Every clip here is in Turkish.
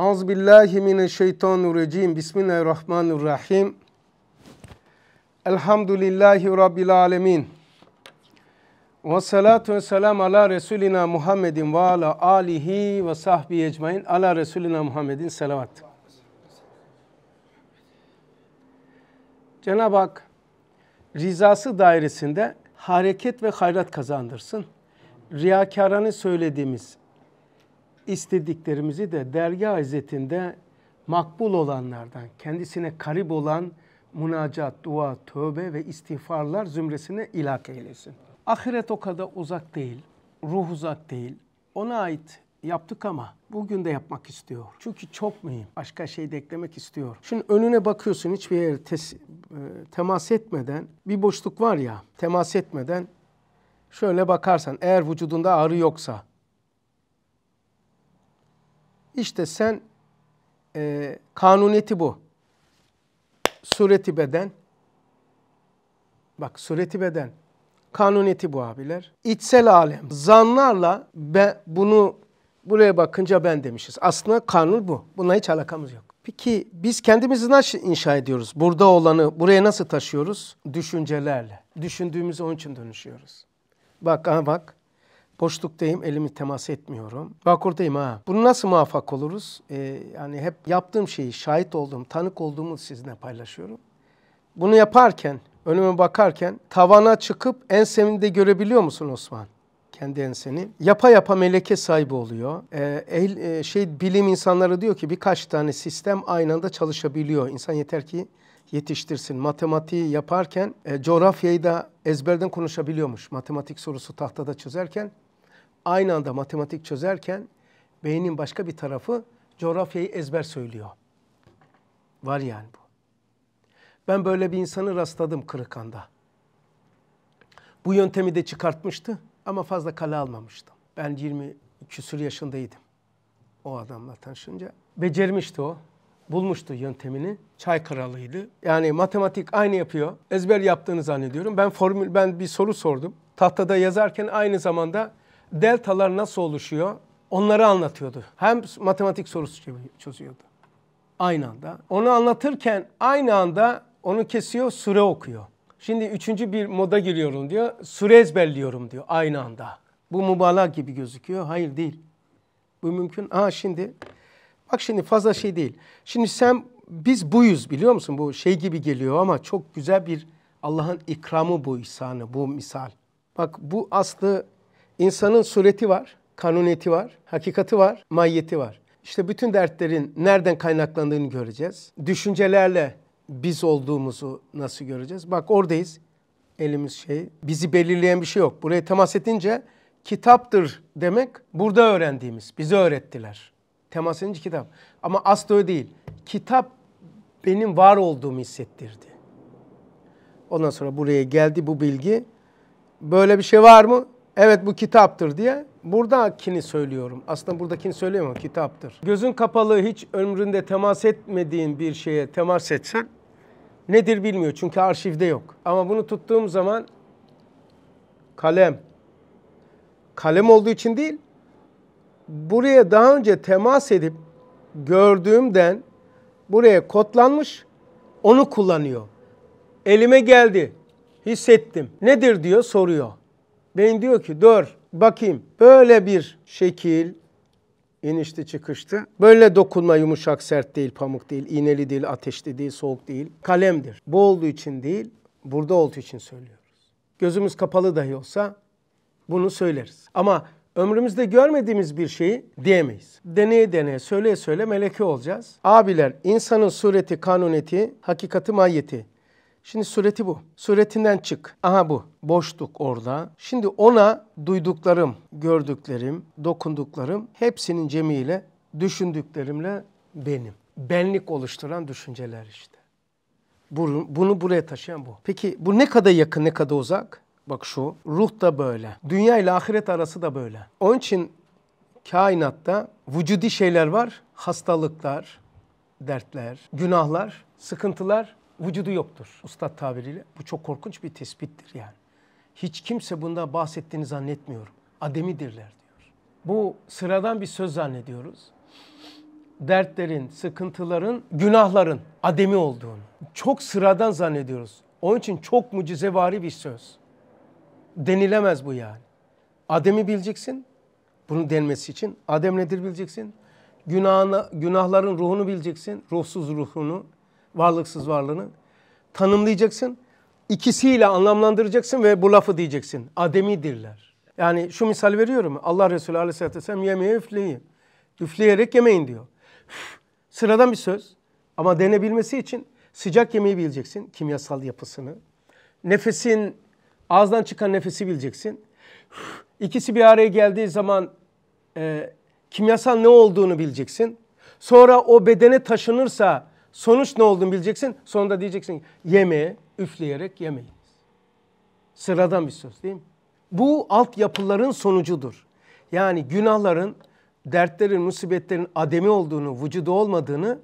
Auzu billahi mineşşeytanirracim. Bismillahirrahmanirrahim. Elhamdülillahi rabbil alamin. Ve salatu ve selam ala Resulina Muhammedin ve ala alihi ve sahbihi ecmain. Ala Resulina Muhammedin selavat. Cenab-ı Hak rizası dairesinde hareket ve hayrat kazandırsın. Riyakaranı söylediğimiz istediklerimizi de dergah izzetinde makbul olanlardan, kendisine karib olan münacat, dua, tövbe ve istiğfarlar zümresine ilak eylesin. Ahiret o kadar uzak değil, ruh uzak değil. Ona ait yaptık ama bugün de yapmak istiyor. Çünkü çok mühim. Başka şey de eklemek istiyor. Şimdi önüne bakıyorsun hiçbir yer tes, e, temas etmeden bir boşluk var ya temas etmeden şöyle bakarsan eğer vücudunda ağrı yoksa işte sen e, kanuniyeti bu. Sureti beden. Bak sureti beden. Kanuniyeti bu abiler. İçsel alem. Zanlarla ben bunu buraya bakınca ben demişiz. Aslında kanun bu. Buna hiç alakamız yok. Peki biz kendimizi nasıl inşa ediyoruz? Burada olanı buraya nasıl taşıyoruz? Düşüncelerle. Düşündüğümüz onun için dönüşüyoruz. Bak aha bak boşluktayım, elimi temas etmiyorum. Vakurdayım ha. Bunu nasıl muvaffak oluruz? Ee, yani hep yaptığım şeyi, şahit olduğum, tanık olduğumu sizinle paylaşıyorum. Bunu yaparken, önüme bakarken tavana çıkıp ensemini de görebiliyor musun Osman? kendi enseni. Yapa yapa meleke sahibi oluyor. Ee, el, e, şey bilim insanları diyor ki birkaç tane sistem aynı anda çalışabiliyor. İnsan yeter ki yetiştirsin. Matematiği yaparken e, coğrafyayı da ezberden konuşabiliyormuş. Matematik sorusu tahtada çözerken aynı anda matematik çözerken beynin başka bir tarafı coğrafyayı ezber söylüyor. Var yani bu. Ben böyle bir insanı rastladım Kırıkan'da. Bu yöntemi de çıkartmıştı ama fazla kale almamıştım. Ben 20 küsur yaşındaydım o adamla tanışınca. Becermişti o. Bulmuştu yöntemini. Çay kralıydı. Yani matematik aynı yapıyor. Ezber yaptığını zannediyorum. Ben formül ben bir soru sordum. Tahtada yazarken aynı zamanda deltalar nasıl oluşuyor onları anlatıyordu. Hem matematik sorusu çözüyordu aynı anda. Onu anlatırken aynı anda onu kesiyor süre okuyor. Şimdi üçüncü bir moda giriyorum diyor. Süre ezberliyorum diyor aynı anda. Bu mübalağa gibi gözüküyor. Hayır değil. Bu mümkün. Aa şimdi bak şimdi fazla şey değil. Şimdi sen biz buyuz biliyor musun? Bu şey gibi geliyor ama çok güzel bir Allah'ın ikramı bu ihsanı, bu misal. Bak bu aslı İnsanın sureti var, kanuniyeti var, hakikati var, mahiyeti var. İşte bütün dertlerin nereden kaynaklandığını göreceğiz. Düşüncelerle biz olduğumuzu nasıl göreceğiz? Bak oradayız. Elimiz şey, bizi belirleyen bir şey yok. Buraya temas edince kitaptır demek burada öğrendiğimiz, bize öğrettiler. Temas edince kitap. Ama asla öyle değil. Kitap benim var olduğumu hissettirdi. Ondan sonra buraya geldi bu bilgi. Böyle bir şey var mı? evet bu kitaptır diye buradakini söylüyorum. Aslında buradakini söylüyorum ama kitaptır. Gözün kapalı hiç ömründe temas etmediğin bir şeye temas etsen nedir bilmiyor çünkü arşivde yok. Ama bunu tuttuğum zaman kalem, kalem olduğu için değil, buraya daha önce temas edip gördüğümden buraya kodlanmış, onu kullanıyor. Elime geldi, hissettim. Nedir diyor, soruyor. Beyin diyor ki dur bakayım böyle bir şekil inişti çıkıştı. Böyle dokunma yumuşak sert değil, pamuk değil, iğneli değil, ateşli değil, soğuk değil. Kalemdir. Bu olduğu için değil, burada olduğu için söylüyoruz. Gözümüz kapalı dahi olsa bunu söyleriz. Ama ömrümüzde görmediğimiz bir şeyi diyemeyiz. Deneye deneye, söyleye söyle meleke olacağız. Abiler, insanın sureti, kanuneti, hakikati, mahiyeti. Şimdi sureti bu. Suretinden çık. Aha bu. Boşluk orada. Şimdi ona duyduklarım, gördüklerim, dokunduklarım hepsinin cemiyle düşündüklerimle benim. Benlik oluşturan düşünceler işte. Bunu, bunu buraya taşıyan bu. Peki bu ne kadar yakın ne kadar uzak? Bak şu ruh da böyle. Dünya ile ahiret arası da böyle. Onun için kainatta vücudi şeyler var. Hastalıklar, dertler, günahlar, sıkıntılar vücudu yoktur. Ustad tabiriyle. Bu çok korkunç bir tespittir yani. Hiç kimse bunda bahsettiğini zannetmiyorum. Ademidirler diyor. Bu sıradan bir söz zannediyoruz. Dertlerin, sıkıntıların, günahların ademi olduğunu. Çok sıradan zannediyoruz. Onun için çok mucizevari bir söz. Denilemez bu yani. Adem'i bileceksin. Bunu denmesi için Adem nedir bileceksin. Günahını, günahların ruhunu bileceksin. Ruhsuz ruhunu, varlıksız varlığını tanımlayacaksın. İkisiyle anlamlandıracaksın ve bu lafı diyeceksin. Ademidirler. Yani şu misal veriyorum. Allah Resulü Aleyhisselatü Vesselam yemeği üfleyin. Üfleyerek yemeyin diyor. sıradan bir söz. Ama denebilmesi için sıcak yemeği bileceksin. Kimyasal yapısını. Nefesin, ağızdan çıkan nefesi bileceksin. Üf, ikisi bir araya geldiği zaman e, kimyasal ne olduğunu bileceksin. Sonra o bedene taşınırsa Sonuç ne olduğunu bileceksin. Sonunda diyeceksin yemeğe üfleyerek yemeyin. Sıradan bir söz değil mi? Bu altyapıların sonucudur. Yani günahların, dertlerin, musibetlerin ademi olduğunu, vücudu olmadığını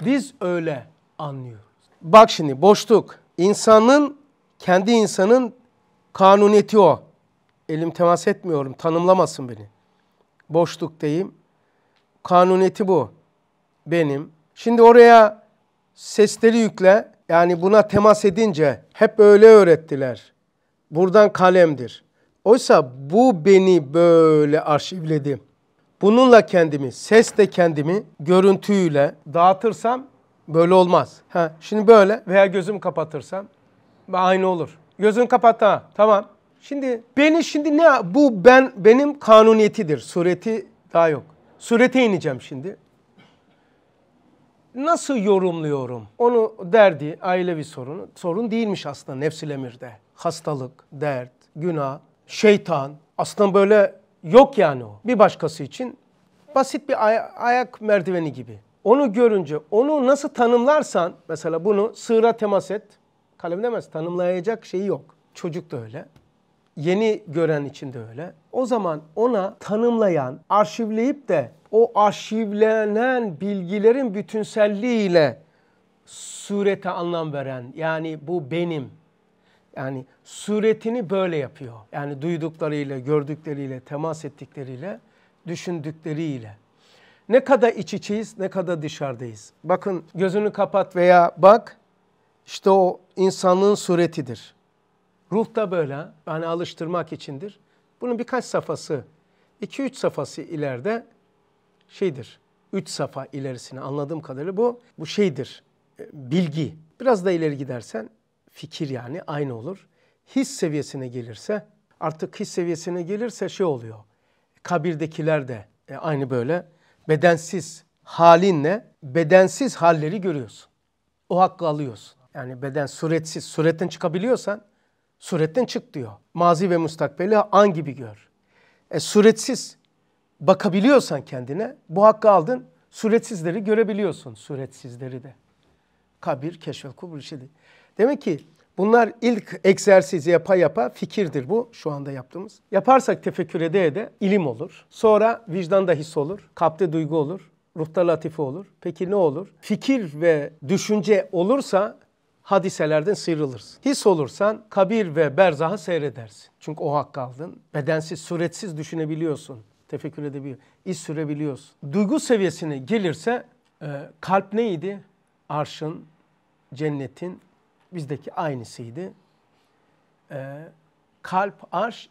biz öyle anlıyoruz. Bak şimdi boşluk. İnsanın, kendi insanın kanuniyeti o. Elim temas etmiyorum, tanımlamasın beni. Boşluk Boşluktayım. Kanuniyeti bu. Benim. Şimdi oraya sesleri yükle. Yani buna temas edince hep öyle öğrettiler. Buradan kalemdir. Oysa bu beni böyle arşivledi. Bununla kendimi, sesle kendimi görüntüyle dağıtırsam böyle olmaz. Ha, şimdi böyle veya gözüm kapatırsam aynı olur. Gözün kapat ha, tamam. Şimdi beni şimdi ne bu ben benim kanuniyetidir. Sureti daha yok. Surete ineceğim şimdi nasıl yorumluyorum? Onu derdi ailevi sorunu. Sorun değilmiş aslında nefsil emirde. Hastalık, dert, günah, şeytan. Aslında böyle yok yani o. Bir başkası için basit bir ay- ayak merdiveni gibi. Onu görünce, onu nasıl tanımlarsan, mesela bunu sığıra temas et, kalem demez, tanımlayacak şeyi yok. Çocuk da öyle yeni gören için de öyle. O zaman ona tanımlayan, arşivleyip de o arşivlenen bilgilerin bütünselliğiyle surete anlam veren yani bu benim yani suretini böyle yapıyor. Yani duyduklarıyla, gördükleriyle, temas ettikleriyle, düşündükleriyle. Ne kadar iç içeyiz, ne kadar dışarıdayız. Bakın gözünü kapat veya bak işte o insanlığın suretidir da böyle yani alıştırmak içindir. Bunun birkaç safhası, 2-3 safhası ileride şeydir. 3 safa ilerisine anladığım kadarıyla bu bu şeydir. E, bilgi. Biraz da ileri gidersen fikir yani aynı olur. His seviyesine gelirse artık his seviyesine gelirse şey oluyor. Kabirdekiler de e, aynı böyle bedensiz halinle bedensiz halleri görüyorsun. O hakkı alıyorsun. Yani beden suretsiz, suretten çıkabiliyorsan Suretten çık diyor. Mazi ve mustakbeli an gibi gör. E, suretsiz bakabiliyorsan kendine bu hakkı aldın. Suretsizleri görebiliyorsun. Suretsizleri de. Kabir, keşfet, kubur işidir. Demek ki bunlar ilk egzersizi yapa yapa fikirdir bu şu anda yaptığımız. Yaparsak tefekkür ede ede ilim olur. Sonra vicdan da his olur. Kalpte duygu olur. Ruhta latife olur. Peki ne olur? Fikir ve düşünce olursa hadiselerden sıyrılırsın. His olursan kabir ve berzahı seyredersin. Çünkü o hak kaldın, Bedensiz, suretsiz düşünebiliyorsun. Tefekkür edebiliyorsun. İz sürebiliyorsun. Duygu seviyesine gelirse e, kalp neydi? Arşın, cennetin bizdeki aynısıydı. E, kalp, arş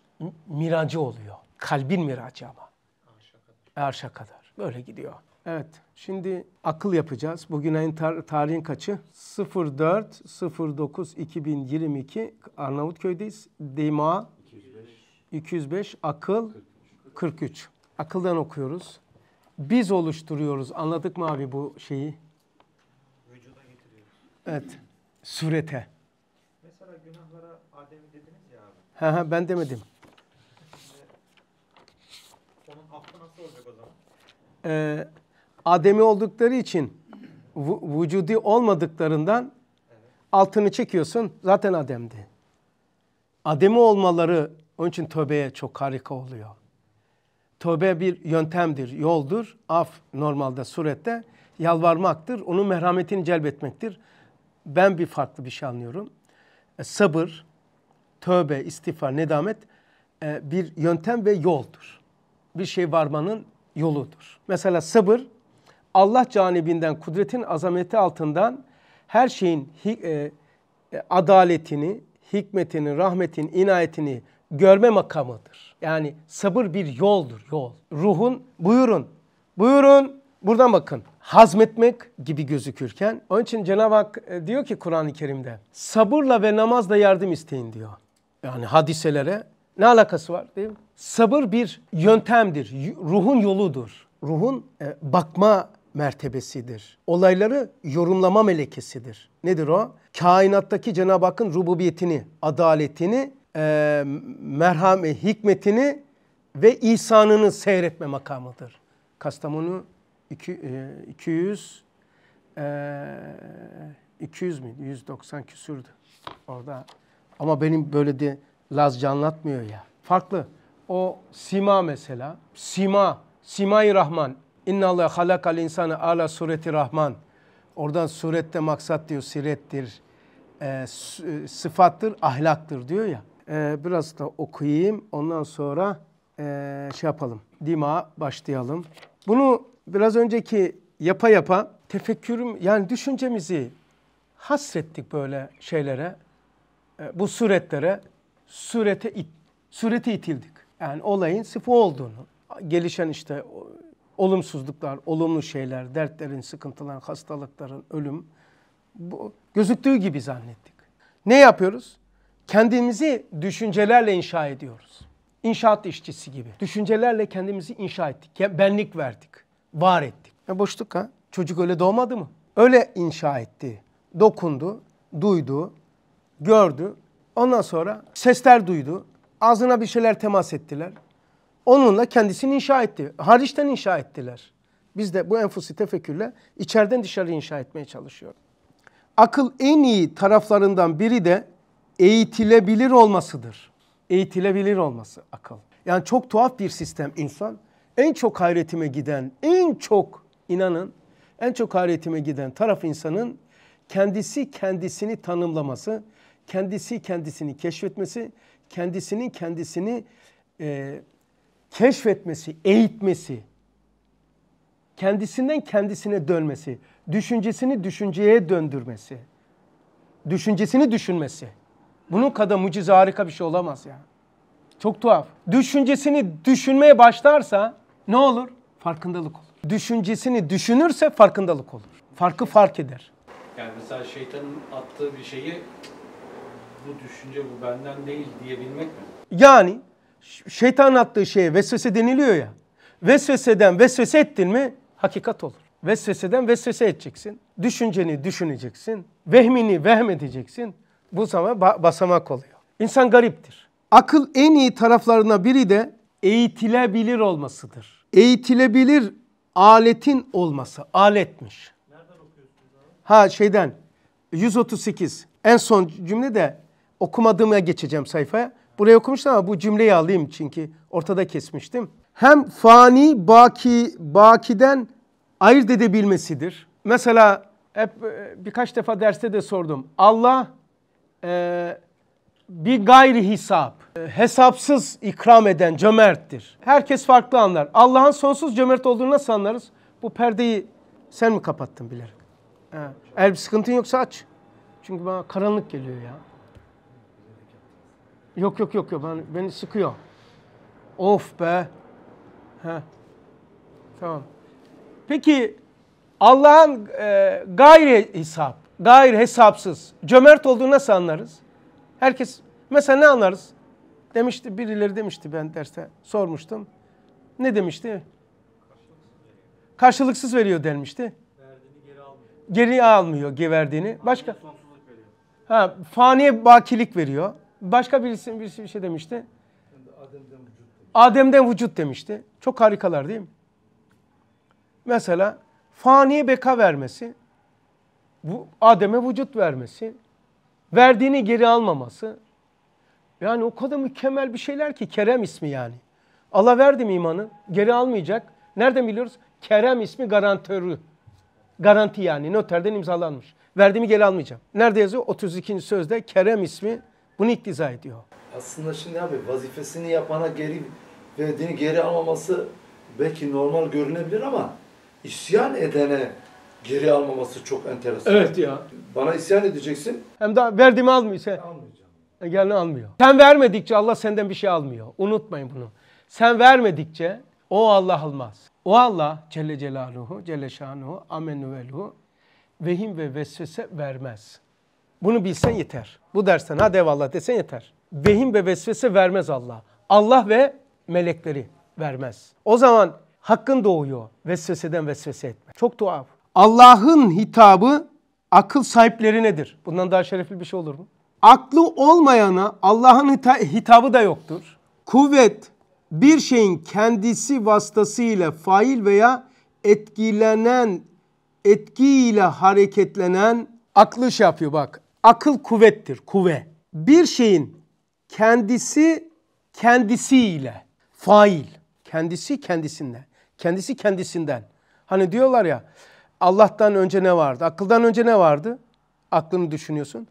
miracı oluyor. Kalbin miracı ama. Arşa kadar. Arşa kadar. Böyle gidiyor. Evet. Şimdi akıl yapacağız. Bugün en tar tarihin kaçı? 04 09 2022 Arnavutköy'deyiz. Dima 205. 205 akıl 43. Akıldan okuyoruz. Biz oluşturuyoruz. Anladık mı abi bu şeyi? Vücuda getiriyoruz. Evet. Surete. Mesela günahlara Adem'i dediniz ya abi. He he ben demedim. Şimdi, onun affı nasıl olacak o zaman? Ee, Ademi oldukları için vücudi olmadıklarından altını çekiyorsun zaten Adem'di. Ademi olmaları onun için tövbeye çok harika oluyor. Tövbe bir yöntemdir, yoldur. Af normalde surette yalvarmaktır. Onun merhametini celbetmektir. Ben bir farklı bir şey anlıyorum. E, sabır, tövbe, istiğfar, nedamet e, bir yöntem ve yoldur. Bir şey varmanın yoludur. Mesela sabır Allah canibinden kudretin azameti altından her şeyin e, adaletini, hikmetini, rahmetini, inayetini görme makamıdır. Yani sabır bir yoldur, yol. Ruhun buyurun, buyurun buradan bakın. Hazmetmek gibi gözükürken onun için Cenab-ı Hak e, diyor ki Kur'an-ı Kerim'de sabırla ve namazla yardım isteyin diyor. Yani hadiselere ne alakası var değil mi? Sabır bir yöntemdir, ruhun yoludur. Ruhun e, bakma mertebesidir. Olayları yorumlama melekesidir. Nedir o? Kainattaki Cenab-ı Hakk'ın rububiyetini, adaletini, e, merhame, hikmetini ve ihsanını seyretme makamıdır. Kastamonu 200 200 mi 190 küsürdü orada. Ama benim böyle de Lazca anlatmıyor ya. Farklı. O sima mesela. Sima. Sima-i Rahman. İnna Allah halakal insanı ala sureti rahman. Oradan surette maksat diyor sirettir, e, e, sıfattır, ahlaktır diyor ya. E, biraz da okuyayım ondan sonra e, şey yapalım. Dima başlayalım. Bunu biraz önceki yapa yapa tefekkürüm yani düşüncemizi hasrettik böyle şeylere. E, bu suretlere, surete it, surete itildik. Yani olayın sıfı olduğunu, gelişen işte olumsuzluklar, olumlu şeyler, dertlerin, sıkıntıların, hastalıkların, ölüm bu, gözüktüğü gibi zannettik. Ne yapıyoruz? Kendimizi düşüncelerle inşa ediyoruz. İnşaat işçisi gibi. Düşüncelerle kendimizi inşa ettik. Benlik verdik. Var ettik. E boşluk ha. Çocuk öyle doğmadı mı? Öyle inşa etti. Dokundu, duydu, gördü. Ondan sonra sesler duydu. Ağzına bir şeyler temas ettiler. Onunla kendisini inşa etti. Hariçten inşa ettiler. Biz de bu enfusi tefekkürle içeriden dışarı inşa etmeye çalışıyoruz. Akıl en iyi taraflarından biri de eğitilebilir olmasıdır. Eğitilebilir olması akıl. Yani çok tuhaf bir sistem insan. En çok hayretime giden, en çok inanın, en çok hayretime giden taraf insanın kendisi kendisini tanımlaması, kendisi kendisini keşfetmesi, kendisinin kendisini e, keşfetmesi, eğitmesi, kendisinden kendisine dönmesi, düşüncesini düşünceye döndürmesi, düşüncesini düşünmesi. Bunun kadar mucize harika bir şey olamaz ya. Çok tuhaf. Düşüncesini düşünmeye başlarsa ne olur? Farkındalık olur. Düşüncesini düşünürse farkındalık olur. Farkı fark eder. Yani mesela şeytanın attığı bir şeyi bu düşünce bu benden değil diyebilmek mi? Yani Şeytan attığı şeye vesvese deniliyor ya. Vesveseden vesvese ettin mi hakikat olur. Vesveseden vesvese edeceksin. Düşünceni düşüneceksin. Vehmini vehmedeceksin. Bu zaman ba basamak oluyor. İnsan gariptir. Akıl en iyi taraflarına biri de eğitilebilir olmasıdır. Eğitilebilir aletin olması. Aletmiş. Ha şeyden 138. En son cümle de okumadığıma geçeceğim sayfaya. Buraya okumuştum ama bu cümleyi alayım çünkü ortada kesmiştim. Hem fani baki bakiden ayırt edebilmesidir. Mesela hep e, birkaç defa derste de sordum. Allah e, bir gayri hesap, e, hesapsız ikram eden cömerttir. Herkes farklı anlar. Allah'ın sonsuz cömert olduğunu nasıl anlarız? Bu perdeyi sen mi kapattın bilerek? Eğer bir sıkıntın yoksa aç. Çünkü bana karanlık geliyor ya. Yok yok yok yok ben beni sıkıyor. Of be. Heh. Tamam. Peki Allah'ın e, gayri hesap, gayri hesapsız, cömert olduğunu nasıl anlarız? Herkes mesela ne anlarız? Demişti birileri demişti ben derste sormuştum. Ne demişti? Karşılıksız veriyor denmişti. Verdiğini geri almıyor. Geri almıyor verdiğini. Başka? Ha, faniye bakilik veriyor. Başka birisi, birisi bir şey demişti. Adem'den vücut, Adem'den vücut demişti. Çok harikalar değil mi? Mesela fani beka vermesi, bu Adem'e vücut vermesi, verdiğini geri almaması. Yani o kadar mükemmel bir şeyler ki Kerem ismi yani. Allah verdi mi imanı? Geri almayacak. Nereden biliyoruz? Kerem ismi garantörü. Garanti yani noterden imzalanmış. Verdiğimi geri almayacağım. Nerede yazıyor? 32. sözde Kerem ismi bunu iktiza ediyor. Aslında şimdi abi vazifesini yapana geri verdiğini geri almaması belki normal görünebilir ama isyan edene geri almaması çok enteresan. Evet ya. Bana isyan edeceksin. Hem de verdiğimi almıyor. Sen... Almayacağım. E, Gelini almıyor. Sen vermedikçe Allah senden bir şey almıyor. Unutmayın bunu. Sen vermedikçe o Allah almaz. O Allah Celle Celaluhu, Celle Şanuhu, Amenüveluhu vehim ve vesvese vermez. Bunu bilsen yeter. Bu dersten hadi eyvallah desen yeter. Vehim ve vesvese vermez Allah. Allah ve melekleri vermez. O zaman hakkın doğuyor vesveseden vesvese etme. Çok tuhaf. Allah'ın hitabı akıl sahiplerinedir. Bundan daha şerefli bir şey olur mu? Aklı olmayana Allah'ın hita hitabı da yoktur. Kuvvet bir şeyin kendisi vasıtasıyla fail veya etkilenen etkiyle hareketlenen aklı şey yapıyor bak. Akıl kuvvettir, kuvve. Bir şeyin kendisi kendisiyle, fail. Kendisi kendisinden, kendisi kendisinden. Hani diyorlar ya Allah'tan önce ne vardı? Akıldan önce ne vardı? Aklını düşünüyorsun.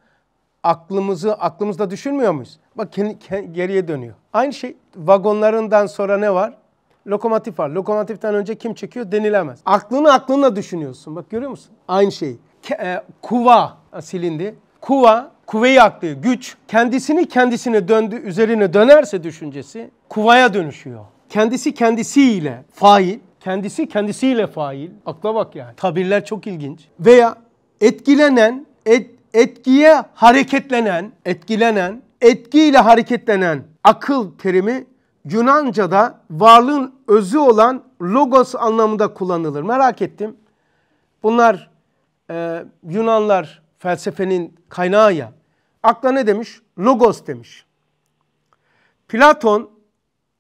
Aklımızı aklımızda düşünmüyor muyuz? Bak kendi, kendi, geriye dönüyor. Aynı şey vagonlarından sonra ne var? Lokomotif var. Lokomotiften önce kim çıkıyor denilemez. Aklını aklınla düşünüyorsun. Bak görüyor musun? Aynı şey. Ke, e, kuva silindi. Kuva, kuvayı aktığı güç kendisini kendisine döndü, üzerine dönerse düşüncesi kuvaya dönüşüyor. Kendisi kendisiyle fail, kendisi kendisiyle fail. Akla bak yani. Tabirler çok ilginç. Veya etkilenen, et, etkiye hareketlenen, etkilenen, etkiyle hareketlenen akıl terimi Yunanca'da varlığın özü olan logos anlamında kullanılır. Merak ettim. Bunlar e, Yunanlar felsefenin kaynağı ya. Akla ne demiş? Logos demiş. Platon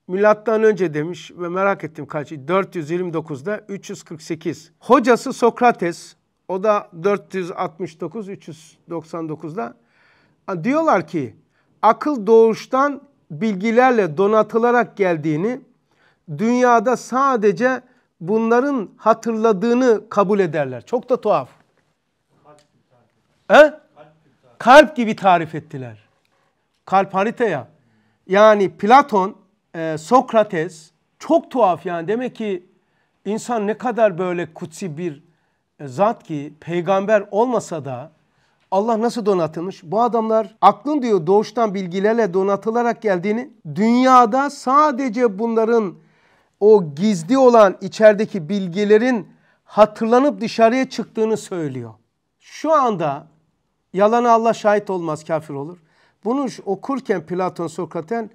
milattan önce demiş ve merak ettim kaç 429'da 348. Hocası Sokrates o da 469 399'da diyorlar ki akıl doğuştan bilgilerle donatılarak geldiğini dünyada sadece bunların hatırladığını kabul ederler. Çok da tuhaf. He? Kalp gibi tarif ettiler. Kalp harita ya. Yani Platon, e, Sokrates çok tuhaf yani. Demek ki insan ne kadar böyle kutsi bir e, zat ki peygamber olmasa da Allah nasıl donatılmış? Bu adamlar aklın diyor doğuştan bilgilerle donatılarak geldiğini dünyada sadece bunların o gizli olan içerideki bilgilerin hatırlanıp dışarıya çıktığını söylüyor. Şu anda Yalana Allah şahit olmaz kafir olur. Bunu okurken Platon Sokraten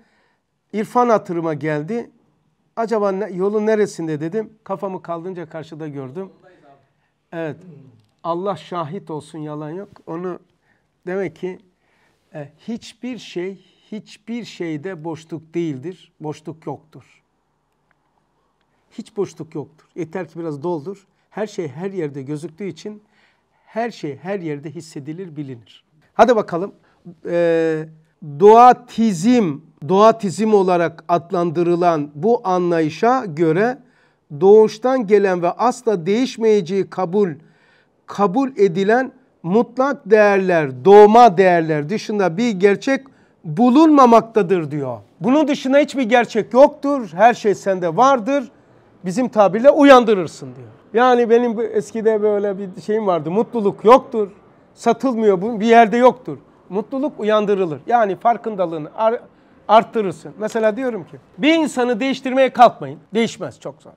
irfan hatırıma geldi. Acaba ne, yolun neresinde dedim. Kafamı kaldınca karşıda gördüm. Evet. Allah şahit olsun yalan yok. Onu demek ki e, hiçbir şey hiçbir şeyde boşluk değildir. Boşluk yoktur. Hiç boşluk yoktur. Yeter ki biraz doldur. Her şey her yerde gözüktüğü için her şey her yerde hissedilir, bilinir. Hadi bakalım. Ee, doğatizm, doğatizm olarak adlandırılan bu anlayışa göre doğuştan gelen ve asla değişmeyeceği kabul kabul edilen mutlak değerler, doğma değerler dışında bir gerçek bulunmamaktadır diyor. Bunun dışında hiçbir gerçek yoktur. Her şey sende vardır. Bizim tabirle uyandırırsın diyor. Yani benim eskide böyle bir şeyim vardı. Mutluluk yoktur. Satılmıyor. Bir yerde yoktur. Mutluluk uyandırılır. Yani farkındalığını arttırırsın. Mesela diyorum ki bir insanı değiştirmeye kalkmayın. Değişmez çok zor.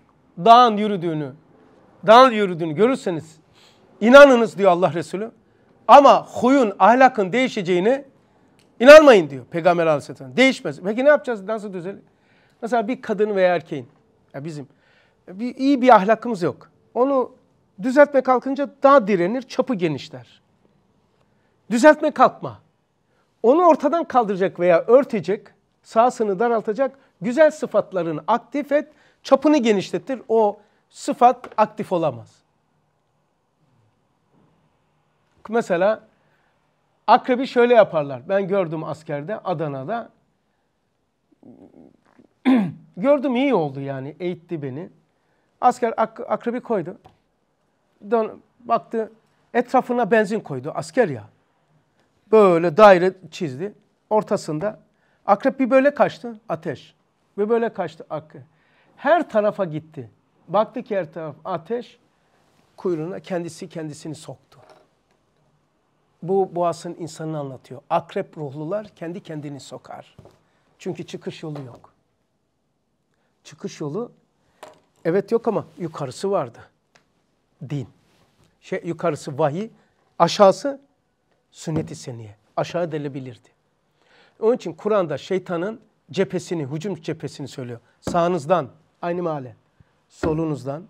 Dağın yürüdüğünü, dağın yürüdüğünü görürseniz inanınız diyor Allah Resulü. Ama huyun, ahlakın değişeceğini inanmayın diyor Peygamber Aleyhisselam. Değişmez. Peki ne yapacağız? Nasıl düzelir? Mesela bir kadın veya erkeğin, ya bizim bir, iyi bir ahlakımız yok. Onu düzeltme kalkınca daha direnir, çapı genişler. Düzeltme kalkma. Onu ortadan kaldıracak veya örtecek, sahasını daraltacak güzel sıfatlarını aktif et, çapını genişletir. O sıfat aktif olamaz. Mesela akrebi şöyle yaparlar. Ben gördüm askerde Adana'da. gördüm iyi oldu yani eğitti beni. Asker ak akrebi koydu. Dön, baktı etrafına benzin koydu asker ya. Böyle daire çizdi. Ortasında akrep bir böyle kaçtı ateş. Ve böyle kaçtı akrep. Her tarafa gitti. Baktı ki her taraf ateş. Kuyruğuna kendisi kendisini soktu. Bu boğasın insanını anlatıyor. Akrep ruhlular kendi kendini sokar. Çünkü çıkış yolu yok. Çıkış yolu Evet yok ama yukarısı vardı. Din. Şey, yukarısı vahiy, aşağısı sünnet-i seniye. Aşağı delebilirdi. Onun için Kur'an'da şeytanın cephesini, hücum cephesini söylüyor. Sağınızdan, aynı mahalle, solunuzdan,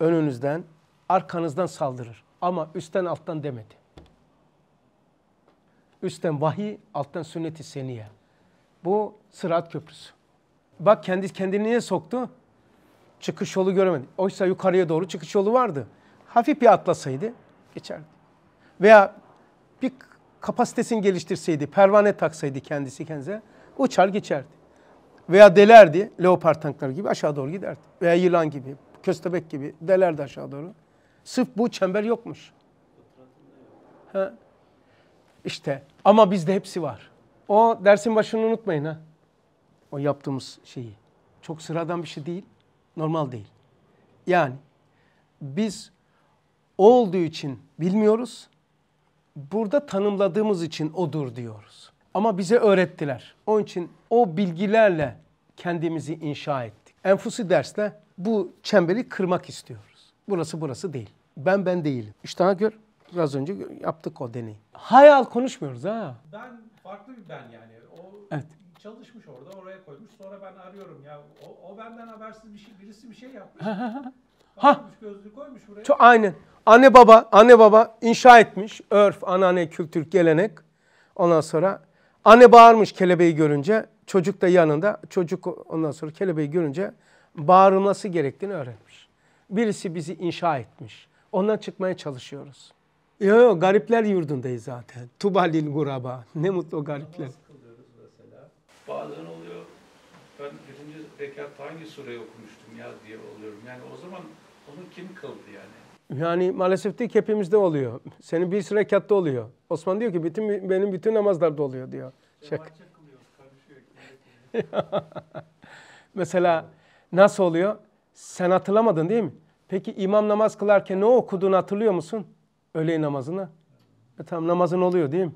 önünüzden, arkanızdan saldırır. Ama üstten alttan demedi. Üstten vahiy, alttan sünnet-i seniye. Bu sırat köprüsü. Bak kendi kendini niye soktu? çıkış yolu göremedi. Oysa yukarıya doğru çıkış yolu vardı. Hafif bir atlasaydı geçerdi. Veya bir kapasitesini geliştirseydi, pervane taksaydı kendisi kendisine uçar geçerdi. Veya delerdi leopard tankları gibi aşağı doğru giderdi. Veya yılan gibi, köstebek gibi delerdi aşağı doğru. Sırf bu çember yokmuş. Ha. İşte ama bizde hepsi var. O dersin başını unutmayın ha. O yaptığımız şeyi. Çok sıradan bir şey değil. Normal değil. Yani biz olduğu için bilmiyoruz. Burada tanımladığımız için odur diyoruz. Ama bize öğrettiler. Onun için o bilgilerle kendimizi inşa ettik. Enfusi dersle bu çemberi kırmak istiyoruz. Burası burası değil. Ben ben değilim. İşte daha gör. Biraz önce yaptık o deneyi. Hayal konuşmuyoruz ha. Ben farklı bir ben yani. O evet çalışmış orada oraya koymuş. Sonra ben arıyorum ya o, o benden habersiz bir şey birisi bir şey yapmış. ha. Gözlüğü koymuş buraya. Çok, aynen. Anne baba anne baba inşa etmiş örf, anane, kültür, gelenek. Ondan sonra anne bağırmış kelebeği görünce. Çocuk da yanında. Çocuk ondan sonra kelebeği görünce bağırılması gerektiğini öğrenmiş. Birisi bizi inşa etmiş. Ondan çıkmaya çalışıyoruz. Yok yok garipler yurdundayız zaten. Tubalil guraba. Ne mutlu garipler bazen oluyor. Ben birinci rekat hangi sureyi okumuştum ya diye oluyorum. Yani o zaman onu kim kıldı yani? Yani maalesef değil ki hepimizde oluyor. Senin bir rekatta oluyor. Osman diyor ki bütün benim bütün namazlarda oluyor diyor. Şak. Mesela nasıl oluyor? Sen hatırlamadın değil mi? Peki imam namaz kılarken ne okuduğunu hatırlıyor musun? Öğle namazını. E tamam namazın oluyor değil mi?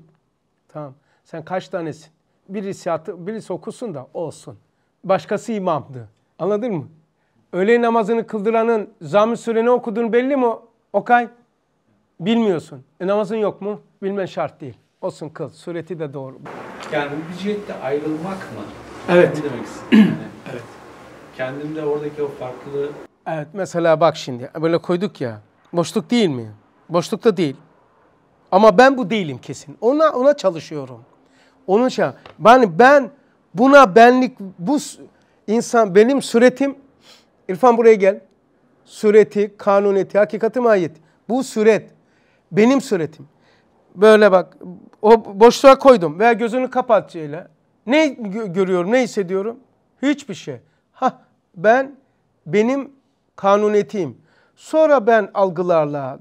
Tamam. Sen kaç tanesin? birisi, hatı, birisi okusun da olsun. Başkası imamdı. Anladın mı? Öğle namazını kıldıranın zam-ı süreni okuduğunu belli mi Okay? Bilmiyorsun. E namazın yok mu? Bilmen şart değil. Olsun kıl. Sureti de doğru. Yani ücretle ayrılmak mı? Evet. Ne demek istiyorsun? Yani. evet. Kendimde oradaki o farklı... Evet mesela bak şimdi böyle koyduk ya. Boşluk değil mi? Boşlukta değil. Ama ben bu değilim kesin. Ona ona çalışıyorum. Onun için ben, ben buna benlik bu insan benim suretim İrfan buraya gel. Sureti, kanuneti, hakikati mahiyeti. Bu suret. Benim suretim. Böyle bak. O boşluğa koydum veya gözünü kapat şeyle. Ne görüyorum, ne hissediyorum? Hiçbir şey. Ha ben benim kanunetiyim. Sonra ben algılarla,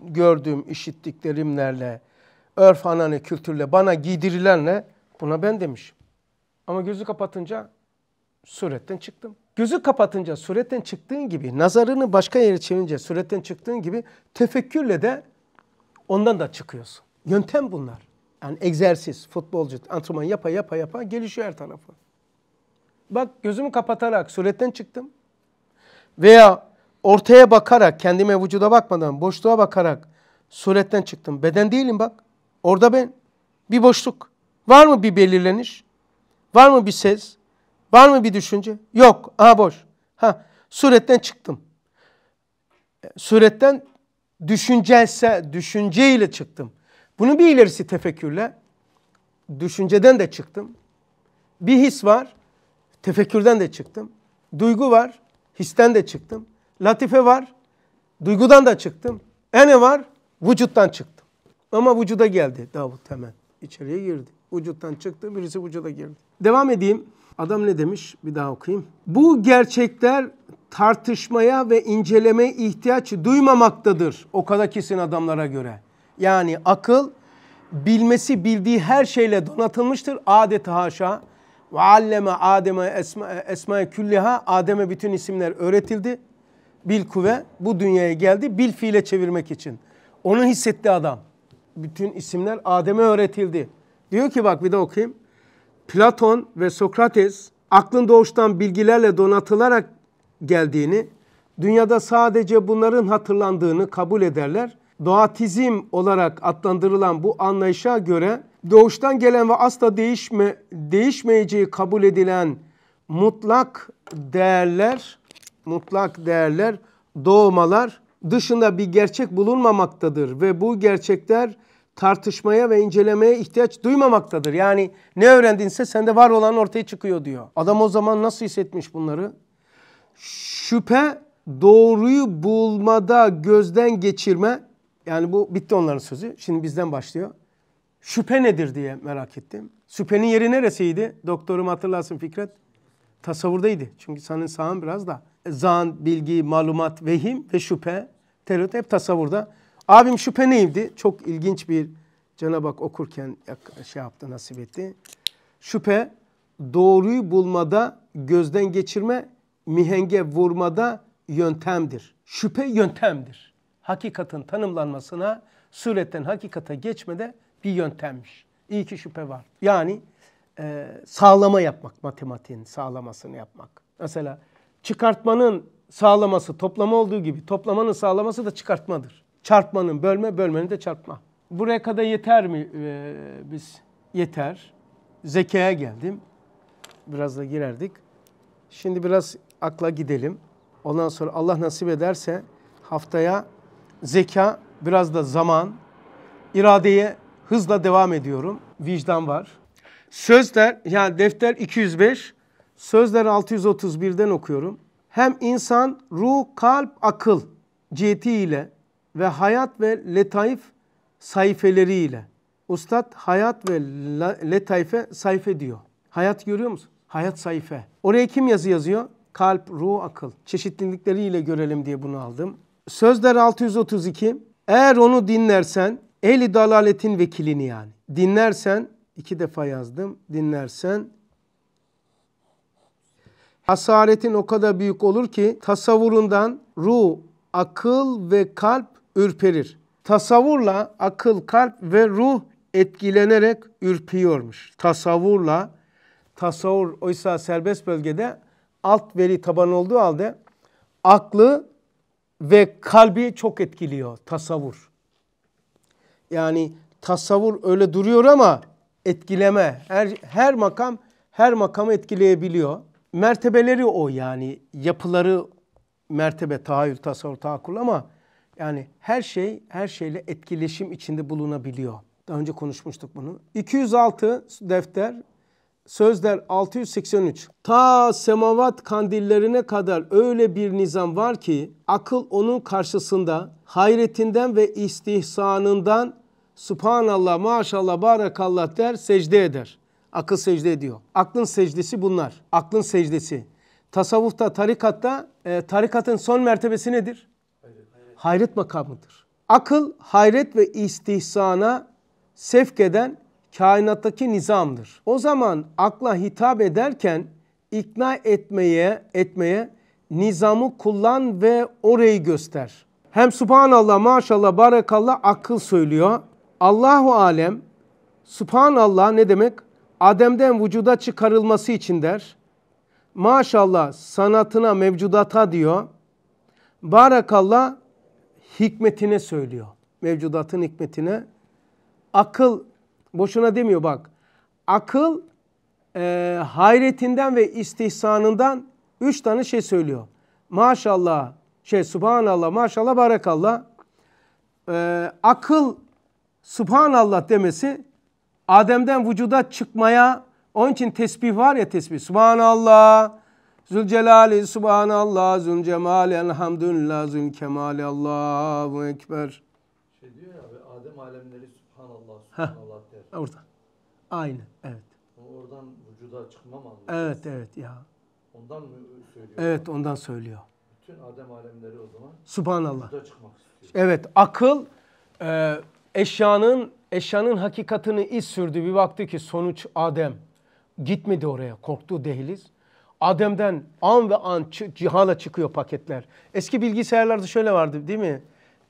gördüğüm, işittiklerimlerle, örf ananı kültürle bana giydirilenle buna ben demişim. Ama gözü kapatınca suretten çıktım. Gözü kapatınca suretten çıktığın gibi, nazarını başka yere çevirince suretten çıktığın gibi tefekkürle de ondan da çıkıyorsun. Yöntem bunlar. Yani egzersiz, futbolcu, antrenman yapa yapa yapa gelişiyor her tarafı. Bak gözümü kapatarak suretten çıktım. Veya ortaya bakarak, kendime vücuda bakmadan, boşluğa bakarak suretten çıktım. Beden değilim bak. Orada ben. Bir boşluk. Var mı bir belirleniş? Var mı bir ses? Var mı bir düşünce? Yok. Aha boş. Ha, suretten çıktım. E, suretten düşüncelse, düşünceyle çıktım. Bunun bir ilerisi tefekkürle. Düşünceden de çıktım. Bir his var. Tefekkürden de çıktım. Duygu var. Histen de çıktım. Latife var. Duygudan da çıktım. Ene var. Vücuttan çıktım. Ama vücuda geldi Davut hemen. İçeriye girdi. Vücuttan çıktı, birisi vücuda girdi. Devam edeyim. Adam ne demiş? Bir daha okuyayım. Bu gerçekler tartışmaya ve incelemeye ihtiyaç duymamaktadır. O kadar kesin adamlara göre. Yani akıl bilmesi bildiği her şeyle donatılmıştır. Adeta haşa. Ve alleme Adem'e esma, esma külliha. Adem'e bütün isimler öğretildi. Bil kuvve bu dünyaya geldi. Bil fiile çevirmek için. Onu hissetti adam bütün isimler Adem'e öğretildi. Diyor ki bak bir de okuyayım. Platon ve Sokrates aklın doğuştan bilgilerle donatılarak geldiğini, dünyada sadece bunların hatırlandığını kabul ederler. Doğatizm olarak adlandırılan bu anlayışa göre doğuştan gelen ve asla değişme, değişmeyeceği kabul edilen mutlak değerler, mutlak değerler, doğmalar dışında bir gerçek bulunmamaktadır ve bu gerçekler tartışmaya ve incelemeye ihtiyaç duymamaktadır. Yani ne öğrendinse sende var olan ortaya çıkıyor diyor. Adam o zaman nasıl hissetmiş bunları? Şüphe doğruyu bulmada gözden geçirme yani bu bitti onların sözü. Şimdi bizden başlıyor. Şüphe nedir diye merak ettim. Şüphenin yeri neresiydi? Doktorum hatırlasın Fikret. Tasavvurdaydı. Çünkü senin sağın biraz da e, zan, bilgi, malumat, vehim ve şüphe Tereddüt hep tasavvurda. Abim şüphe neydi? Çok ilginç bir Cenab-ı Hak okurken şey yaptı, nasip etti. Şüphe, doğruyu bulmada, gözden geçirme, mihenge vurmada yöntemdir. Şüphe yöntemdir. Hakikatin tanımlanmasına, suretten hakikata geçmede bir yöntemmiş. İyi ki şüphe var. Yani e, sağlama yapmak, matematiğin sağlamasını yapmak. Mesela çıkartmanın sağlaması toplama olduğu gibi toplamanın sağlaması da çıkartmadır. Çarpmanın bölme, bölmenin de çarpma. Buraya kadar yeter mi ee, biz? Yeter. Zekaya geldim. Biraz da girerdik. Şimdi biraz akla gidelim. Ondan sonra Allah nasip ederse haftaya zeka, biraz da zaman, iradeye hızla devam ediyorum. Vicdan var. Sözler yani defter 205, sözler 631'den okuyorum hem insan ruh, kalp, akıl cihetiyle ve hayat ve letaif sayfeleriyle. Ustad hayat ve letaife sayfe diyor. Hayat görüyor musun? Hayat sayfe. Oraya kim yazı yazıyor? Kalp, ruh, akıl. Çeşitlilikleriyle görelim diye bunu aldım. Sözler 632. Eğer onu dinlersen, eli dalaletin vekilini yani. Dinlersen, iki defa yazdım. Dinlersen Hasaretin o kadar büyük olur ki tasavvurundan ruh, akıl ve kalp ürperir. Tasavvurla akıl, kalp ve ruh etkilenerek ürpiyormuş. Tasavvurla tasavvur oysa serbest bölgede alt veri taban olduğu halde aklı ve kalbi çok etkiliyor tasavvur. Yani tasavvur öyle duruyor ama etkileme her her makam her makamı etkileyebiliyor mertebeleri o yani yapıları mertebe tahayyül tasavvur tahakkul ama yani her şey her şeyle etkileşim içinde bulunabiliyor. Daha önce konuşmuştuk bunu. 206 defter Sözler 683. Ta semavat kandillerine kadar öyle bir nizam var ki akıl onun karşısında hayretinden ve istihsanından Subhanallah maşallah barakallah der secde eder. Akıl secde ediyor. Aklın secdesi bunlar. Aklın secdesi. Tasavvufta, tarikatta, e, tarikatın son mertebesi nedir? Hayret, makamıdır. Akıl, hayret ve istihsana sevk eden kainattaki nizamdır. O zaman akla hitap ederken ikna etmeye, etmeye nizamı kullan ve orayı göster. Hem subhanallah maşallah barakallah akıl söylüyor. Allahu alem subhanallah ne demek? Adem'den vücuda çıkarılması için der. Maşallah sanatına mevcudata diyor. Barakallah hikmetine söylüyor. Mevcudatın hikmetine. Akıl boşuna demiyor bak. Akıl e, hayretinden ve istihsanından üç tane şey söylüyor. Maşallah, şey subhanallah, maşallah, barakallah. E, akıl subhanallah demesi Adem'den vücuda çıkmaya onun için tesbih var ya tesbih. Subhanallah. Zülcelali subhanallah zülcemali elhamdülillah zülkemali Allahu ekber. Şey diyor ya abi Adem alemleri subhanallah subhanallah Heh, Orada. Aynı evet. oradan vücuda çıkma mı Evet evet ya. Ondan mı söylüyor? Evet ondan söylüyor. Bütün Adem alemleri o zaman subhanallah. vücuda çıkmak istiyor. Evet akıl e, eşyanın eşyanın hakikatını iz sürdü. Bir baktı ki sonuç Adem. Gitmedi oraya korktu dehliz. Adem'den an ve an cihana çıkıyor paketler. Eski bilgisayarlarda şöyle vardı değil mi?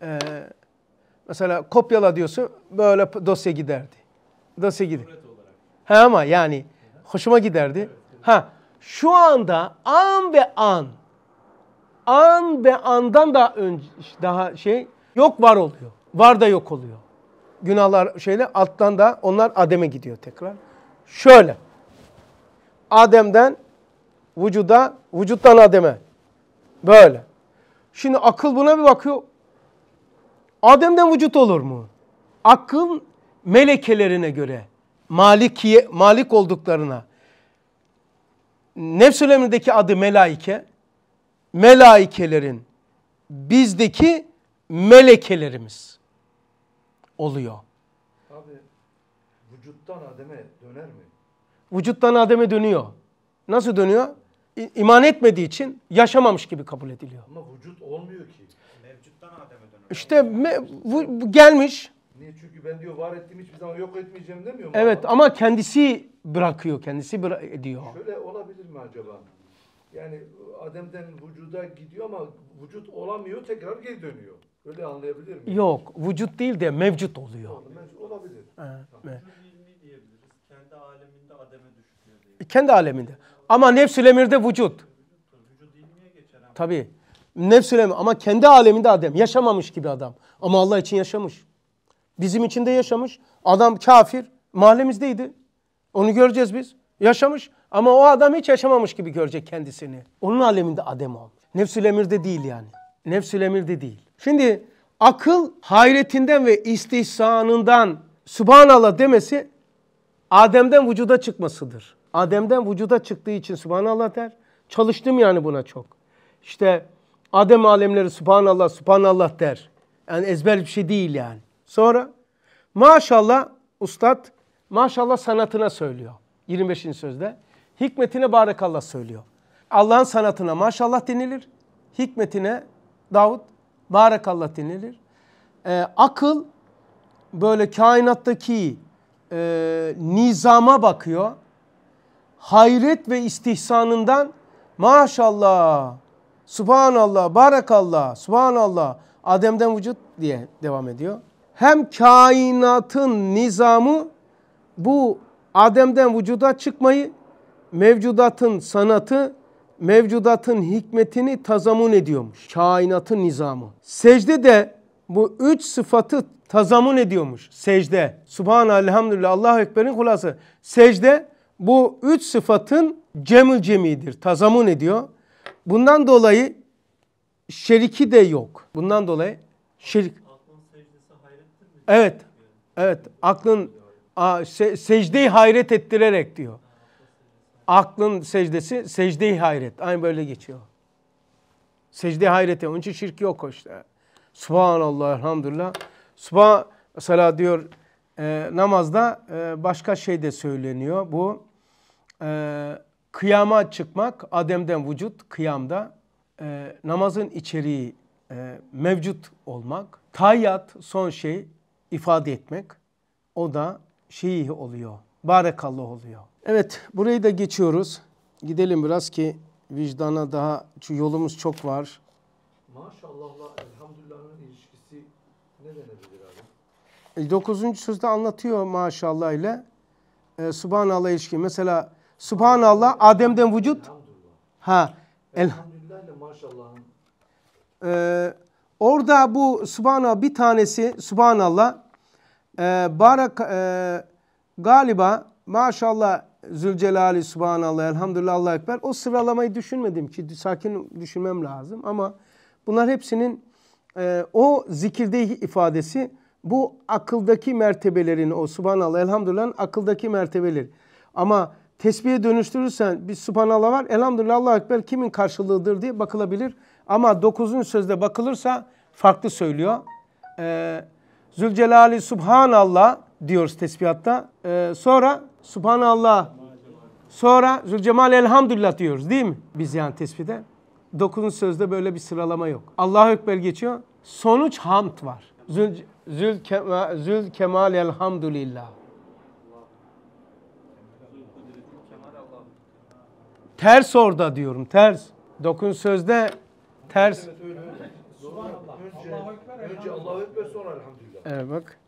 Ee, mesela kopyala diyorsun böyle dosya giderdi. Dosya gider. He ama yani hoşuma giderdi. Ha şu anda an ve an an ve andan daha önce daha şey yok var oluyor. Var da yok oluyor günahlar şeyle alttan da onlar Adem'e gidiyor tekrar. Şöyle. Adem'den vücuda, vücuttan Adem'e. Böyle. Şimdi akıl buna bir bakıyor. Adem'den vücut olur mu? Akıl melekelerine göre malikiye, malik olduklarına. Nefsül emrindeki adı melaike. Melaikelerin bizdeki melekelerimiz oluyor. Abi vücuttan Adem'e döner mi? Vücuttan Adem'e dönüyor. Nasıl dönüyor? İman etmediği için yaşamamış gibi kabul ediliyor. Ama vücut olmuyor ki. Mevcuttan Adem'e dönüyor. İşte me- gelmiş. Niye? Çünkü ben diyor var ettiğim hiçbir zaman yok etmeyeceğim demiyor mu? Evet ama kendisi bırakıyor, kendisi bıra- ediyor. Şöyle olabilir mi acaba? Yani Adem'den vücuda gidiyor ama vücut olamıyor, tekrar geri dönüyor. Öyle anlayabilir miyim? Yok. Vücut değil de mevcut oluyor. Olabilir. Evet. Tamam. Kendi aleminde ademe düşüyor e, Kendi aleminde. Ama nefsül emirde vücut. Tabii. Nefsül emir ama kendi aleminde adam. Yaşamamış gibi adam. Ama Allah için yaşamış. Bizim için de yaşamış. Adam kafir. Mahallemizdeydi. Onu göreceğiz biz. Yaşamış ama o adam hiç yaşamamış gibi görecek kendisini. Onun aleminde Adem olmuş. Nefsül emirde değil yani. Nefsül emirde değil. Şimdi akıl hayretinden ve istihsanından Subhanallah demesi Adem'den vücuda çıkmasıdır. Adem'den vücuda çıktığı için Subhanallah der. Çalıştım yani buna çok. İşte Adem alemleri Subhanallah, Subhanallah der. Yani ezber bir şey değil yani. Sonra maşallah ustad maşallah sanatına söylüyor. 25. sözde. Hikmetine barakallah söylüyor. Allah'ın sanatına maşallah denilir. Hikmetine Davut Barakallah denilir. E, akıl böyle kainattaki e, nizama bakıyor. Hayret ve istihsanından maşallah, subhanallah, barakallah, subhanallah, Adem'den vücut diye devam ediyor. Hem kainatın nizamı bu Adem'den vücuda çıkmayı, mevcudatın sanatı mevcudatın hikmetini tazamun ediyormuş. Kainatın nizamı. Secde de bu üç sıfatı tazamun ediyormuş. Secde. Subhanallah, elhamdülillah, Allahu Ekber'in kulası. Secde bu üç sıfatın cemül cemidir. Tazamun ediyor. Bundan dolayı şeriki de yok. Bundan dolayı şerik. Evet. Evet. Aklın a, se, secdeyi hayret ettirerek diyor aklın secdesi secde-i hayret. Aynı böyle geçiyor. Secde-i hayrete. Onun için şirk yok işte. Subhanallah, elhamdülillah. Subhan, mesela diyor e, namazda e, başka şey de söyleniyor. Bu e, kıyama çıkmak, Adem'den vücut, kıyamda e, namazın içeriği e, mevcut olmak, tayyat son şey ifade etmek o da şeyi oluyor, barekallah oluyor. Evet burayı da geçiyoruz. Gidelim biraz ki vicdana daha şu yolumuz çok var. Maşallahla elhamdülillahın ilişkisi ne denebilir abi? 9. E, sözde anlatıyor maşallah ile. Ee, Subhanallah ilişki. Mesela Subhanallah Adem'den vücut. Elhamdülillah. Ha. Elhamdülillah ile maşallahın. Ee, orada bu Subhanallah bir tanesi Subhanallah e, barak e, galiba maşallah Zülcelali, Subhanallah, Elhamdülillah, Allah Ekber. O sıralamayı düşünmedim ki sakin düşünmem lazım ama bunlar hepsinin e, o zikirdeki ifadesi bu akıldaki mertebelerin o Subhanallah, Elhamdülillah akıldaki mertebeleri. Ama tesbihe dönüştürürsen bir Subhanallah var, Elhamdülillah, Allah Ekber kimin karşılığıdır diye bakılabilir. Ama dokuzuncu sözde bakılırsa farklı söylüyor. E, Zülcelali, Subhanallah diyoruz tesbihatta. E, sonra Subhanallah. Sonra Zülcemal elhamdülillah diyoruz değil mi? Biz yani tespite. Dokuzun sözde böyle bir sıralama yok. Allahu Ekber geçiyor. Sonuç hamd var. Zül, zül, kema, zül kemal elhamdülillah. Ters orada diyorum ters. Dokun sözde ters. Önce Allahu Ekber sonra elhamdülillah. Evet bak.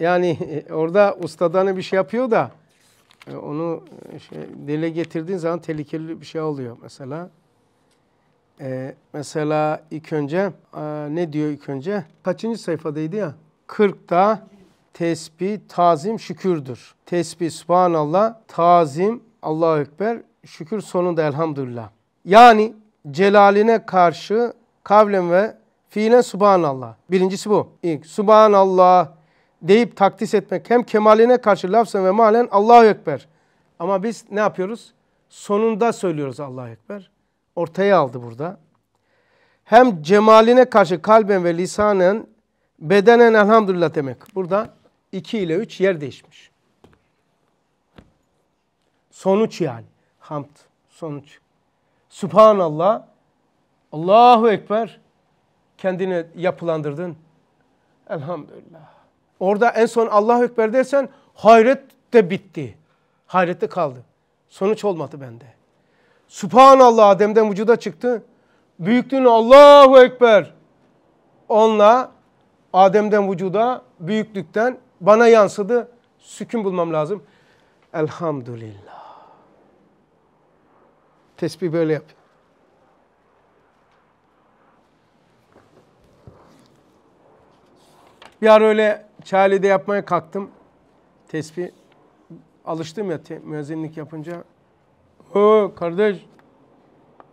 Yani e, orada ustadanı bir şey yapıyor da e, onu e, şey, dile getirdiğin zaman tehlikeli bir şey oluyor mesela. Ee, mesela ilk önce e, ne diyor ilk önce? Kaçıncı sayfadaydı ya? 40'ta tesbih, tazim, şükürdür. Tesbih, subhanallah, tazim, Allahu Ekber, şükür sonunda elhamdülillah. Yani celaline karşı kavlen ve fiilen subhanallah. Birincisi bu. İlk subhanallah, deyip takdis etmek hem kemaline karşı lafzen ve malen Allahu Ekber. Ama biz ne yapıyoruz? Sonunda söylüyoruz Allahu Ekber. Ortaya aldı burada. Hem cemaline karşı kalben ve lisanen bedenen elhamdülillah demek. Burada 2 ile 3 yer değişmiş. Sonuç yani. Hamd. Sonuç. Subhanallah. Allahu Ekber. Kendini yapılandırdın. Elhamdülillah. Orada en son Allahu Ekber dersen hayret de bitti. Hayrette kaldı. Sonuç olmadı bende. Subhanallah Adem'den vücuda çıktı. Büyüklüğünü Allahu Ekber. Onunla Adem'den vücuda büyüklükten bana yansıdı. Sükun bulmam lazım. Elhamdülillah. Tesbih böyle yap. Bir öyle Çağli'de yapmaya kalktım. Tesbih alıştım ya te, müezzinlik yapınca. O kardeş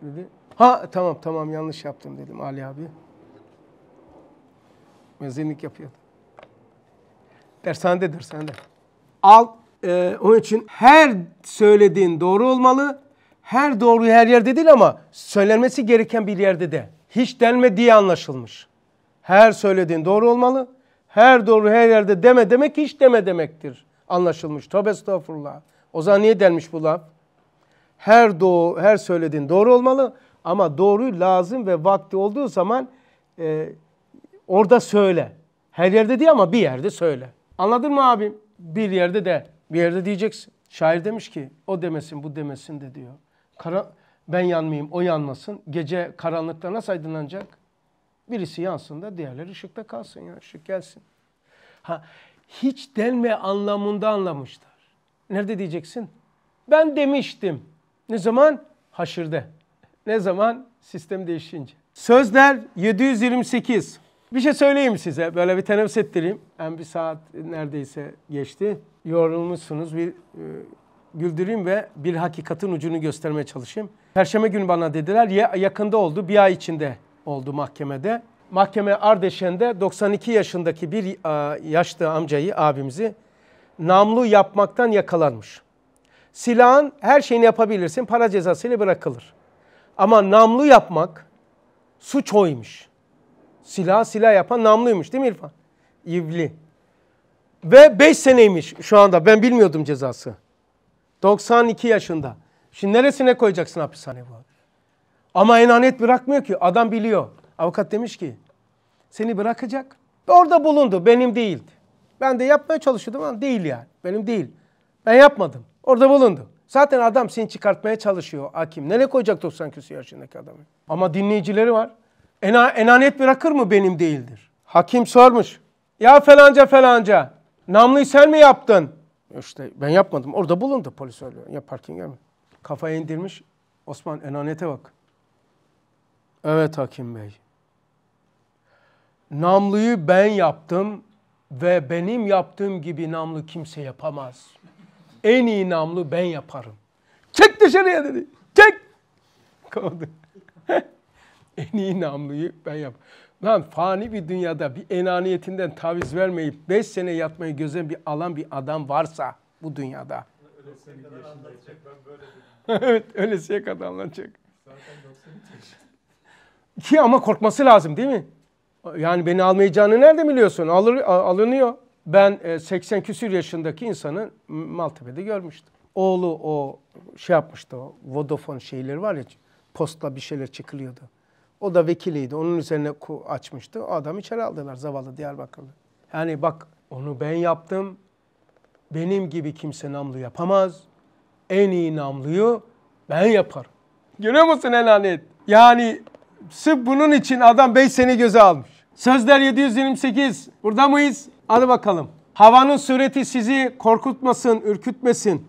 dedi. Ha tamam tamam yanlış yaptım dedim Ali abi. Müezzinlik yapıyordu. Dershanede dershanede. Al e, onun için her söylediğin doğru olmalı. Her doğruyu her yerde değil ama söylenmesi gereken bir yerde de. Hiç denmediği anlaşılmış. Her söylediğin doğru olmalı. Her doğru her yerde deme demek hiç deme demektir. Anlaşılmış. Tövbe estağfurullah. O zaman niye denmiş bu laf? Her doğu her söylediğin doğru olmalı ama doğru lazım ve vakti olduğu zaman e, orada söyle. Her yerde değil ama bir yerde söyle. Anladın mı abim? Bir yerde de. Bir yerde diyeceksin. Şair demiş ki o demesin bu demesin de diyor. Kara, ben yanmayayım o yanmasın. Gece karanlıkta nasıl aydınlanacak? Birisi yansın da diğerleri ışıkta kalsın ya ışık gelsin. Ha, hiç denme anlamında anlamışlar. Nerede diyeceksin? Ben demiştim. Ne zaman? Haşırda. Ne zaman? Sistem değişince. Sözler 728. Bir şey söyleyeyim size. Böyle bir teneffüs ettireyim. Yani bir saat neredeyse geçti. Yorulmuşsunuz. Bir e, güldüreyim ve bir hakikatin ucunu göstermeye çalışayım. Perşembe günü bana dediler ya yakında oldu bir ay içinde oldu mahkemede. Mahkeme Ardeşen'de 92 yaşındaki bir e, yaşlı amcayı, abimizi namlu yapmaktan yakalanmış. Silahın her şeyini yapabilirsin, para cezasıyla bırakılır. Ama namlu yapmak suç oymuş. Silah silah yapan namluymuş değil mi İrfan? İbli. Ve 5 seneymiş şu anda ben bilmiyordum cezası. 92 yaşında. Şimdi neresine koyacaksın hapishane bu? Ama enanet bırakmıyor ki. Adam biliyor. Avukat demiş ki seni bırakacak. Orada bulundu. Benim değildi. Ben de yapmaya çalışıyordum ama değil yani. Benim değil. Ben yapmadım. Orada bulundu. Zaten adam seni çıkartmaya çalışıyor hakim. Nereye koyacak 90 küsur yaşındaki adamı? Ama dinleyicileri var. Ena, enanet bırakır mı benim değildir? Hakim sormuş. Ya falanca falanca. Namlıyı sen mi yaptın? İşte ben yapmadım. Orada bulundu polis öyle. Ya parking gelmedi. Kafaya indirmiş. Osman enanete bak. Evet Hakim Bey. Namluyu ben yaptım ve benim yaptığım gibi namlu kimse yapamaz. En iyi namlu ben yaparım. Çek dışarıya dedi. Çek. Kovdu. en iyi namluyu ben yap. Lan fani bir dünyada bir enaniyetinden taviz vermeyip beş sene yatmayı gözen bir alan bir adam varsa bu dünyada. Ölesiye kadar anlatacak ben böyle Evet ölesiye kadar anlatacak. Zaten 93 ki ama korkması lazım değil mi? Yani beni almayacağını nerede biliyorsun? Alır, alınıyor. Ben 80 e, küsür yaşındaki insanı Maltepe'de görmüştüm. Oğlu o şey yapmıştı o Vodafone şeyleri var ya posta bir şeyler çıkılıyordu. O da vekiliydi. Onun üzerine açmıştı. O adamı içeri aldılar zavallı Diyarbakırlı. Yani bak onu ben yaptım. Benim gibi kimse namlu yapamaz. En iyi namluyu ben yaparım. Görüyor musun elanet? Yani Sırf bunun için adam 5 sene göze almış. Sözler 728. Burada mıyız? Hadi bakalım. Havanın sureti sizi korkutmasın, ürkütmesin.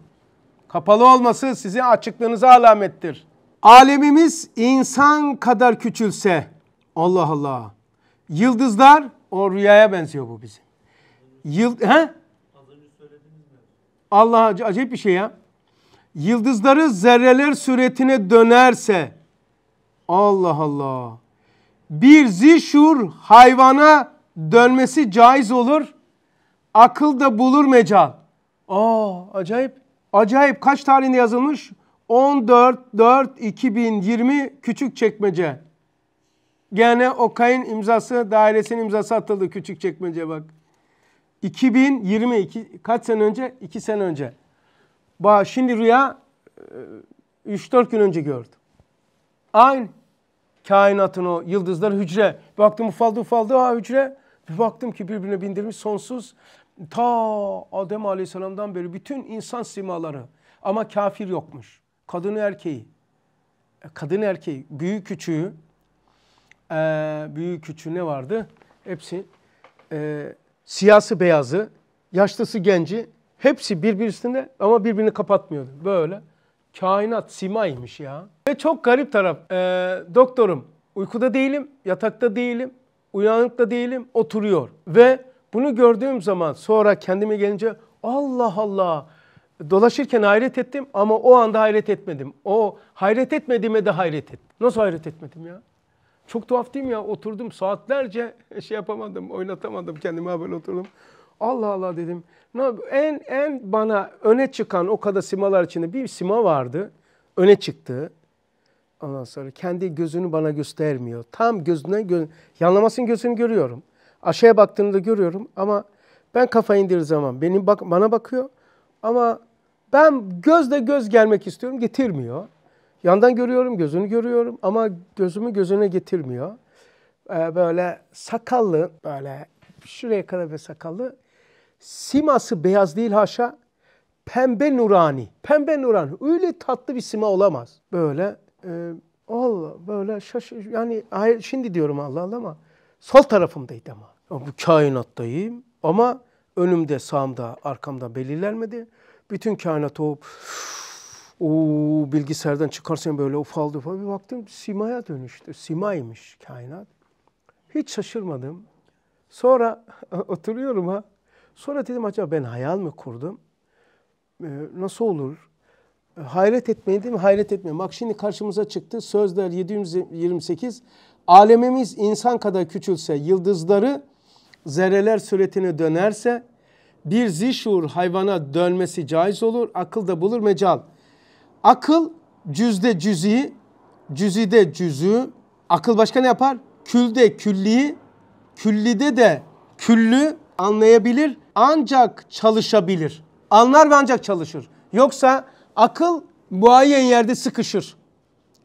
Kapalı olması sizin açıklığınıza alamettir. Alemimiz insan kadar küçülse. Allah Allah. Yıldızlar o rüyaya benziyor bu bizim. Yıl, he? Allah acayip bir şey ya. Yıldızları zerreler suretine dönerse Allah Allah. Bir zişur hayvana dönmesi caiz olur. Akıl da bulur mecal. Aa acayip. Acayip kaç tarihinde yazılmış? 14 4 2020 küçük çekmece. Gene Okay'ın imzası, dairesinin imzası atıldı küçük çekmece bak. 2020 iki kaç sene önce? 2 sene önce. Ba şimdi rüya 3-4 e, gün önce gördüm. Aynı kainatın o yıldızları hücre. Bir baktım ufaldı ufaldı ha hücre. Bir baktım ki birbirine bindirmiş sonsuz. Ta Adem Aleyhisselam'dan beri bütün insan simaları ama kafir yokmuş. Kadını erkeği. E, Kadın erkeği büyük küçüğü e, büyük küçüğü ne vardı? Hepsi e, siyası beyazı yaşlısı genci hepsi birbirine ama birbirini kapatmıyordu. Böyle Kainat simaymış ya. Ve çok garip taraf. Ee, doktorum uykuda değilim, yatakta değilim, uyanıkta değilim, oturuyor. Ve bunu gördüğüm zaman sonra kendime gelince Allah Allah dolaşırken hayret ettim ama o anda hayret etmedim. O hayret etmediğime de hayret ettim. Nasıl hayret etmedim ya? Çok tuhaf değil mi ya? Oturdum saatlerce şey yapamadım, oynatamadım kendime böyle oturdum. Allah Allah dedim. En en bana öne çıkan o kadar simalar içinde bir sima vardı. Öne çıktı. Ondan sonra kendi gözünü bana göstermiyor. Tam gözüne göz, yanlamasının gözünü görüyorum. Aşağıya baktığını da görüyorum ama ben kafa indirir zaman benim bak, bana bakıyor ama ben gözle göz gelmek istiyorum getirmiyor. Yandan görüyorum, gözünü görüyorum ama gözümü gözüne getirmiyor. Ee, böyle sakallı, böyle şuraya kadar bir sakallı Siması beyaz değil haşa. Pembe nurani. Pembe nurani. Öyle tatlı bir sima olamaz. Böyle e, Allah böyle şaş, Yani hayır, şimdi diyorum Allah Allah ama sol tarafımdaydı ama. Ya, bu kainattayım ama önümde, sağımda, arkamda belirlenmedi. Bütün kainat o o bilgisayardan çıkarsan böyle ufaldı falan. Bir baktım simaya dönüştü. Simaymış kainat. Hiç şaşırmadım. Sonra oturuyorum ha. Sonra dedim acaba ben hayal mi kurdum? Ee, nasıl olur? Ee, hayret etmeyin değil mi? Hayret etmeyin. Bak şimdi karşımıza çıktı. Sözler 728. Alemimiz insan kadar küçülse, yıldızları zerreler suretine dönerse, bir zişur hayvana dönmesi caiz olur. Akıl da bulur mecal. Akıl cüzde cüzi, cüzide cüzü. Akıl başka ne yapar? Külde külliyi, küllide de küllü anlayabilir ancak çalışabilir. Anlar ve ancak çalışır. Yoksa akıl muayyen yerde sıkışır.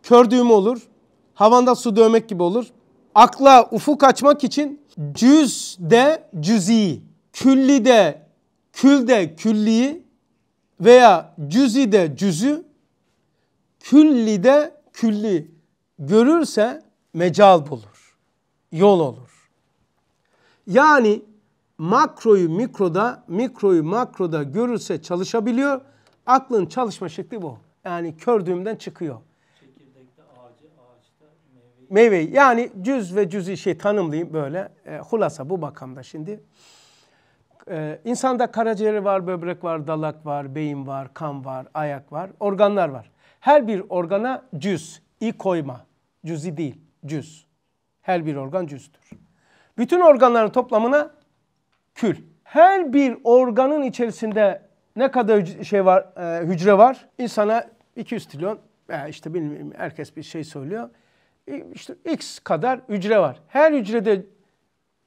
Kör düğüm olur. Havanda su dövmek gibi olur. Akla ufuk açmak için cüz de cüzi, külli de kül de külliyi veya cüzi de cüzü, külli de külli görürse mecal bulur, yol olur. Yani makroyu mikroda, mikroyu makroda görürse çalışabiliyor. Aklın çalışma şekli bu. Yani kördüğümden çıkıyor. Çekirdekte Meyve yani cüz ve cüz'i şey tanımlayayım böyle. E, hulasa bu bakamda şimdi. E, insanda karaciğeri var, böbrek var, dalak var, beyin var, kan var, ayak var, organlar var. Her bir organa cüz, i koyma. Cüz'i değil, cüz. Her bir organ cüzdür. Bütün organların toplamına kül. Her bir organın içerisinde ne kadar şey var, e, hücre var? İnsana 200 trilyon, e, işte bilmiyorum herkes bir şey söylüyor. E, işte x kadar hücre var. Her hücrede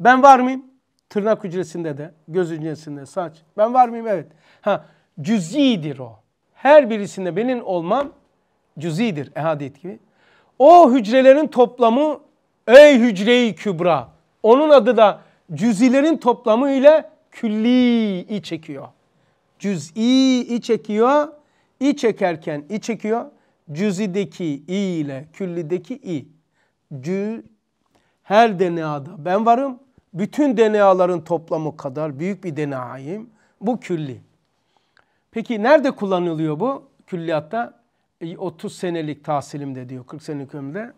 ben var mıyım? Tırnak hücresinde de, göz hücresinde, saç. Ben var mıyım? Evet. Ha, cüzidir o. Her birisinde benim olmam cüzidir ehadiyet gibi. O hücrelerin toplamı ey hücreyi kübra. Onun adı da cüzilerin toplamı ile külliyi çekiyor. Cüz'i çekiyor, i çekerken i çekiyor. Cüzideki i ile küllideki i. Cü, her DNA'da ben varım. Bütün DNA'ların toplamı kadar büyük bir DNA'yım. Bu külli. Peki nerede kullanılıyor bu külliyatta? 30 senelik tahsilimde diyor, 40 senelik ömrümde.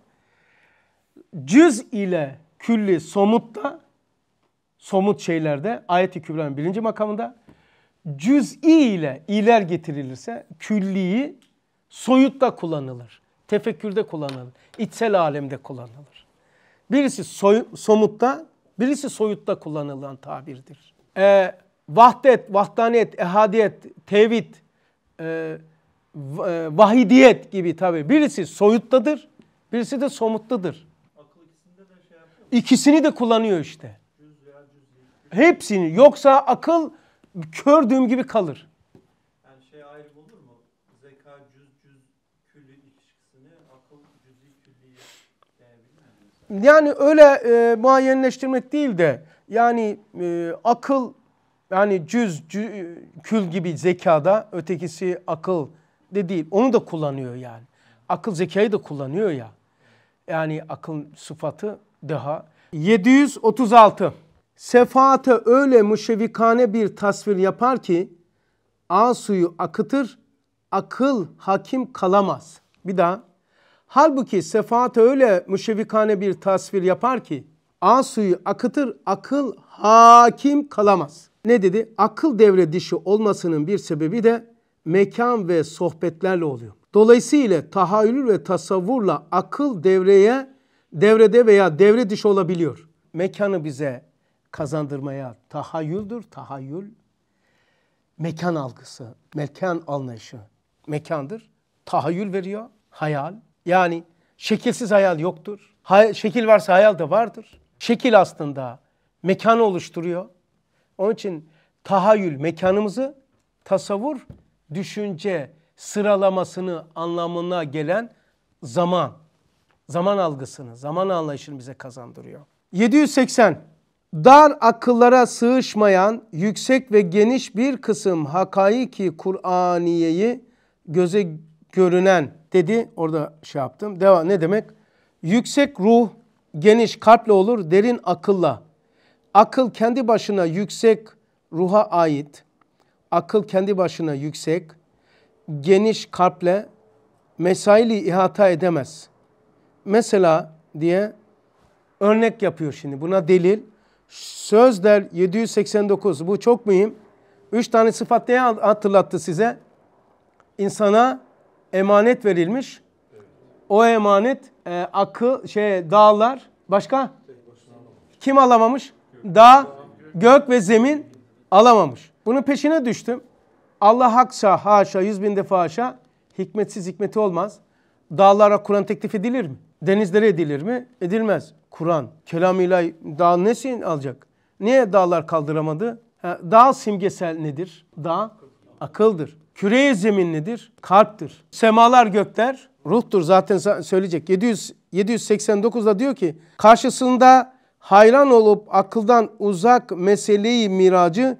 Cüz ile külli somutta somut şeylerde ayet-i kübranın birinci makamında cüz'i ile iler getirilirse külliyi soyutta kullanılır. Tefekkürde kullanılır. içsel alemde kullanılır. Birisi soy, somutta, birisi soyutta kullanılan tabirdir. Ee, vahdet, vahdaniyet, ehadiyet, tevhid, e, e vahidiyet gibi tabi. Birisi soyuttadır, birisi de somuttadır. Şey İkisini de kullanıyor işte. Hepsini. Yoksa akıl kördüğüm gibi kalır. Yani şey ayrı olur mu? Zeka cüz cüz külli ilişkisini akıl cüzi külliye yani, yani öyle e, muayenleştirmek değil de yani e, akıl yani cüz, cüz kül gibi zekada ötekisi akıl de değil. Onu da kullanıyor yani. Akıl zekayı da kullanıyor ya. Yani akıl sıfatı daha. 736 Sefaate öyle müşevikane bir tasvir yapar ki suyu akıtır, akıl hakim kalamaz. Bir daha. Halbuki sefaate öyle müşevikane bir tasvir yapar ki suyu akıtır, akıl hakim kalamaz. Ne dedi? Akıl devre dışı olmasının bir sebebi de mekan ve sohbetlerle oluyor. Dolayısıyla tahayyül ve tasavvurla akıl devreye, devrede veya devre dışı olabiliyor. Mekanı bize kazandırmaya tahayyüldür. Tahayyül mekan algısı, mekan anlayışı, mekandır. Tahayyül veriyor, hayal. Yani şekilsiz hayal yoktur. Hay- şekil varsa hayal de vardır. Şekil aslında mekanı oluşturuyor. Onun için tahayyül mekanımızı tasavvur düşünce sıralamasını anlamına gelen zaman, zaman algısını, zaman anlayışını bize kazandırıyor. 780 dar akıllara sığışmayan yüksek ve geniş bir kısım hakaiki Kur'aniyeyi göze görünen dedi. Orada şey yaptım. Devam ne demek? Yüksek ruh geniş kalple olur, derin akılla. Akıl kendi başına yüksek ruha ait. Akıl kendi başına yüksek, geniş kalple mesaili ihata edemez. Mesela diye örnek yapıyor şimdi. Buna delil Sözler 789 bu çok mühim. Üç tane sıfat neye hatırlattı size? İnsana emanet verilmiş. O emanet e, akıl, şey dağlar, başka? Kim alamamış? Dağ, gök ve zemin alamamış. Bunun peşine düştüm. Allah haksa haşa, yüz bin defa haşa, hikmetsiz hikmeti olmaz. Dağlara Kur'an teklif edilir mi? Denizlere edilir mi? Edilmez. Kur'an, kelam ilahi dağ nesin alacak? Niye dağlar kaldıramadı? Dağ simgesel nedir? Dağ akıldır. Küreye zemin nedir? Kalptir. Semalar gökler ruhtur zaten söyleyecek. 700, 789'da diyor ki karşısında hayran olup akıldan uzak meseleyi miracı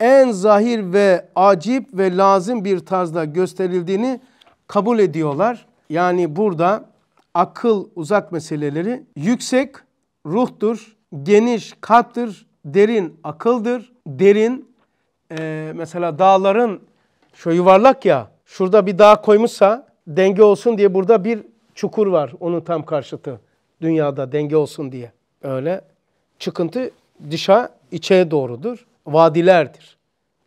en zahir ve acip ve lazım bir tarzda gösterildiğini kabul ediyorlar. Yani burada akıl, uzak meseleleri. Yüksek ruhtur, geniş kalptir, derin akıldır. Derin e, mesela dağların şu yuvarlak ya şurada bir dağ koymuşsa denge olsun diye burada bir çukur var onun tam karşıtı. Dünyada denge olsun diye. Öyle çıkıntı dışa içe doğrudur. Vadilerdir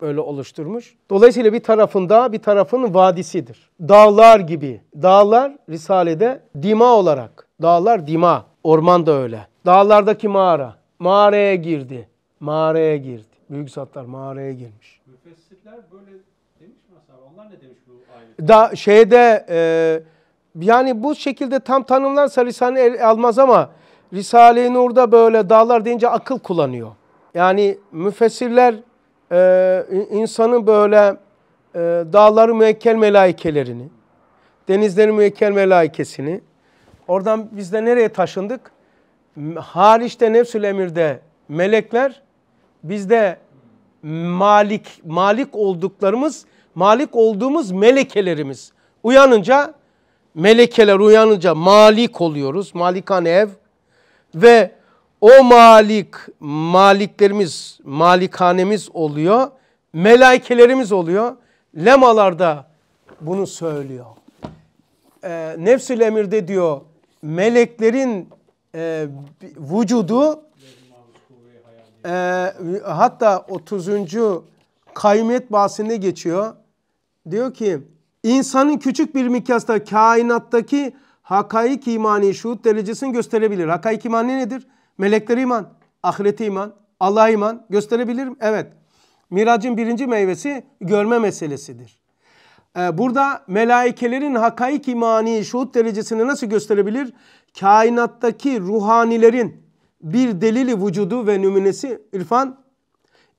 böyle oluşturmuş. Dolayısıyla bir tarafın dağ, bir tarafın vadisidir. Dağlar gibi. Dağlar Risale'de dima olarak. Dağlar dima. Orman da öyle. Dağlardaki mağara. Mağaraya girdi. Mağaraya girdi. Büyük zatlar mağaraya girmiş. Müfessirler böyle demiş mi mesela? Onlar ne demiş bu ayette? Da şeyde e, yani bu şekilde tam tanımlarsa Risale el almaz ama Risale-i Nur'da böyle dağlar deyince akıl kullanıyor. Yani müfessirler e, insanın böyle e, dağları müekkel melaikelerini, denizleri müekkel melaikesini, oradan biz de nereye taşındık? Hariçte nefsül emirde melekler, bizde malik, malik olduklarımız, malik olduğumuz melekelerimiz. Uyanınca, melekeler uyanınca malik oluyoruz, malikan ev ve o malik, maliklerimiz, malikanemiz oluyor. Melaikelerimiz oluyor. Lemalarda bunu söylüyor. E, Nefsül Emir'de diyor meleklerin e, vücudu e, hatta 30. kaymiyet bahsinde geçiyor. Diyor ki insanın küçük bir mikyasta kainattaki hakaik imani şuhut derecesini gösterebilir. Hakaik imani nedir? Meleklere iman, ahirete iman, Allah'a iman gösterebilirim. Evet. Miracın birinci meyvesi görme meselesidir. Ee, burada melaikelerin hakaik imani şuhut derecesini nasıl gösterebilir? Kainattaki ruhanilerin bir delili vücudu ve nümunesi irfan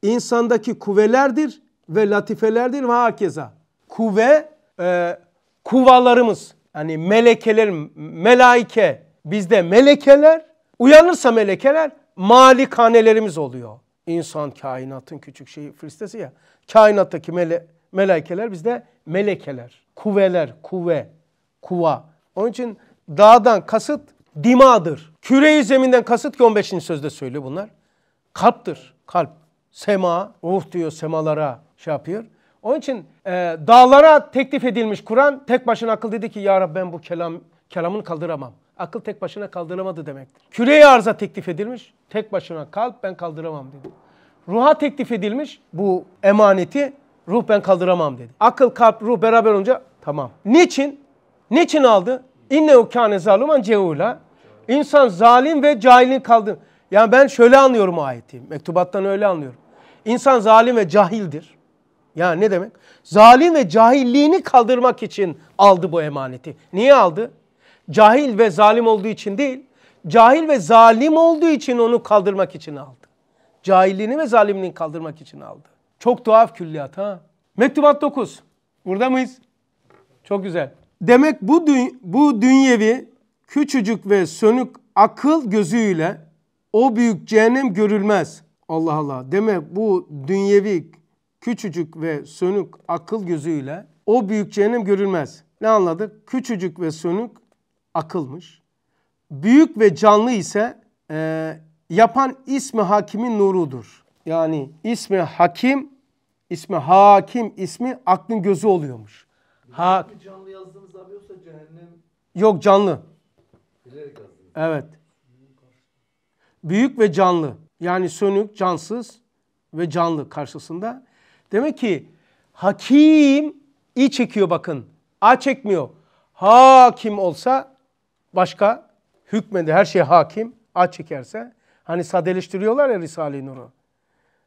insandaki kuvvelerdir ve latifelerdir ve hakeza. Kuvve e, kuvalarımız yani melekeler, melaike bizde melekeler Uyanırsa melekeler malikanelerimiz oluyor. İnsan kainatın küçük şeyi fristesi ya. Kainattaki mele, melekeler bizde melekeler. Kuveler, kuvve, kuva. Onun için dağdan kasıt dimadır. Küreyi zeminden kasıt ki 15. sözde söylüyor bunlar. Kalptir, kalp. Sema, ruh diyor semalara şey yapıyor. Onun için e, dağlara teklif edilmiş Kur'an tek başına akıl dedi ki ya Rabbi ben bu kelam kelamını kaldıramam akıl tek başına kaldıramadı demektir. Küreye arza teklif edilmiş, tek başına kalp ben kaldıramam dedi. Ruha teklif edilmiş bu emaneti, ruh ben kaldıramam dedi. Akıl, kalp, ruh beraber olunca tamam. Niçin? Niçin aldı? İnne ukane zaluman cehula. İnsan zalim ve cahilini kaldı. Yani ben şöyle anlıyorum ayeti. Mektubattan öyle anlıyorum. İnsan zalim ve cahildir. Yani ne demek? Zalim ve cahilliğini kaldırmak için aldı bu emaneti. Niye aldı? Cahil ve zalim olduğu için değil, cahil ve zalim olduğu için onu kaldırmak için aldı. Cahilliğini ve zalimliğini kaldırmak için aldı. Çok tuhaf külliyat ha. Mektubat 9. Burada mıyız? Çok güzel. Demek bu, dü bu dünyevi küçücük ve sönük akıl gözüyle o büyük cehennem görülmez. Allah Allah. Demek bu dünyevi küçücük ve sönük akıl gözüyle o büyük cehennem görülmez. Ne anladık? Küçücük ve sönük akılmış. Büyük ve canlı ise e, yapan ismi hakimin nurudur. Yani ismi hakim, ismi hakim ismi aklın gözü oluyormuş. Ha canlı yazdığınız yoksa cehennem. Yok canlı. evet. Büyük ve canlı. Yani sönük, cansız ve canlı karşısında. Demek ki hakim i çekiyor bakın. A çekmiyor. Hakim olsa Başka hükmede her şey hakim. A çekerse. Hani sadeleştiriyorlar ya Risale-i Nur'u.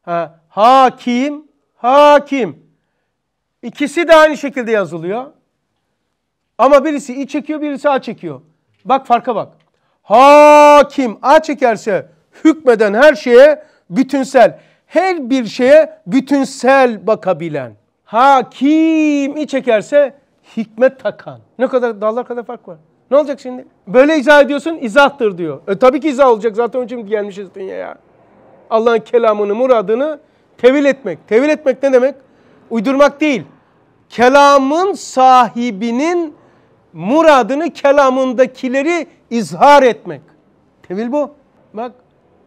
Ha, hakim, hakim. İkisi de aynı şekilde yazılıyor. Ama birisi i çekiyor, birisi a çekiyor. Bak farka bak. Hakim a çekerse hükmeden her şeye bütünsel. Her bir şeye bütünsel bakabilen. Hakim i çekerse hikmet takan. Ne kadar dallar kadar fark var. Ne olacak şimdi? Böyle izah ediyorsun izahtır diyor. E tabii ki izah olacak zaten onun için gelmişiz dünyaya. Allah'ın kelamını, muradını tevil etmek. Tevil etmek ne demek? Uydurmak değil. Kelamın sahibinin muradını kelamındakileri izhar etmek. Tevil bu. Bak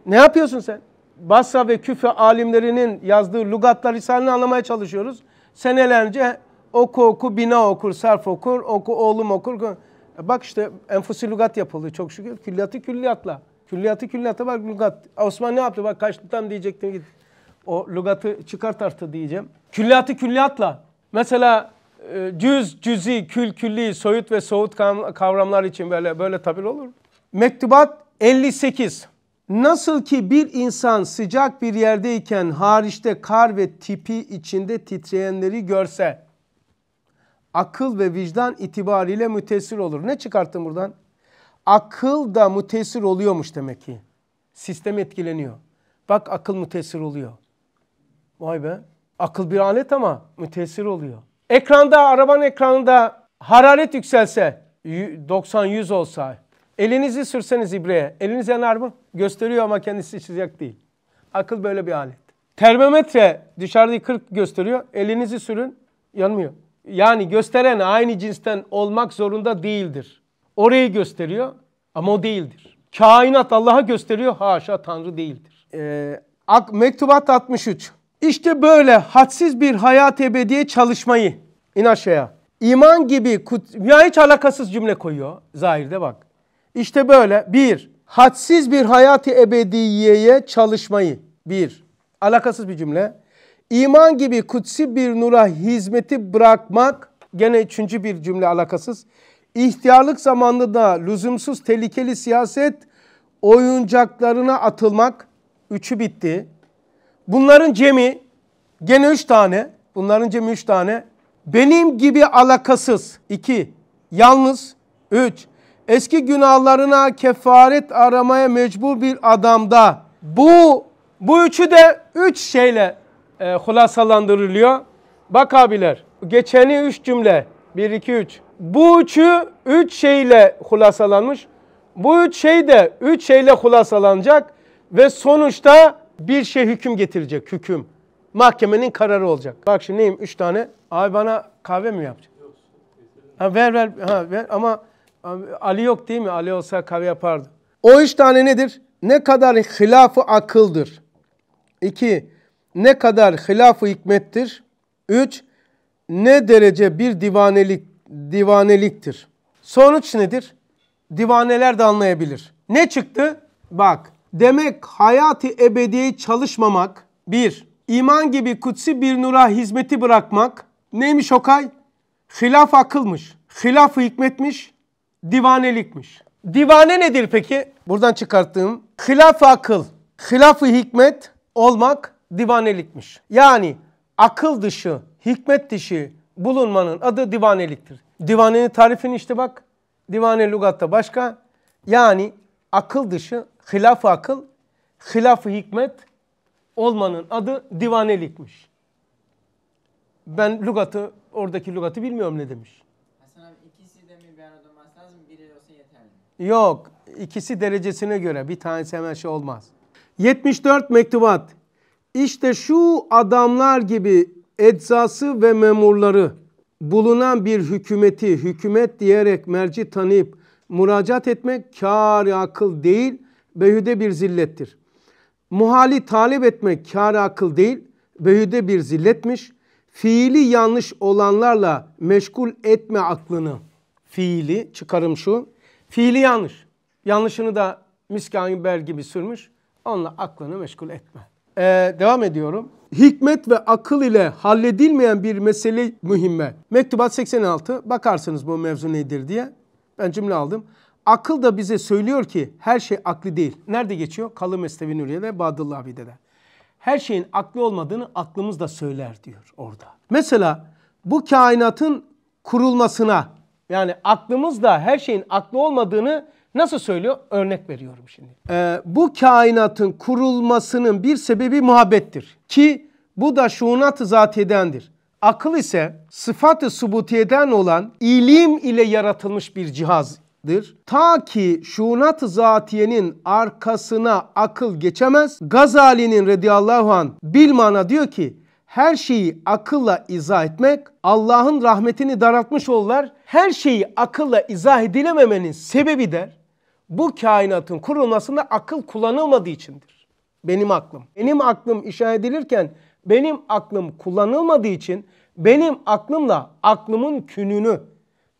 ne yapıyorsun sen? Basra ve Küfe alimlerinin yazdığı lugatlar lisanını anlamaya çalışıyoruz. Senelerce oku oku bina okur, sarf okur, oku oğlum okur. okur. E bak işte enfusi lügat yapıldı çok şükür. Külliyatı külliyatla. Külliyatı külliyata bak lügat. Osman ne yaptı? Bak kaçlıktan diyecektim git. O lügatı çıkartarttı diyeceğim. Külliyatı külliyatla. Mesela e, cüz, cüzi, kül, külli, soyut ve soğut kavramlar için böyle böyle tabir olur. Mektubat 58. Nasıl ki bir insan sıcak bir yerdeyken hariçte kar ve tipi içinde titreyenleri görse akıl ve vicdan itibariyle mütesir olur. Ne çıkarttım buradan? Akıl da mütesir oluyormuş demek ki. Sistem etkileniyor. Bak akıl mütesir oluyor. Vay be. Akıl bir alet ama mütesir oluyor. Ekranda, araban ekranında hararet yükselse, 90-100 olsa, elinizi sürseniz ibreye, eliniz yanar mı? Gösteriyor ama kendisi sıcak değil. Akıl böyle bir alet. Termometre dışarıda 40 gösteriyor, elinizi sürün, yanmıyor yani gösteren aynı cinsten olmak zorunda değildir. Orayı gösteriyor ama o değildir. Kainat Allah'a gösteriyor haşa Tanrı değildir. Ee, Mektubat 63. İşte böyle hadsiz bir hayat ebediye çalışmayı in aşağıya. İman gibi kut ya hiç alakasız cümle koyuyor zahirde bak. İşte böyle bir hadsiz bir hayat ebediyeye çalışmayı bir alakasız bir cümle. İman gibi kutsi bir nura hizmeti bırakmak, gene üçüncü bir cümle alakasız. İhtiyarlık zamanında da lüzumsuz tehlikeli siyaset oyuncaklarına atılmak, üçü bitti. Bunların cemi, gene üç tane, bunların cemi üç tane. Benim gibi alakasız, iki. Yalnız, üç. Eski günahlarına kefaret aramaya mecbur bir adamda bu bu üçü de üç şeyle e, hulasalandırılıyor. Bak abiler geçeni üç cümle. bir iki üç. Bu üçü üç şeyle hulasalanmış. Bu üç şey de üç şeyle hulasalanacak ve sonuçta bir şey hüküm getirecek hüküm. Mahkemenin kararı olacak. Bak şimdi neyim üç tane. Abi bana kahve mi yapacak? Ha, ver ver, ha, ver ama Ali yok değil mi? Ali olsa kahve yapardı. O üç tane nedir? Ne kadar hilafı akıldır. İki, ne kadar hilaf-ı hikmettir? 3. Ne derece bir divanelik divaneliktir? Sonuç nedir? Divaneler de anlayabilir. Ne çıktı? Bak demek hayatı ebediye çalışmamak bir iman gibi kutsi bir nura hizmeti bırakmak neymiş Okay? Hilaf akılmış, hilaf hikmetmiş, divanelikmiş. Divane nedir peki? Buradan çıkarttığım hilaf akıl, hilaf hikmet olmak divanelikmiş. Yani akıl dışı, hikmet dışı bulunmanın adı divaneliktir. Divanenin tarifini işte bak. Divane lugatta başka. Yani akıl dışı, hilaf akıl, hilaf hikmet olmanın adı divanelikmiş. Ben lugatı, oradaki lugatı bilmiyorum ne demiş. Hasan ikisi de mi bir arada lazım? Biri olsa yeterli Yok. ikisi derecesine göre. Bir tanesi hemen şey olmaz. 74 mektubat. İşte şu adamlar gibi eczası ve memurları bulunan bir hükümeti hükümet diyerek merci tanıyıp müracaat etmek kâr akıl değil behüde bir zillettir. Muhali talep etmek kâr akıl değil behüde bir zilletmiş. Fiili yanlış olanlarla meşgul etme aklını. Fiili çıkarım şu. Fiili yanlış. Yanlışını da miskan gibi sürmüş. Onunla aklını meşgul etme. Ee, devam ediyorum. Hikmet ve akıl ile halledilmeyen bir mesele mühimme. Mektubat 86 bakarsınız bu mevzu nedir diye. Ben cümle aldım. Akıl da bize söylüyor ki her şey akli değil. Nerede geçiyor? Kalı Mesnevi Nuriye'de, Badullah Abide'de. Her şeyin akli olmadığını aklımız da söyler diyor orada. Mesela bu kainatın kurulmasına yani aklımız da her şeyin aklı olmadığını Nasıl söylüyor? Örnek veriyorum şimdi. Ee, bu kainatın kurulmasının bir sebebi muhabbettir. Ki bu da şuunat-ı zatiyedendir. Akıl ise sıfat-ı subutiyeden olan ilim ile yaratılmış bir cihazdır. Ta ki şunat-ı zatiyenin arkasına akıl geçemez. Gazali'nin radıyallahu an bilmana diyor ki her şeyi akılla izah etmek Allah'ın rahmetini daraltmış olurlar. Her şeyi akılla izah edilememenin sebebi der bu kainatın kurulmasında akıl kullanılmadığı içindir. Benim aklım. Benim aklım inşa edilirken benim aklım kullanılmadığı için benim aklımla aklımın kününü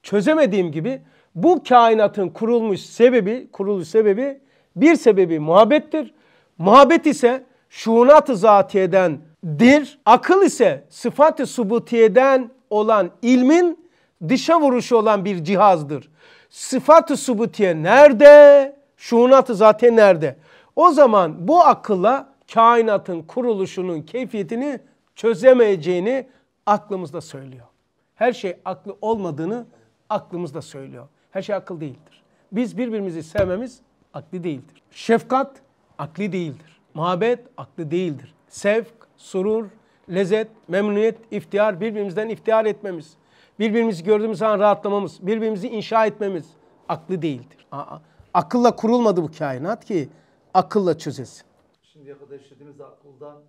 çözemediğim gibi bu kainatın kurulmuş sebebi, kuruluş sebebi bir sebebi muhabbettir. Muhabbet ise şuunat-ı zatiyedendir. Akıl ise sıfat-ı subutiyeden olan ilmin dışa vuruşu olan bir cihazdır sıfat-ı subutiye nerede? şunatı zaten nerede? O zaman bu akılla kainatın kuruluşunun keyfiyetini çözemeyeceğini aklımızda söylüyor. Her şey aklı olmadığını aklımızda söylüyor. Her şey akıl değildir. Biz birbirimizi sevmemiz akli değildir. Şefkat akli değildir. Muhabbet akli değildir. Sevk, surur, lezzet, memnuniyet, iftihar birbirimizden iftihar etmemiz birbirimizi gördüğümüz zaman rahatlamamız, birbirimizi inşa etmemiz aklı değildir. Aa, akılla kurulmadı bu kainat ki akılla çözesin. Şimdiye kadar işlediğimiz akıldan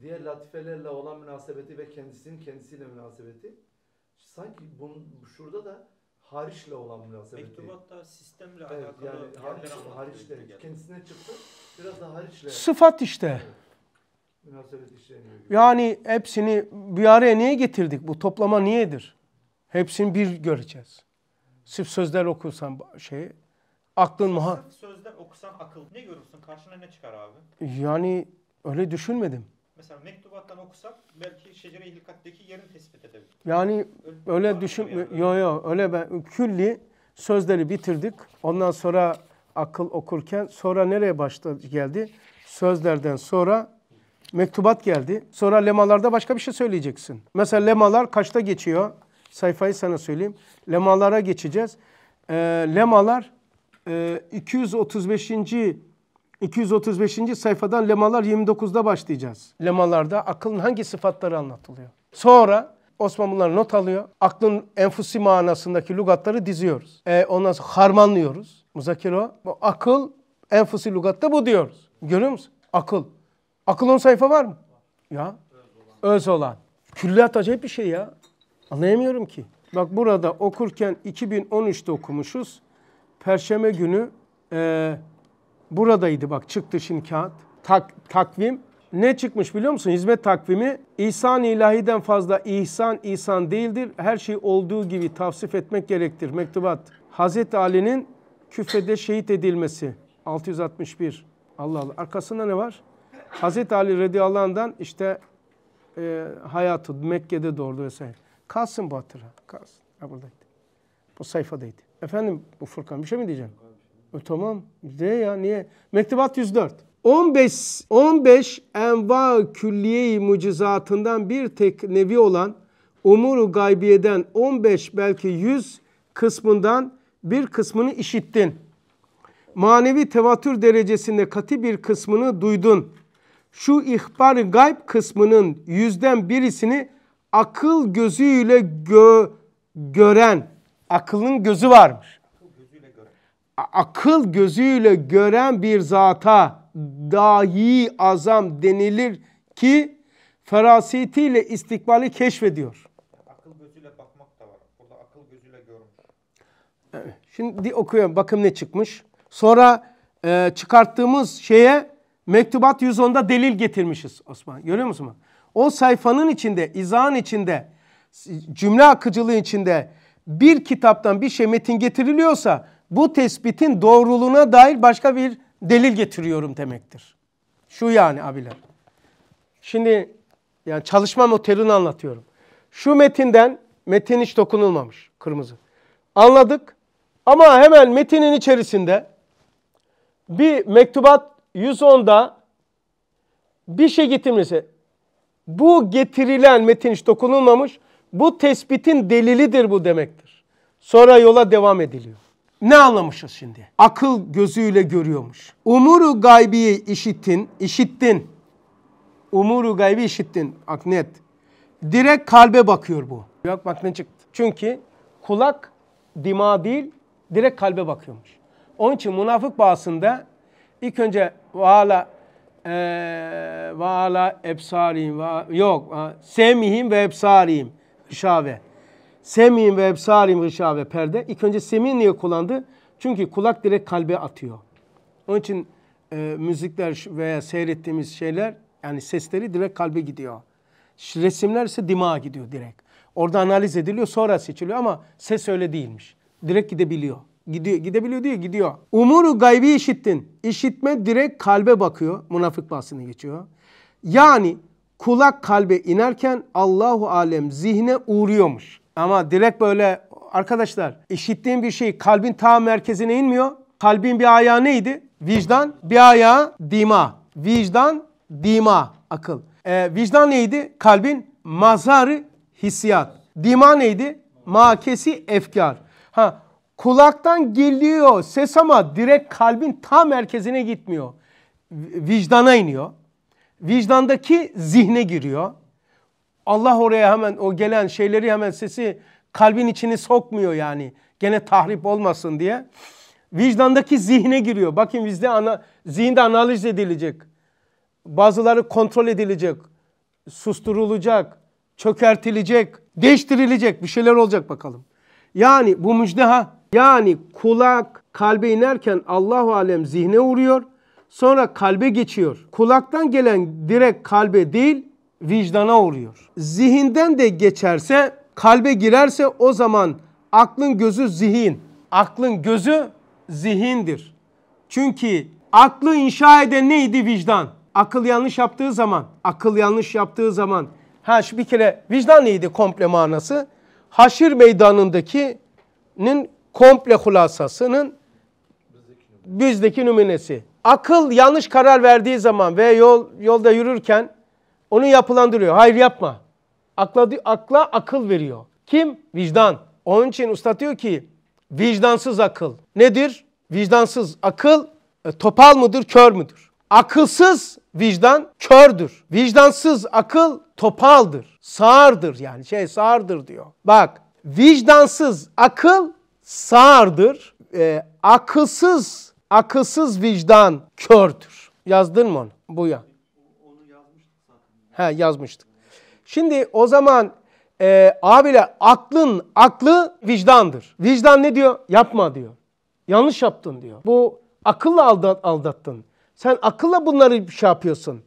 diğer latifelerle olan münasebeti ve kendisinin kendisiyle münasebeti sanki bunun şurada da harişle olan münasebeti. Mektubatta sistemle evet, alakalı yani hariç, hariçle kendisine çıktı biraz da harişle. Sıfat işte. Evet. Yani hepsini bir araya niye getirdik? Bu toplama niyedir? Hepsini bir göreceğiz. Sırf sözler okursan şeyi aklın muha... sözler okusan akıl ne görürsün? Karşına ne çıkar abi? Yani öyle düşünmedim. Mesela mektubattan okusak belki Şecere-i Hilkat'taki yerini tespit edebilir. Yani öyle, öyle düşün... Yani. Yo yo öyle ben külli sözleri bitirdik. Ondan sonra akıl okurken sonra nereye başladı geldi? Sözlerden sonra mektubat geldi. Sonra lemalarda başka bir şey söyleyeceksin. Mesela lemalar kaçta geçiyor? sayfayı sana söyleyeyim. Lemalara geçeceğiz. E, lemalar e, 235. 235. sayfadan lemalar 29'da başlayacağız. Lemalarda akılın hangi sıfatları anlatılıyor? Sonra Osman bunları not alıyor. Aklın enfusi manasındaki lugatları diziyoruz. E, ondan sonra harmanlıyoruz. Muzakiro. Bu akıl enfusi lugatta bu diyoruz. Görüyor musun? Akıl. Akıl on sayfa var mı? Ya. Öz olan. Külliyat acayip bir şey ya. Anlayamıyorum ki. Bak burada okurken 2013'te okumuşuz. Perşembe günü e, buradaydı bak çıktı şimdi kağıt. Tak, takvim ne çıkmış biliyor musun? Hizmet takvimi ihsan ilahiden fazla ihsan ihsan değildir. Her şey olduğu gibi tavsif etmek gerektir. Mektubat. Hazreti Ali'nin küfede şehit edilmesi. 661. Allah Allah. Arkasında ne var? Hazreti Ali radıyallahu anh'dan işte e, hayatı Mekke'de doğdu vesaire. Kalsın bu hatıra. Kalsın. Ha buradaydı. Bu sayfadaydı. Efendim bu Furkan bir şey mi diyeceğim? Şey e, tamam. De ya niye? Mektubat 104. 15 15 enva külliye mucizatından bir tek nevi olan umuru gaybiyeden 15 belki 100 kısmından bir kısmını işittin. Manevi tevatür derecesinde katı bir kısmını duydun. Şu ihbar gayb kısmının yüzden birisini akıl gözüyle gö gören, akılın gözü varmış. Akıl gözüyle gören bir zata dahi azam denilir ki ferasetiyle istikbali keşfediyor. Akıl gözüyle bakmak da var. Burada akıl gözüyle görmüş. Şimdi okuyorum. Bakın ne çıkmış. Sonra e, çıkarttığımız şeye mektubat 110'da delil getirmişiz Osman. Görüyor musun? o sayfanın içinde, izahın içinde, cümle akıcılığı içinde bir kitaptan bir şey metin getiriliyorsa bu tespitin doğruluğuna dair başka bir delil getiriyorum demektir. Şu yani abiler. Şimdi yani çalışma motorini anlatıyorum. Şu metinden metin hiç dokunulmamış kırmızı. Anladık ama hemen metinin içerisinde bir mektubat 110'da bir şey getirmesi. Bu getirilen metin hiç dokunulmamış. Bu tespitin delilidir bu demektir. Sonra yola devam ediliyor. Ne anlamışız şimdi? Akıl gözüyle görüyormuş. Umuru gaybiyi işittin, işittin. Umuru gaybi işittin, aknet. net. Direkt kalbe bakıyor bu. Yok bak ne çıktı. Çünkü kulak dima değil, direkt kalbe bakıyormuş. Onun için münafık bağısında ilk önce vala e, ee, ve ala ebsarihim ve yok semihim ve ebsarihim gışave. Semihim ve ebsarihim gışave perde. İlk önce semih niye kullandı? Çünkü kulak direkt kalbe atıyor. Onun için e, müzikler veya seyrettiğimiz şeyler yani sesleri direkt kalbe gidiyor. Resimler ise dimağa gidiyor direkt. Orada analiz ediliyor sonra seçiliyor ama ses öyle değilmiş. Direkt gidebiliyor. Gidiyor, gidebiliyor diyor, gidiyor. Umuru gaybi işittin. İşitme direkt kalbe bakıyor. Münafık bahsini geçiyor. Yani kulak kalbe inerken Allahu alem zihne uğruyormuş. Ama direkt böyle arkadaşlar işittiğin bir şey kalbin ta merkezine inmiyor. Kalbin bir ayağı neydi? Vicdan, bir ayağı dima. Vicdan, dima, akıl. Ee, vicdan neydi? Kalbin mazarı hissiyat. Dima neydi? Makesi efkar. Ha Kulaktan geliyor ses ama direkt kalbin tam merkezine gitmiyor. Vicdana iniyor. Vicdandaki zihne giriyor. Allah oraya hemen o gelen şeyleri hemen sesi kalbin içini sokmuyor yani. Gene tahrip olmasın diye. Vicdandaki zihne giriyor. Bakın bizde ana, zihinde analiz edilecek. Bazıları kontrol edilecek. Susturulacak. Çökertilecek. Değiştirilecek. Bir şeyler olacak bakalım. Yani bu müjde ha. Yani kulak kalbe inerken Allahu alem zihne uğruyor. Sonra kalbe geçiyor. Kulaktan gelen direkt kalbe değil vicdana uğruyor. Zihinden de geçerse kalbe girerse o zaman aklın gözü zihin. Aklın gözü zihindir. Çünkü aklı inşa eden neydi vicdan? Akıl yanlış yaptığı zaman, akıl yanlış yaptığı zaman. Ha şu bir kere vicdan neydi komple manası? Haşir meydanındakinin komple hulasasının bizdeki numunesi. Akıl yanlış karar verdiği zaman ve yol yolda yürürken onu yapılandırıyor. Hayır yapma. Akla, akla akıl veriyor. Kim? Vicdan. Onun için usta diyor ki vicdansız akıl. Nedir? Vicdansız akıl e, topal mıdır, kör müdür? Akılsız vicdan kördür. Vicdansız akıl topaldır. Sağırdır yani şey sağırdır diyor. Bak vicdansız akıl sağırdır, e, akılsız, akılsız vicdan kördür. Yazdın mı onu? Bu ya. Onu yazmıştık He yazmıştık. Şimdi o zaman e, abiler aklın aklı vicdandır. Vicdan ne diyor? Yapma diyor. Yanlış yaptın diyor. Bu akılla aldat, aldattın. Sen akılla bunları şey yapıyorsun.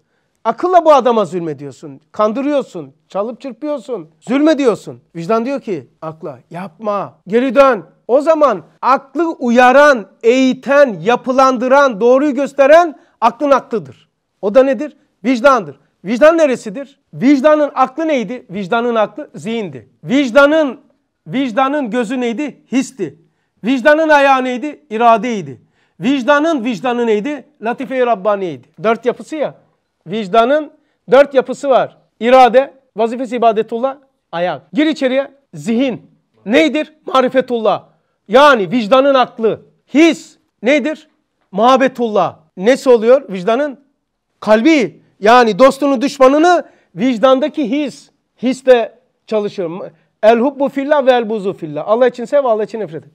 Akılla bu adama zulme diyorsun. Kandırıyorsun, çalıp çırpıyorsun, zulme diyorsun. Vicdan diyor ki akla yapma, geri dön, o zaman aklı uyaran, eğiten, yapılandıran, doğruyu gösteren aklın aklıdır. O da nedir? Vicdandır. Vicdan neresidir? Vicdanın aklı neydi? Vicdanın aklı zihindi. Vicdanın vicdanın gözü neydi? Histi. Vicdanın ayağı neydi? İradeydi. Vicdanın vicdanı neydi? Latife-i Rabbani'ydi. Dört yapısı ya. Vicdanın dört yapısı var. İrade, vazifesi ibadetullah, ayak. Gir içeriye. Zihin. Neydir? Marifetullah. Yani vicdanın aklı. His nedir? Ma'betullah Nesi oluyor vicdanın? Kalbi. Yani dostunu düşmanını vicdandaki his. His de çalışır. El hubbu fillah ve el buzu fillah. Allah için sev, Allah için nefret et.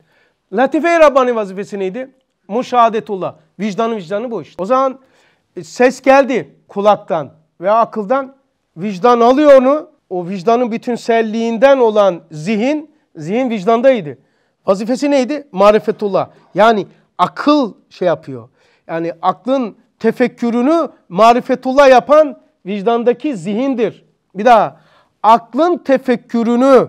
Latife-i Rabbani vazifesi neydi? Muşahadetullah. Vicdanın vicdanı bu iş. O zaman e, ses geldi kulaktan veya akıldan. Vicdan alıyor onu. O vicdanın bütünselliğinden olan zihin, zihin vicdandaydı. Vazifesi neydi? Marifetullah. Yani akıl şey yapıyor. Yani aklın tefekkürünü marifetullah yapan vicdandaki zihindir. Bir daha. Aklın tefekkürünü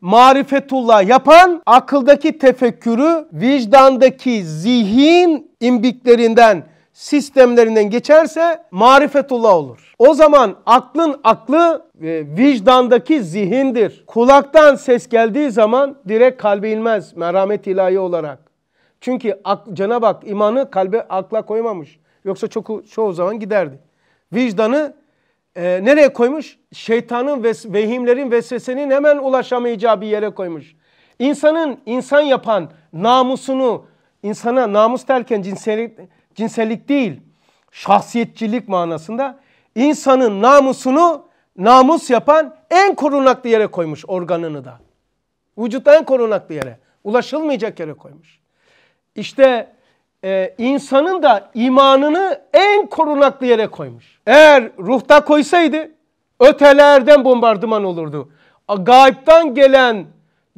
marifetullah yapan akıldaki tefekkürü vicdandaki zihin imbiklerinden sistemlerinden geçerse marifetullah olur. O zaman aklın aklı e, vicdandaki zihindir. Kulaktan ses geldiği zaman direkt kalbe inmez merhamet ilahi olarak. Çünkü cana bak imanı kalbe akla koymamış. Yoksa çok çoğu zaman giderdi. Vicdanı e, nereye koymuş? Şeytanın, ves vehimlerin, vesvesenin hemen ulaşamayacağı bir yere koymuş. İnsanın insan yapan namusunu, insana namus derken cinsellik, cinsellik değil, şahsiyetçilik manasında insanın namusunu namus yapan en korunaklı yere koymuş organını da. Vücutta en korunaklı yere, ulaşılmayacak yere koymuş. İşte e, insanın da imanını en korunaklı yere koymuş. Eğer ruhta koysaydı ötelerden bombardıman olurdu. Gayipten gelen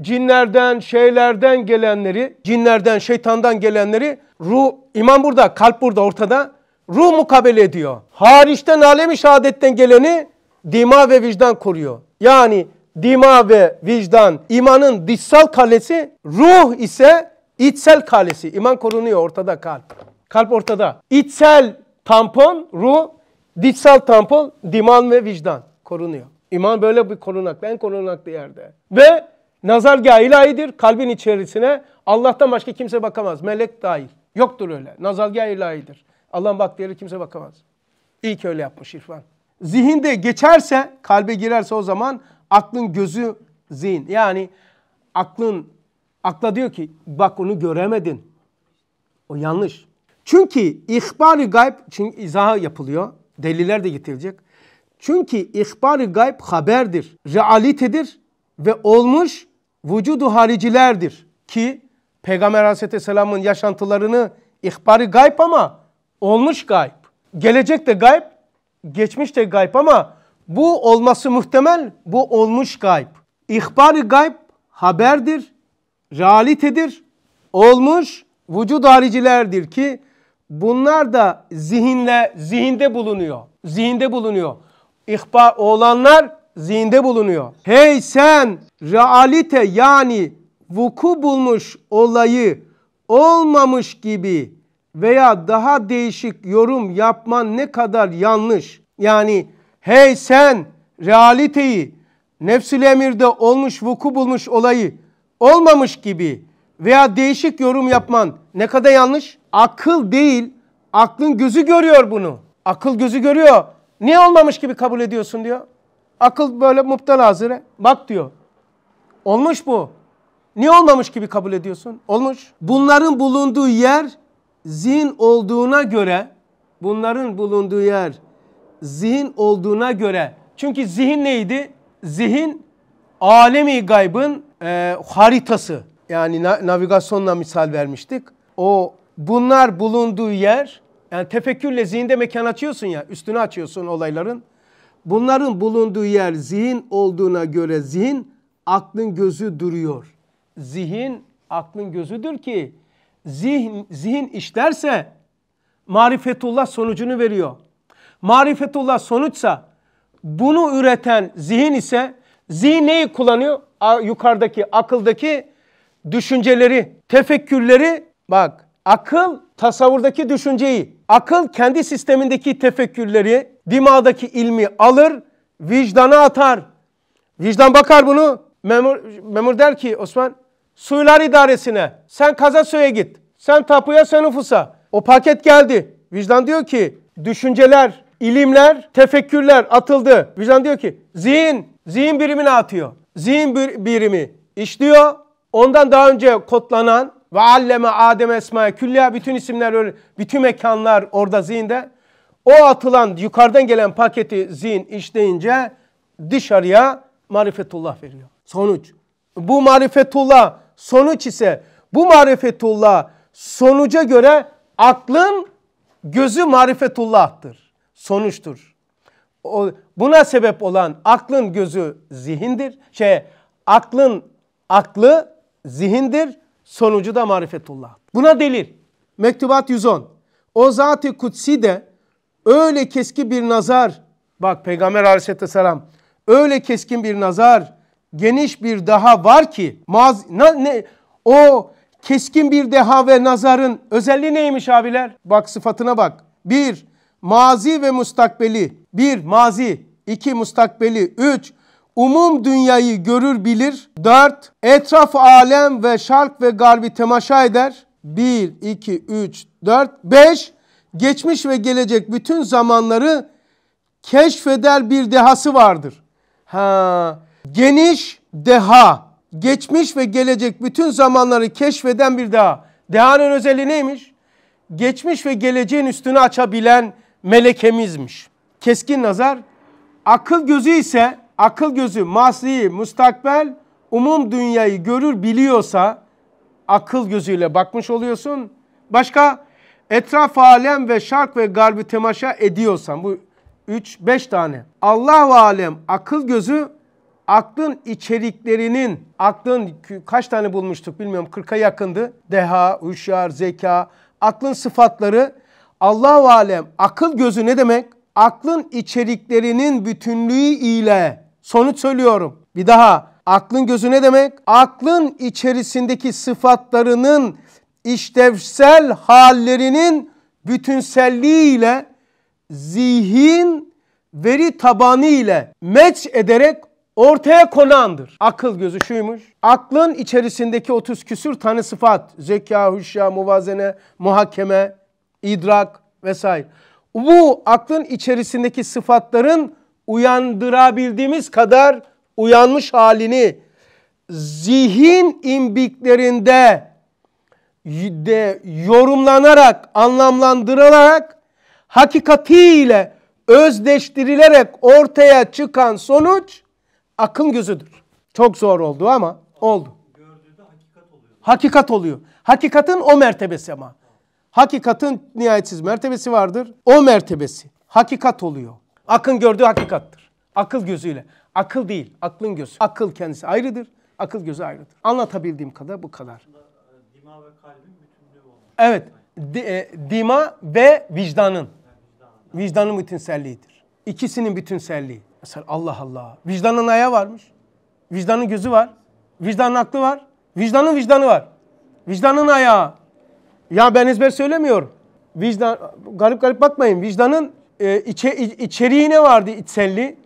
cinlerden, şeylerden gelenleri, cinlerden, şeytandan gelenleri ruh, iman burada, kalp burada ortada. Ruh mukabele ediyor. Hariçten alemi şehadetten geleni dima ve vicdan koruyor. Yani dima ve vicdan imanın dışsal kalesi, ruh ise içsel kalesi. İman korunuyor ortada kalp. Kalp ortada. İçsel tampon ruh, dışsal tampon diman ve vicdan korunuyor. İman böyle bir korunaklı, en korunaklı yerde. Ve nazargah ilahidir. Kalbin içerisine Allah'tan başka kimse bakamaz. Melek dahil. Yoktur öyle. Nazargah ilahidir. Allah'ın baktığı yere kimse bakamaz. İyi ki öyle yapmış İrfan zihinde geçerse, kalbe girerse o zaman aklın gözü zihin. Yani aklın akla diyor ki bak onu göremedin. O yanlış. Çünkü ihbari gayb için izahı yapılıyor. Deliller de getirecek Çünkü ihbari gayb haberdir, realitedir ve olmuş vücudu haricilerdir. Ki Peygamber Aleyhisselam'ın yaşantılarını ihbari gayb ama olmuş gayb. Gelecek de gayb, geçmişte gayb ama bu olması muhtemel, bu olmuş gayb. İhbar-ı gayb haberdir, realitedir, olmuş vücud haricilerdir ki bunlar da zihinle, zihinde bulunuyor. Zihinde bulunuyor. İhbar olanlar zihinde bulunuyor. Hey sen realite yani vuku bulmuş olayı olmamış gibi veya daha değişik yorum yapman ne kadar yanlış. Yani hey sen realiteyi nefsül emirde olmuş vuku bulmuş olayı olmamış gibi veya değişik yorum yapman ne kadar yanlış? Akıl değil, aklın gözü görüyor bunu. Akıl gözü görüyor. Niye olmamış gibi kabul ediyorsun diyor. Akıl böyle muptala hazire. Bak diyor. Olmuş bu. Niye olmamış gibi kabul ediyorsun? Olmuş. Bunların bulunduğu yer zihin olduğuna göre bunların bulunduğu yer zihin olduğuna göre çünkü zihin neydi? Zihin alemi gaybın e, haritası. Yani na navigasyonla misal vermiştik. O bunlar bulunduğu yer yani tefekkürle zihinde mekan açıyorsun ya üstünü açıyorsun olayların. Bunların bulunduğu yer zihin olduğuna göre zihin aklın gözü duruyor. Zihin aklın gözüdür ki zihin, zihin işlerse marifetullah sonucunu veriyor. Marifetullah sonuçsa bunu üreten zihin ise zihin neyi kullanıyor? A, yukarıdaki akıldaki düşünceleri, tefekkürleri bak akıl tasavvurdaki düşünceyi, akıl kendi sistemindeki tefekkürleri, dimağdaki ilmi alır, vicdana atar. Vicdan bakar bunu. Memur, memur der ki Osman Suylar idaresine, sen Kazasöy'e git, sen tapuya, sen ufusa. O paket geldi. Vicdan diyor ki düşünceler, ilimler, tefekkürler atıldı. Vicdan diyor ki zihin, zihin birimine atıyor. Zihin bir, birimi işliyor. Ondan daha önce kodlanan ve alleme Adem esma, külliya bütün isimler öyle bütün mekanlar orada zihinde. O atılan yukarıdan gelen paketi zihin işleyince dışarıya marifetullah veriliyor. Sonuç bu marifetullah Sonuç ise bu marifetullah sonuca göre aklın gözü marifetullah'tır. Sonuçtur. O, buna sebep olan aklın gözü zihindir. Şey, aklın aklı zihindir. Sonucu da marifetullah. Buna delil. Mektubat 110. O zat-ı kutsi de öyle keski bir nazar. Bak Peygamber Aleyhisselam, öyle keskin bir nazar geniş bir daha var ki maz na, ne, o keskin bir deha ve nazarın özelliği neymiş abiler? Bak sıfatına bak. Bir, mazi ve mustakbeli. Bir, mazi. iki mustakbeli. Üç, umum dünyayı görür bilir. Dört, etraf alem ve şark ve garbi temaşa eder. Bir, iki, üç, dört, beş, geçmiş ve gelecek bütün zamanları keşfeder bir dehası vardır. Ha, geniş deha, geçmiş ve gelecek bütün zamanları keşfeden bir deha. Dehanın özelliği neymiş? Geçmiş ve geleceğin üstünü açabilen melekemizmiş. Keskin nazar, akıl gözü ise akıl gözü masiyi, mustakbel, umum dünyayı görür biliyorsa akıl gözüyle bakmış oluyorsun. Başka etraf alem ve şark ve garbi temaşa ediyorsan bu 3 5 tane. Allah alem akıl gözü aklın içeriklerinin, aklın kaç tane bulmuştuk bilmiyorum 40'a yakındı. Deha, uşyar, zeka, aklın sıfatları Allah-u Alem akıl gözü ne demek? Aklın içeriklerinin bütünlüğü ile sonuç söylüyorum. Bir daha aklın gözü ne demek? Aklın içerisindeki sıfatlarının işlevsel hallerinin bütünselliği ile zihin veri tabanı ile meç ederek ortaya konandır. Akıl gözü şuymuş. Aklın içerisindeki 30 küsür tane sıfat. Zeka, huşya, muvazene, muhakeme, idrak vesaire. Bu aklın içerisindeki sıfatların uyandırabildiğimiz kadar uyanmış halini zihin imbiklerinde de yorumlanarak, anlamlandırılarak hakikatiyle özdeştirilerek ortaya çıkan sonuç Akıl gözüdür. Çok zor oldu ama oldu. Hakikat oluyor. hakikat oluyor. Hakikatin o mertebesi ama. Hakikatin nihayetsiz mertebesi vardır. O mertebesi hakikat oluyor. Akın gördüğü hakikattır. Akıl gözüyle. Akıl değil, aklın gözü. Akıl kendisi ayrıdır, akıl gözü ayrıdır. Anlatabildiğim kadar bu kadar. Dima ve kalbin bütünlüğü olmuş. Evet, di, e, dima ve vicdanın. Vicdanın bütünselliğidir. İkisinin bütünselliği. Mesela Allah Allah. Vicdanın ayağı varmış. Vicdanın gözü var. Vicdanın aklı var. Vicdanın vicdanı var. Vicdanın ayağı. Ya ben ezber söylemiyorum. Vicdan, garip garip bakmayın. Vicdanın e, içe, ne vardı içselliği.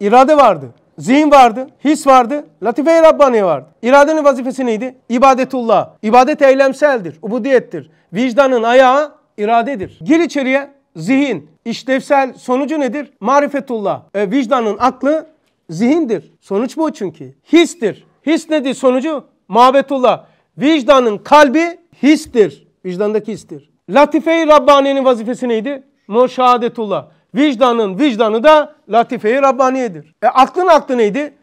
irade vardı. Zihin vardı, his vardı, latife-i Rabbani vardı. İradenin vazifesi neydi? İbadetullah. İbadet eylemseldir, ubudiyettir. Vicdanın ayağı iradedir. Gir içeriye, zihin. işlevsel sonucu nedir? Marifetullah. E, vicdanın aklı zihindir. Sonuç bu çünkü. Histir. His nedir sonucu? Mabetullah. Vicdanın kalbi histir. Vicdandaki histir. Latife-i Rabbani'nin vazifesi neydi? Müşahadetullah. Vicdanın vicdanı da Latife-i Rabbaniye'dir. E aklın aklı neydi?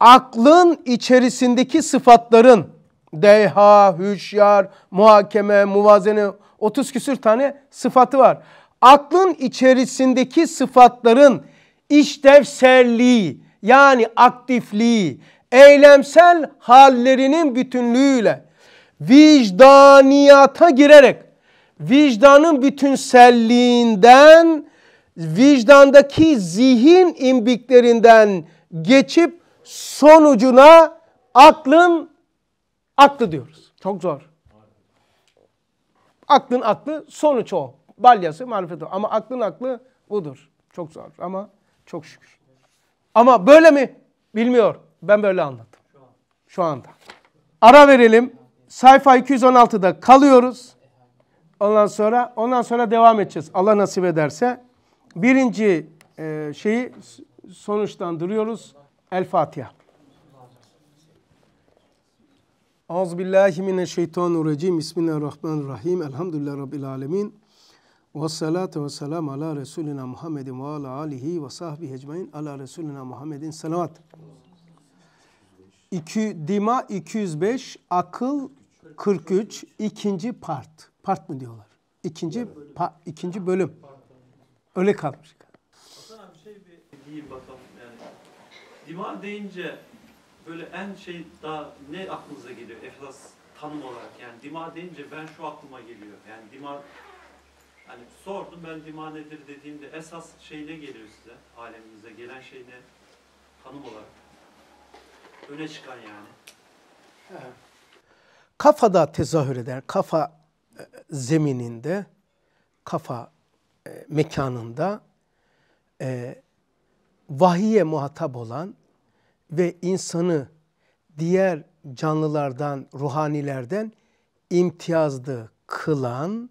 Aklın içerisindeki sıfatların deha, hüşyar, muhakeme, muvazene 30 küsür tane sıfatı var aklın içerisindeki sıfatların işlevselliği yani aktifliği, eylemsel hallerinin bütünlüğüyle vicdaniyata girerek vicdanın bütünselliğinden vicdandaki zihin imbiklerinden geçip sonucuna aklın aklı diyoruz. Çok zor. Aklın aklı sonuç o balyası marifet olur. Ama aklın aklı budur. Çok zor ama çok şükür. Ama böyle mi? Bilmiyor. Ben böyle anlattım. Şu anda. Ara verelim. Sayfa 216'da kalıyoruz. Ondan sonra ondan sonra devam edeceğiz. Allah nasip ederse. Birinci e, şeyi sonuçlandırıyoruz. El Fatiha. Auz billahi mineşşeytanirracim. Bismillahirrahmanirrahim. Elhamdülillahi rabbil alamin. Ve salatu ve selam ala Resulina Muhammedin ve ala alihi ve sahbihi ecmain ala Resulina Muhammedin salavat. İki, dima 205, akıl 43, ikinci part. Part mı diyorlar? İkinci, pa, ikinci bölüm. Öyle kalmış. Hasan abi şey bir değil bakalım yani. Dima deyince böyle en şey daha ne aklınıza geliyor? Eflas tanım olarak yani dima deyince ben şu aklıma geliyor. Yani dima Hani sordum ben dimanedir dediğimde esas şey ne geliyor size? Alemimize gelen şey ne? Tanım olarak. Öne çıkan yani. Evet. Kafada tezahür eder. Kafa e, zemininde, kafa e, mekanında e, vahiye muhatap olan ve insanı diğer canlılardan, ruhanilerden imtiyazlı kılan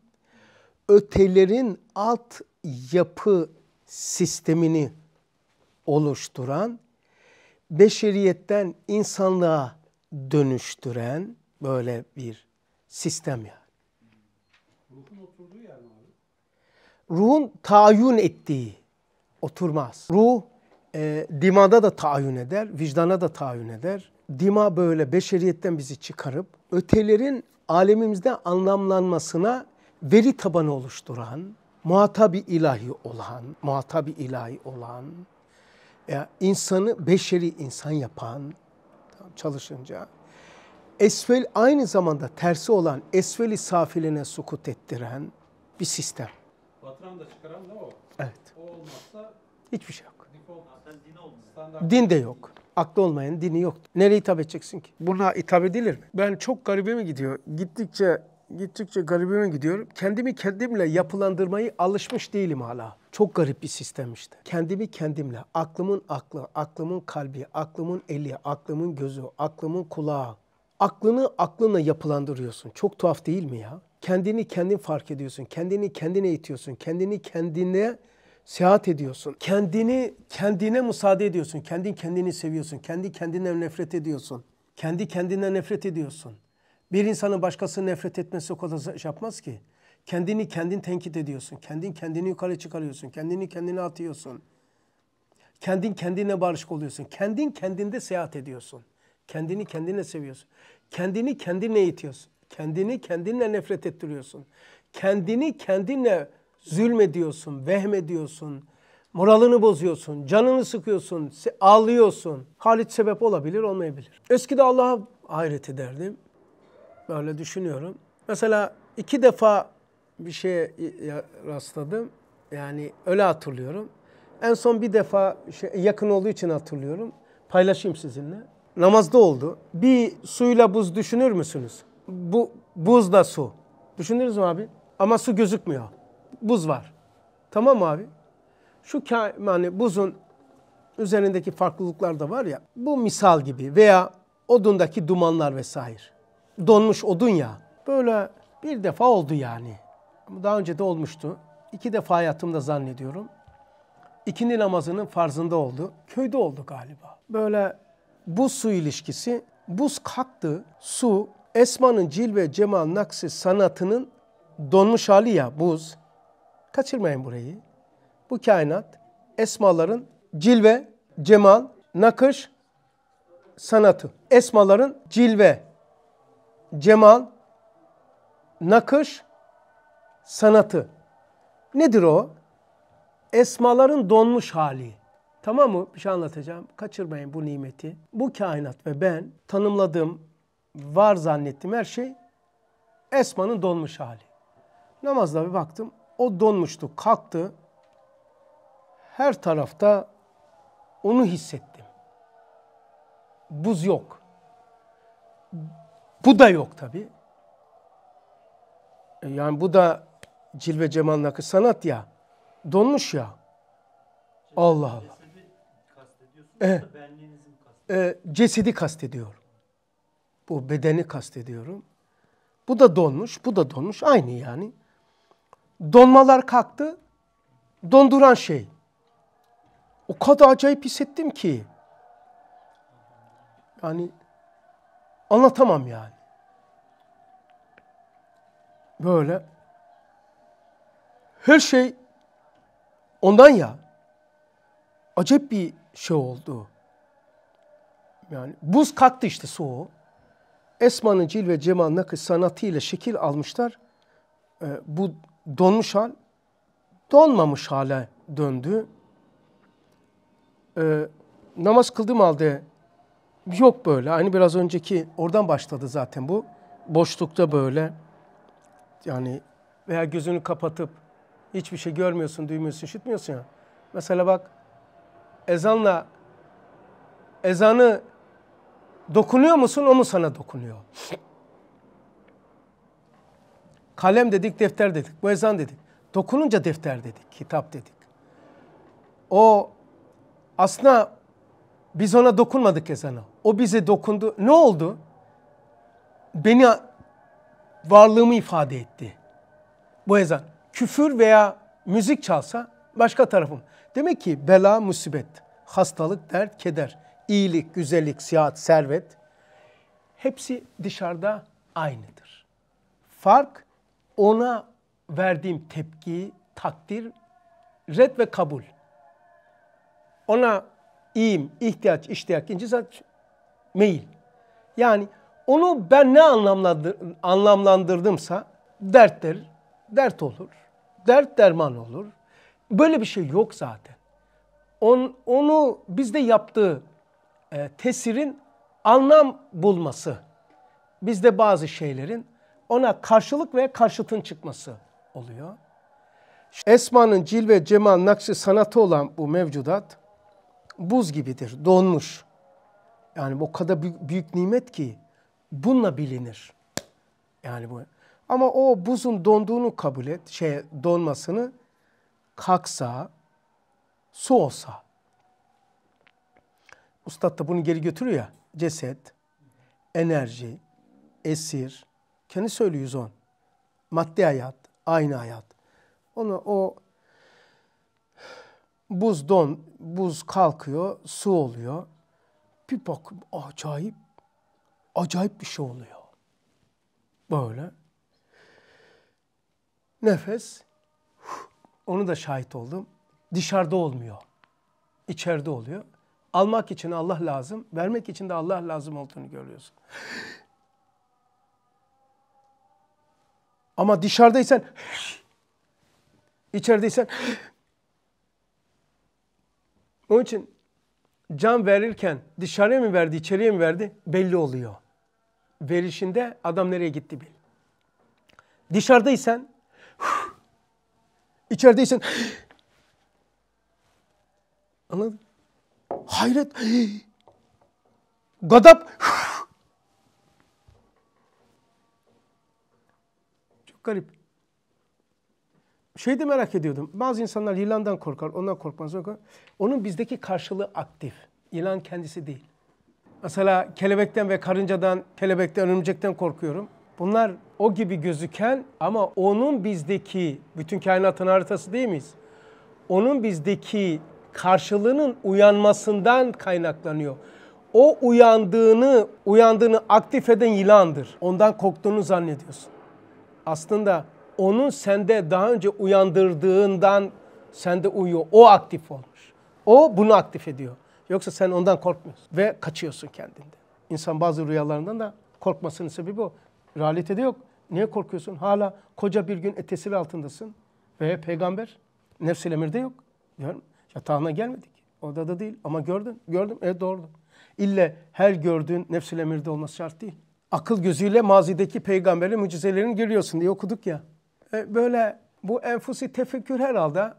ötelerin alt yapı sistemini oluşturan, beşeriyetten insanlığa dönüştüren böyle bir sistem yani. Ruhun oturduğu yer mi abi? Ruhun tayin ettiği oturmaz. Ruh e, dimada da tayin eder, vicdana da tayin eder. Dima böyle beşeriyetten bizi çıkarıp ötelerin alemimizde anlamlanmasına veri tabanı oluşturan, muhatabi ilahi olan, muhatabi ilahi olan, e, insanı beşeri insan yapan çalışınca esvel aynı zamanda tersi olan esveli safiline sukut ettiren bir sistem. Patron da çıkaran da o. Evet. O olmazsa hiçbir şey yok. Din, din de yok. Aklı olmayan dini yok. Nereye hitap edeceksin ki? Buna hitap edilir mi? Ben çok garibime gidiyor. Gittikçe gittikçe garibime gidiyor. Kendimi kendimle yapılandırmayı alışmış değilim hala. Çok garip bir sistem işte. Kendimi kendimle, aklımın aklı, aklımın kalbi, aklımın eli, aklımın gözü, aklımın kulağı. Aklını aklına yapılandırıyorsun. Çok tuhaf değil mi ya? Kendini kendin fark ediyorsun. Kendini kendine itiyorsun. Kendini kendine seyahat ediyorsun. Kendini kendine müsaade ediyorsun. Kendin kendini seviyorsun. Kendi kendine nefret ediyorsun. Kendi kendine nefret ediyorsun. Bir insanın başkasını nefret etmesi o kadar şey yapmaz ki. Kendini kendin tenkit ediyorsun. Kendin kendini yukarı çıkarıyorsun. Kendini kendine atıyorsun. Kendin kendine barışık oluyorsun. Kendin kendinde seyahat ediyorsun. Kendini kendine seviyorsun. Kendini kendine eğitiyorsun. Kendini kendinle nefret ettiriyorsun. Kendini kendinle zulmediyorsun, vehmediyorsun. Moralini bozuyorsun, canını sıkıyorsun, ağlıyorsun. Halit sebep olabilir, olmayabilir. Eskide Allah'a hayret ederdim. Öyle düşünüyorum. Mesela iki defa bir şeye rastladım. Yani öyle hatırlıyorum. En son bir defa şey, yakın olduğu için hatırlıyorum. Paylaşayım sizinle. Namazda oldu. Bir suyla buz düşünür müsünüz? Bu buz da su. Düşünürüz mü abi? Ama su gözükmüyor. Buz var. Tamam mı abi? Şu yani buzun üzerindeki farklılıklar da var ya. Bu misal gibi veya odundaki dumanlar vesaire donmuş odun ya. Böyle bir defa oldu yani. Daha önce de olmuştu. İki defa hayatımda zannediyorum. İkindi namazının farzında oldu. Köyde oldu galiba. Böyle buz su ilişkisi. Buz kalktı. Su Esma'nın cilve Cemal Naksi sanatının donmuş hali ya buz. Kaçırmayın burayı. Bu kainat esmaların cilve, cemal, nakış sanatı. Esmaların cilve, cemal, nakış, sanatı. Nedir o? Esmaların donmuş hali. Tamam mı? Bir şey anlatacağım. Kaçırmayın bu nimeti. Bu kainat ve ben tanımladığım, var zannettim her şey esmanın donmuş hali. Namazda bir baktım. O donmuştu, kalktı. Her tarafta onu hissettim. Buz yok. Bu da yok tabi. E, yani bu da cilve cemal nakı sanat ya. Donmuş ya. Şimdi Allah Allah. E, e, cesedi kastediyorum. Bu bedeni kastediyorum. Bu da donmuş, bu da donmuş. Aynı yani. Donmalar kalktı. Donduran şey. O kadar acayip hissettim ki. Yani Anlatamam yani. Böyle. Her şey ondan ya. Acep bir şey oldu. Yani buz kalktı işte soğuğu. Esma'nın cil ve Cemal Nakış sanatıyla şekil almışlar. E, bu donmuş hal, donmamış hale döndü. E, namaz kıldığım halde Yok böyle. Hani biraz önceki oradan başladı zaten bu. Boşlukta böyle yani veya gözünü kapatıp hiçbir şey görmüyorsun, duymuyorsun, işitmiyorsun ya. Mesela bak ezanla ezanı dokunuyor musun o mu sana dokunuyor? Kalem dedik, defter dedik, bu ezan dedik. Dokununca defter dedik, kitap dedik. O aslında biz ona dokunmadık ezana. O bize dokundu. Ne oldu? Beni varlığımı ifade etti. Bu ezan. Küfür veya müzik çalsa başka tarafım. Demek ki bela, musibet, hastalık, dert, keder, iyilik, güzellik, siyahat, servet hepsi dışarıda aynıdır. Fark ona verdiğim tepki, takdir, red ve kabul. Ona iyiyim, ihtiyaç, iştiyak, inci meyil. Yani onu ben ne anlamlandır, anlamlandırdımsa derttir, dert olur. Dert derman olur. Böyle bir şey yok zaten. On, onu bizde yaptığı e, tesirin anlam bulması. Bizde bazı şeylerin ona karşılık ve karşıtın çıkması oluyor. Esma'nın cilve cemal nakşi sanatı olan bu mevcudat buz gibidir, donmuş. Yani o kadar büyük, büyük nimet ki bununla bilinir. Yani bu. Ama o buzun donduğunu kabul et, şey donmasını kalksa, su olsa. Ustad da bunu geri götürüyor ya. Ceset, enerji, esir, kendi söylüyor 110. Maddi hayat, aynı hayat. Onu o buz don, buz kalkıyor, su oluyor bir bak acayip, acayip bir şey oluyor. Böyle. Nefes, onu da şahit oldum. Dışarıda olmuyor. İçeride oluyor. Almak için Allah lazım, vermek için de Allah lazım olduğunu görüyorsun. Ama dışarıdaysan, içerideysen... Onun için can verirken dışarıya mı verdi, içeriye mi verdi belli oluyor. Verişinde adam nereye gitti bil. Dışarıdaysan, içerideysen anladın? Hayret, gadap. Çok garip şey de merak ediyordum. Bazı insanlar yılandan korkar, ondan korkmaz. Onun bizdeki karşılığı aktif. Yılan kendisi değil. Mesela kelebekten ve karıncadan, kelebekten, örümcekten korkuyorum. Bunlar o gibi gözüken ama onun bizdeki bütün kainatın haritası değil miyiz? Onun bizdeki karşılığının uyanmasından kaynaklanıyor. O uyandığını, uyandığını aktif eden yılandır. Ondan korktuğunu zannediyorsun. Aslında onun sende daha önce uyandırdığından sende uyuyor. O aktif olmuş. O bunu aktif ediyor. Yoksa sen ondan korkmuyorsun ve kaçıyorsun kendinde. İnsan bazı rüyalarından da korkmasının sebebi o. Realitede yok. Niye korkuyorsun? Hala koca bir gün etesir altındasın. Ve peygamber nefsil emirde yok. Diyorum, yatağına gelmedik. Odada değil ama gördün. Gördüm. Evet doğru. İlle her gördüğün nefsil emirde olması şart değil. Akıl gözüyle mazideki peygamberin mucizelerini görüyorsun diye okuduk ya. E, böyle bu enfusi tefekkür herhalde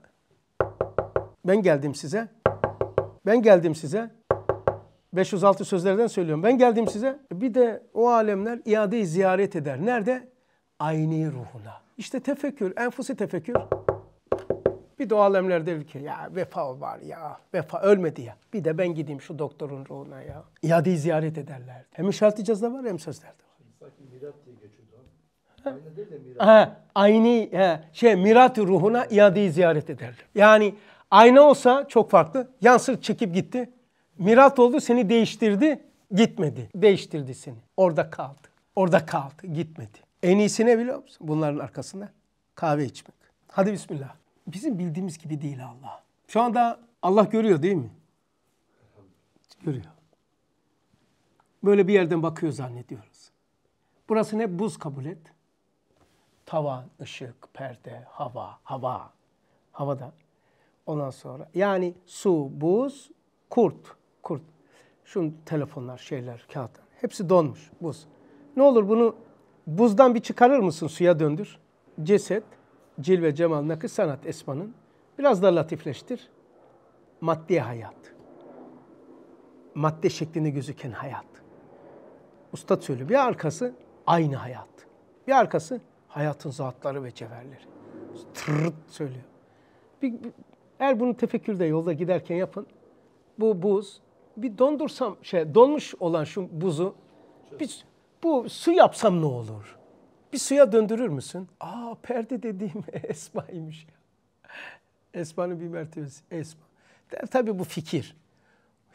ben geldim size. Ben geldim size. 506 sözlerden söylüyorum. Ben geldim size. E, bir de o alemler iadeyi ziyaret eder. Nerede? Aynı ruhuna. İşte tefekkür, enfusi tefekkür. Bir de o alemler der ki ya vefa var ya, vefa ölmedi ya. Bir de ben gideyim şu doktorun ruhuna ya. İadeyi ziyaret ederler. Hem şartlı cazda var hem sözlerde var. Sanki ha, aynı he, şey mirat ruhuna iadeyi ziyaret ederler. Yani ayna olsa çok farklı. Yansır çekip gitti. Mirat oldu seni değiştirdi gitmedi. Değiştirdi seni. Orada kaldı. Orada kaldı gitmedi. En iyisi ne biliyor musun? Bunların arkasında kahve içmek. Hadi bismillah. Bizim bildiğimiz gibi değil Allah. Şu anda Allah görüyor değil mi? Görüyor. Böyle bir yerden bakıyor zannediyoruz. Burası ne buz kabul et. Tavan, ışık, perde, hava, hava. Havada. Ondan sonra yani su, buz, kurt, kurt. Şu telefonlar, şeyler, kağıtlar. Hepsi donmuş, buz. Ne olur bunu buzdan bir çıkarır mısın, suya döndür. Ceset, cilve, cemal, nakış, sanat esmanın. Biraz da latifleştir. Maddi hayat. Madde şeklinde gözüken hayat. Usta söylüyor. Bir arkası aynı hayat. Bir arkası hayatın zatları ve cevherleri. Tırırt söylüyor. Bir, bir, eğer bunu tefekkürde yolda giderken yapın. Bu buz bir dondursam şey donmuş olan şu buzu bir, bu su yapsam ne olur? Bir suya döndürür müsün? Aa perde dediğim Esma'ymış ya. Esma'nın bir mertebesi Esma. Der, tabii bu fikir.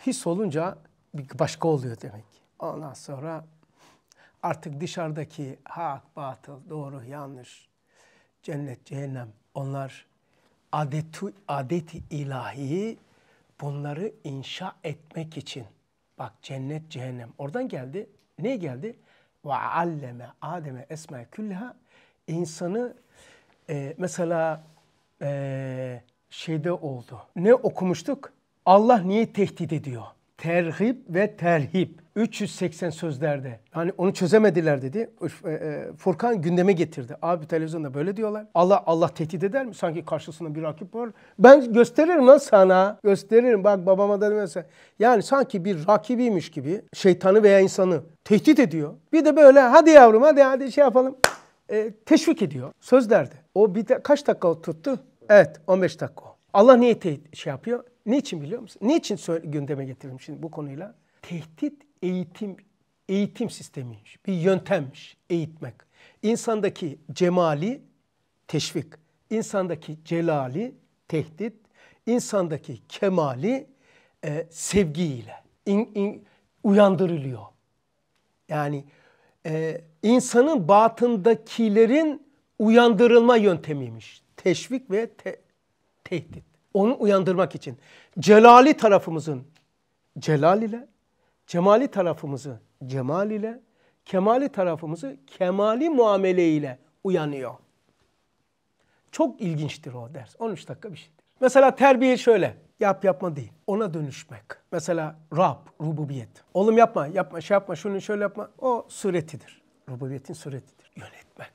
His olunca başka oluyor demek. Ondan sonra Artık dışarıdaki hak, batıl, doğru, yanlış, cennet, cehennem onlar adet-i ilahiyi bunları inşa etmek için. Bak cennet, cehennem oradan geldi. Ne geldi? Ve alleme Adem'e esma küllaha insanı e, mesela e, şeyde oldu. Ne okumuştuk? Allah niye tehdit ediyor? terhip ve terhip. 380 sözlerde. Hani onu çözemediler dedi. E, e, Furkan gündeme getirdi. Abi televizyonda böyle diyorlar. Allah Allah tehdit eder mi? Sanki karşısında bir rakip var. Ben gösteririm lan sana. Gösteririm. Bak babama da demezse. Yani sanki bir rakibiymiş gibi şeytanı veya insanı tehdit ediyor. Bir de böyle hadi yavrum hadi hadi şey yapalım. E, teşvik ediyor sözlerde. O bir de kaç dakika tuttu? Evet 15 dakika. Allah niye tehdit şey yapıyor? Niçin biliyor musun? Niçin söyle, gündeme getirdim şimdi bu konuyla? Tehdit eğitim eğitim sistemiymiş. Bir yöntemmiş eğitmek. İnsandaki cemali teşvik, insandaki celali tehdit, insandaki kemali e, sevgiyle in, in, uyandırılıyor. Yani e, insanın batındakilerin uyandırılma yöntemiymiş. Teşvik ve te, tehdit onu uyandırmak için celali tarafımızın celal ile, cemali tarafımızı cemal ile, kemali tarafımızı kemali muamele ile uyanıyor. Çok ilginçtir o ders. 13 dakika bir şeydir. Mesela terbiye şöyle. Yap yapma değil. Ona dönüşmek. Mesela Rab, rububiyet. Oğlum yapma, yapma, şey yapma, şunu şöyle yapma. O suretidir. Rububiyetin suretidir. Yönetmek.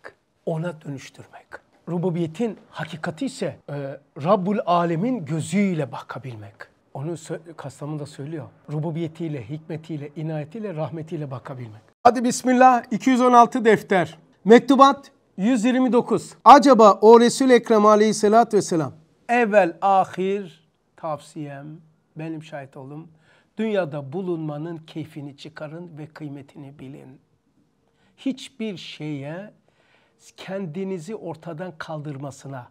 Ona dönüştürmek rububiyetin hakikati ise e, Rabbul Alemin gözüyle bakabilmek. Onu Kastamonu da söylüyor. Rububiyetiyle, hikmetiyle, inayetiyle, rahmetiyle bakabilmek. Hadi Bismillah 216 defter. Mektubat 129. Acaba o Resul-i Ekrem aleyhissalatü vesselam evvel ahir tavsiyem benim şahit olum Dünyada bulunmanın keyfini çıkarın ve kıymetini bilin. Hiçbir şeye kendinizi ortadan kaldırmasına,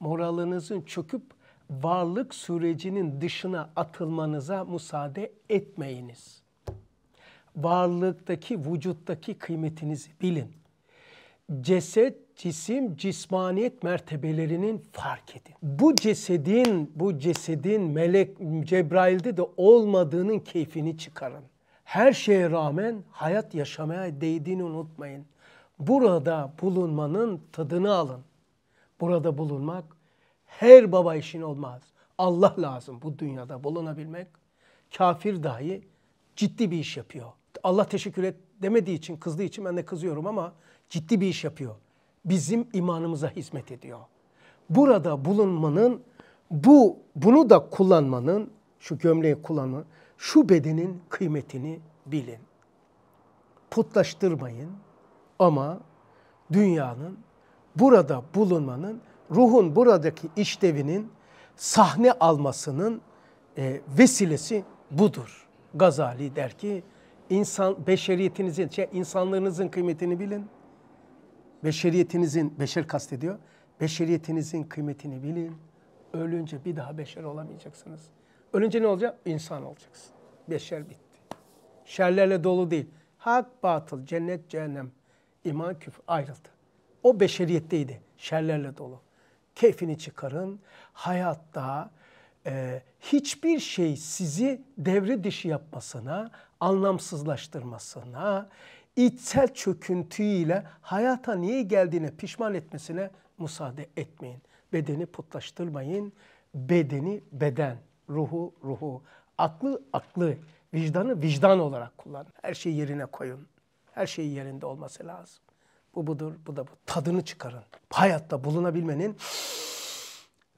moralinizin çöküp varlık sürecinin dışına atılmanıza müsaade etmeyiniz. Varlıktaki, vücuttaki kıymetinizi bilin. Ceset, cisim, cismaniyet mertebelerinin fark edin. Bu cesedin, bu cesedin melek Cebrail'de de olmadığının keyfini çıkarın. Her şeye rağmen hayat yaşamaya değdiğini unutmayın. Burada bulunmanın tadını alın. Burada bulunmak her baba işin olmaz. Allah lazım bu dünyada bulunabilmek. Kafir dahi ciddi bir iş yapıyor. Allah teşekkür et demediği için, kızdığı için ben de kızıyorum ama ciddi bir iş yapıyor. Bizim imanımıza hizmet ediyor. Burada bulunmanın, bu bunu da kullanmanın, şu gömleği kullanmanın, şu bedenin kıymetini bilin. Putlaştırmayın. Ama dünyanın burada bulunmanın, ruhun buradaki işlevinin sahne almasının e, vesilesi budur. Gazali der ki, insan beşeriyetinizin, şey, insanlığınızın kıymetini bilin. Beşeriyetinizin, beşer kastediyor, beşeriyetinizin kıymetini bilin. Ölünce bir daha beşer olamayacaksınız. Ölünce ne olacak? İnsan olacaksın. Beşer bitti. Şerlerle dolu değil. Hak, batıl, cennet, cehennem iman küf ayrıldı. O beşeriyetteydi. Şerlerle dolu. Keyfini çıkarın. Hayatta e, hiçbir şey sizi devre dışı yapmasına, anlamsızlaştırmasına, içsel çöküntüyle hayata niye geldiğine pişman etmesine müsaade etmeyin. Bedeni putlaştırmayın. Bedeni beden, ruhu ruhu, aklı aklı, vicdanı vicdan olarak kullanın. Her şeyi yerine koyun. Her şeyin yerinde olması lazım. Bu budur, bu da bu. Tadını çıkarın. Hayatta bulunabilmenin,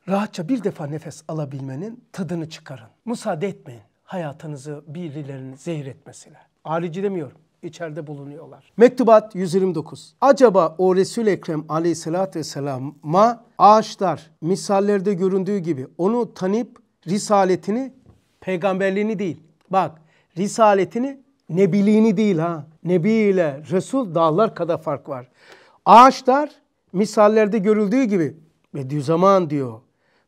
rahatça bir defa nefes alabilmenin tadını çıkarın. Müsaade etmeyin hayatınızı birilerinin zehir etmesine. Harici demiyorum İçeride bulunuyorlar. Mektubat 129. Acaba o Resul Ekrem Aleyhisselatü vesselam'a ağaçlar misallerde göründüğü gibi onu tanıyıp risaletini peygamberliğini değil bak risaletini nebiliğini değil ha. Nebi ile Resul dağlar kadar fark var. Ağaçlar misallerde görüldüğü gibi Bediüzzaman diyor.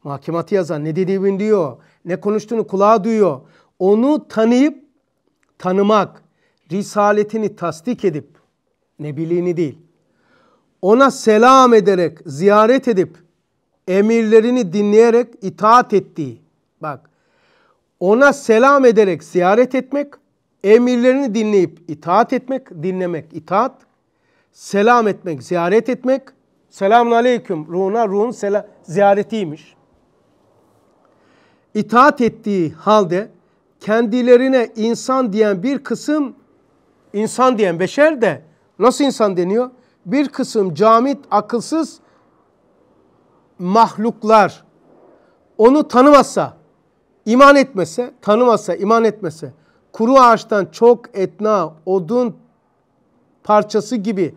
Mahkematı yazan ne dediğini diyor. Ne konuştuğunu kulağa duyuyor. Onu tanıyıp tanımak, risaletini tasdik edip nebiliğini değil. Ona selam ederek, ziyaret edip emirlerini dinleyerek itaat ettiği. Bak ona selam ederek ziyaret etmek, emirlerini dinleyip itaat etmek, dinlemek, itaat, selam etmek, ziyaret etmek, selamun aleyküm ruhuna ruhun sela ziyaretiymiş. İtaat ettiği halde kendilerine insan diyen bir kısım, insan diyen beşer de nasıl insan deniyor? Bir kısım camit, akılsız mahluklar onu tanımasa iman etmese, tanımasa iman etmese, kuru ağaçtan çok etna, odun parçası gibi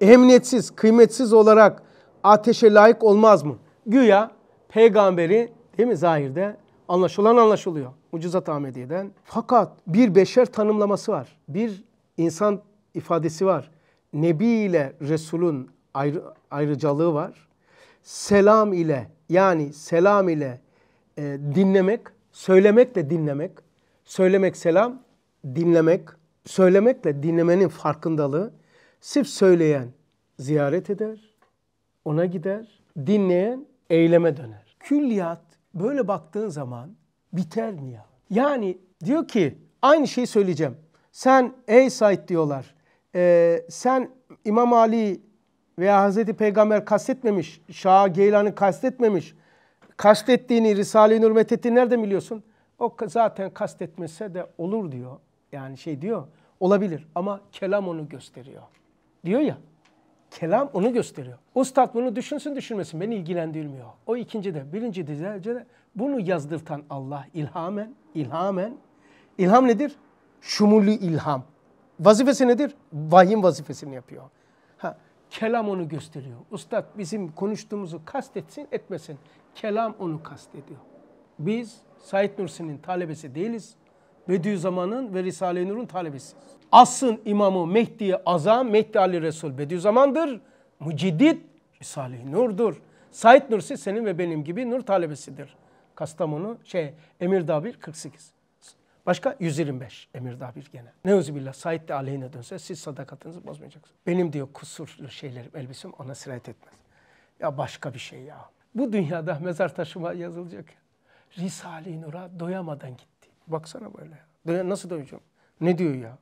ehemmiyetsiz, kıymetsiz olarak ateşe layık olmaz mı? Güya peygamberi değil mi zahirde anlaşılan anlaşılıyor mucizat Ahmediye'den. Fakat bir beşer tanımlaması var. Bir insan ifadesi var. Nebi ile Resul'ün ayrı, ayrıcalığı var. Selam ile yani selam ile e, dinlemek, söylemekle dinlemek Söylemek selam, dinlemek. Söylemekle dinlemenin farkındalığı Sif söyleyen ziyaret eder, ona gider, dinleyen eyleme döner. Külliyat böyle baktığın zaman biter mi ya? Yani diyor ki aynı şeyi söyleyeceğim. Sen ey Said diyorlar. E, sen İmam Ali veya Hazreti Peygamber kastetmemiş. Şah Geylan'ı kastetmemiş. Kastettiğini Risale-i Nur Methettin nereden biliyorsun? O zaten kastetmese de olur diyor. Yani şey diyor olabilir ama kelam onu gösteriyor. Diyor ya kelam onu gösteriyor. Ustad bunu düşünsün düşünmesin beni ilgilendirmiyor. O ikinci de birinci dizelce de bunu yazdırtan Allah ilhamen, ilhamen. İlham nedir? Şumuli ilham. Vazifesi nedir? Vahim vazifesini yapıyor. Ha, kelam onu gösteriyor. Ustad bizim konuştuğumuzu kastetsin etmesin. Kelam onu kastediyor. Biz Said Nursi'nin talebesi değiliz. Bediüzzaman'ın ve Risale-i Nur'un talebesiyiz. Asın imamı Mehdi Azam, Mehdi Ali Resul Bediüzzaman'dır. Mücidid Risale-i Nur'dur. Said Nursi senin ve benim gibi nur talebesidir. Kastamonu şey Emir Dabir 48. Başka 125 Emir Dabir gene. Ne Neuzubillah Said de aleyhine dönse siz sadakatınızı bozmayacaksınız. Benim diyor kusurlu şeylerim elbisem ona sirayet etmez. Ya başka bir şey ya. Bu dünyada mezar taşıma yazılacak. Risale-i Nur'a doyamadan gitti. Baksana böyle. Doya, nasıl doyacağım? Ne diyor ya?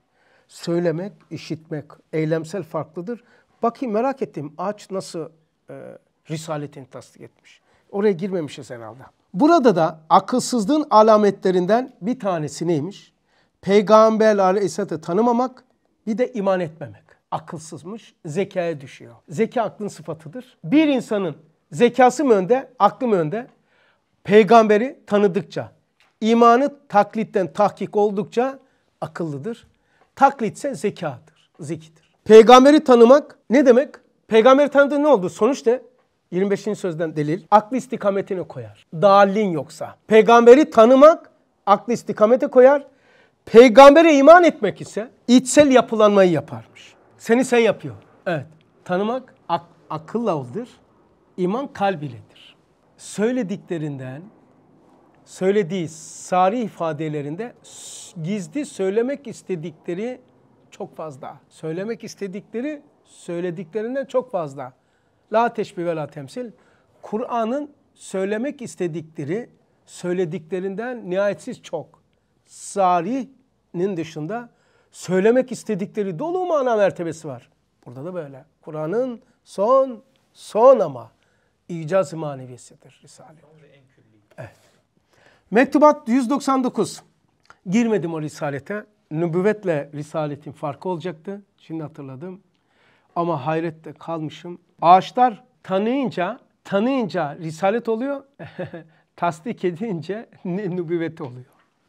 Söylemek, işitmek, eylemsel farklıdır. Bakayım merak ettim ağaç nasıl e, risaletini tasdik etmiş. Oraya girmemişiz herhalde. Burada da akılsızlığın alametlerinden bir tanesi neymiş? Peygamber aleyhisselatı tanımamak, bir de iman etmemek. Akılsızmış, zekaya düşüyor. Zeka aklın sıfatıdır. Bir insanın zekası mı önde, aklı mı önde? peygamberi tanıdıkça, imanı taklitten tahkik oldukça akıllıdır. Taklitse zekadır, zekidir. Peygamberi tanımak ne demek? Peygamberi tanıdığı ne oldu? Sonuç ne? 25. sözden delil. Aklı istikametine koyar. Dalin yoksa. Peygamberi tanımak aklı istikamete koyar. Peygambere iman etmek ise içsel yapılanmayı yaparmış. Seni sen yapıyor. Evet. Tanımak ak akılla olur. İman kalb ile söylediklerinden, söylediği sari ifadelerinde gizli söylemek istedikleri çok fazla. Söylemek istedikleri söylediklerinden çok fazla. La teşbih ve la temsil. Kur'an'ın söylemek istedikleri söylediklerinden nihayetsiz çok. Sari'nin dışında söylemek istedikleri dolu mana mertebesi var. Burada da böyle. Kur'an'ın son, son ama icaz maneviyesidir Risale. Evet. Mektubat 199. Girmedim o Risalete. Nübüvvetle Risaletin farkı olacaktı. Şimdi hatırladım. Ama hayrette kalmışım. Ağaçlar tanıyınca, tanıyınca Risalet oluyor. Tasdik edince nübüvvet oluyor.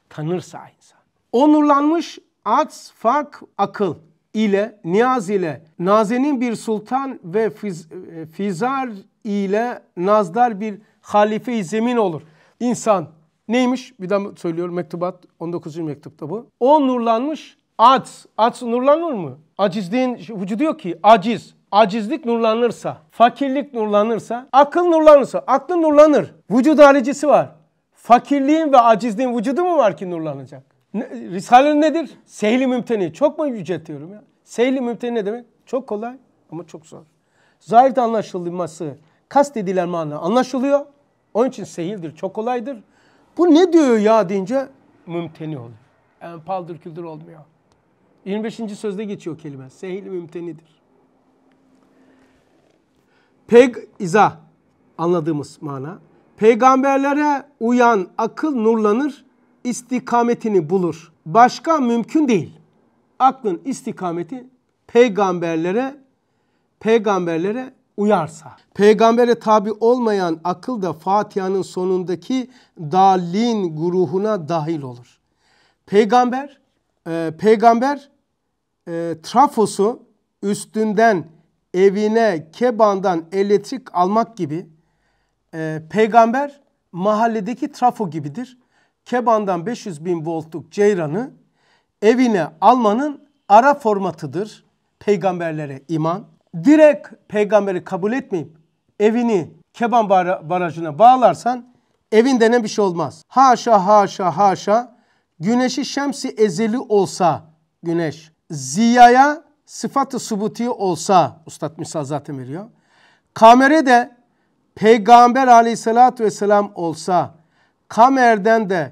Tanırsa insan. Onurlanmış nurlanmış Ats, fark, akıl ile, niyaz ile, nazenin bir sultan ve fiz, e, fizar ile nazdar bir halife-i zemin olur. İnsan neymiş? Bir daha söylüyorum mektubat 19. mektupta bu. O nurlanmış At, at nurlanır mı? Acizliğin vücudu diyor ki aciz. Acizlik nurlanırsa, fakirlik nurlanırsa, akıl nurlanırsa, aklı nurlanır. Vücut halicisi var. Fakirliğin ve acizliğin vücudu mu var ki nurlanacak? Ne, Risale nedir? Sehli mümteni. Çok mu yüceltiyorum ya? Sehli mümteni ne demek? Çok kolay ama çok zor. Zahirde anlaşılması, kastedilen mana anlaşılıyor. Onun için sehildir, çok kolaydır. Bu ne diyor ya deyince mümteni oluyor. Yani paldır küldür olmuyor. 25. sözde geçiyor kelime. Sehil mümtenidir. Peg iza anladığımız mana. Peygamberlere uyan akıl nurlanır, istikametini bulur. Başka mümkün değil. Aklın istikameti peygamberlere peygamberlere uyarsa. Peygambere tabi olmayan akıl da Fatiha'nın sonundaki dalin grubuna dahil olur. Peygamber, e, peygamber e, trafosu üstünden evine kebandan elektrik almak gibi e, peygamber mahalledeki trafo gibidir. Kebandan 500 bin voltluk ceyranı evine almanın ara formatıdır peygamberlere iman direkt peygamberi kabul etmeyip evini Keban Barajı'na bağlarsan evinde ne bir şey olmaz. Haşa haşa haşa güneşi şemsi ezeli olsa güneş ziyaya sıfatı subuti olsa Ustad misal zaten veriyor. Kamere de Peygamber aleyhissalatü vesselam olsa kamerden de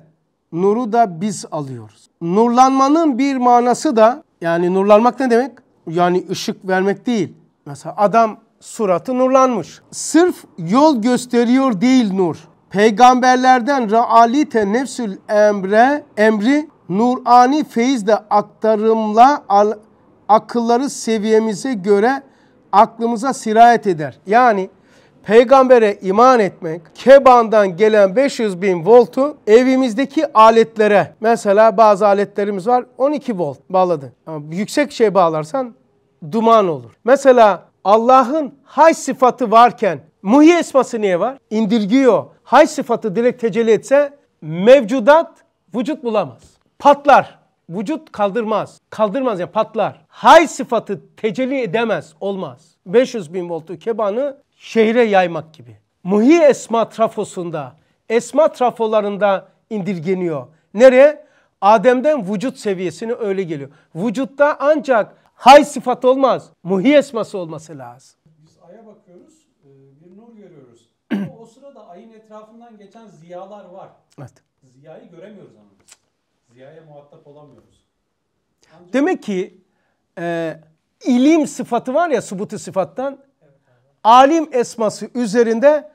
nuru da biz alıyoruz. Nurlanmanın bir manası da yani nurlanmak ne demek? Yani ışık vermek değil. Mesela adam suratı nurlanmış. Sırf yol gösteriyor değil nur. Peygamberlerden raalite nefsül emre emri nurani feyizle aktarımla al, akılları seviyemize göre aklımıza sirayet eder. Yani peygambere iman etmek, kebandan gelen 500 bin voltu evimizdeki aletlere, mesela bazı aletlerimiz var 12 volt bağladı. Ama yüksek şey bağlarsan duman olur. Mesela Allah'ın hay sıfatı varken muhi esması niye var? İndirgiyor. Hay sıfatı direkt tecelli etse mevcudat vücut bulamaz. Patlar. Vücut kaldırmaz. Kaldırmaz ya yani patlar. Hay sıfatı tecelli edemez. Olmaz. 500 bin voltu kebanı şehre yaymak gibi. Muhi esma trafosunda, esma trafolarında indirgeniyor. Nereye? Adem'den vücut seviyesine öyle geliyor. Vücutta ancak Hay sıfat olmaz. Muhi esması olması lazım. Biz aya bakıyoruz, e, bir nur görüyoruz. Ama o sırada ayın etrafından geçen ziyalar var. Evet. Ziyayı göremiyoruz ama Ziyaya muhatap olamıyoruz. Ancak... Demek ki e, ilim sıfatı var ya subutu sıfattan. alim esması üzerinde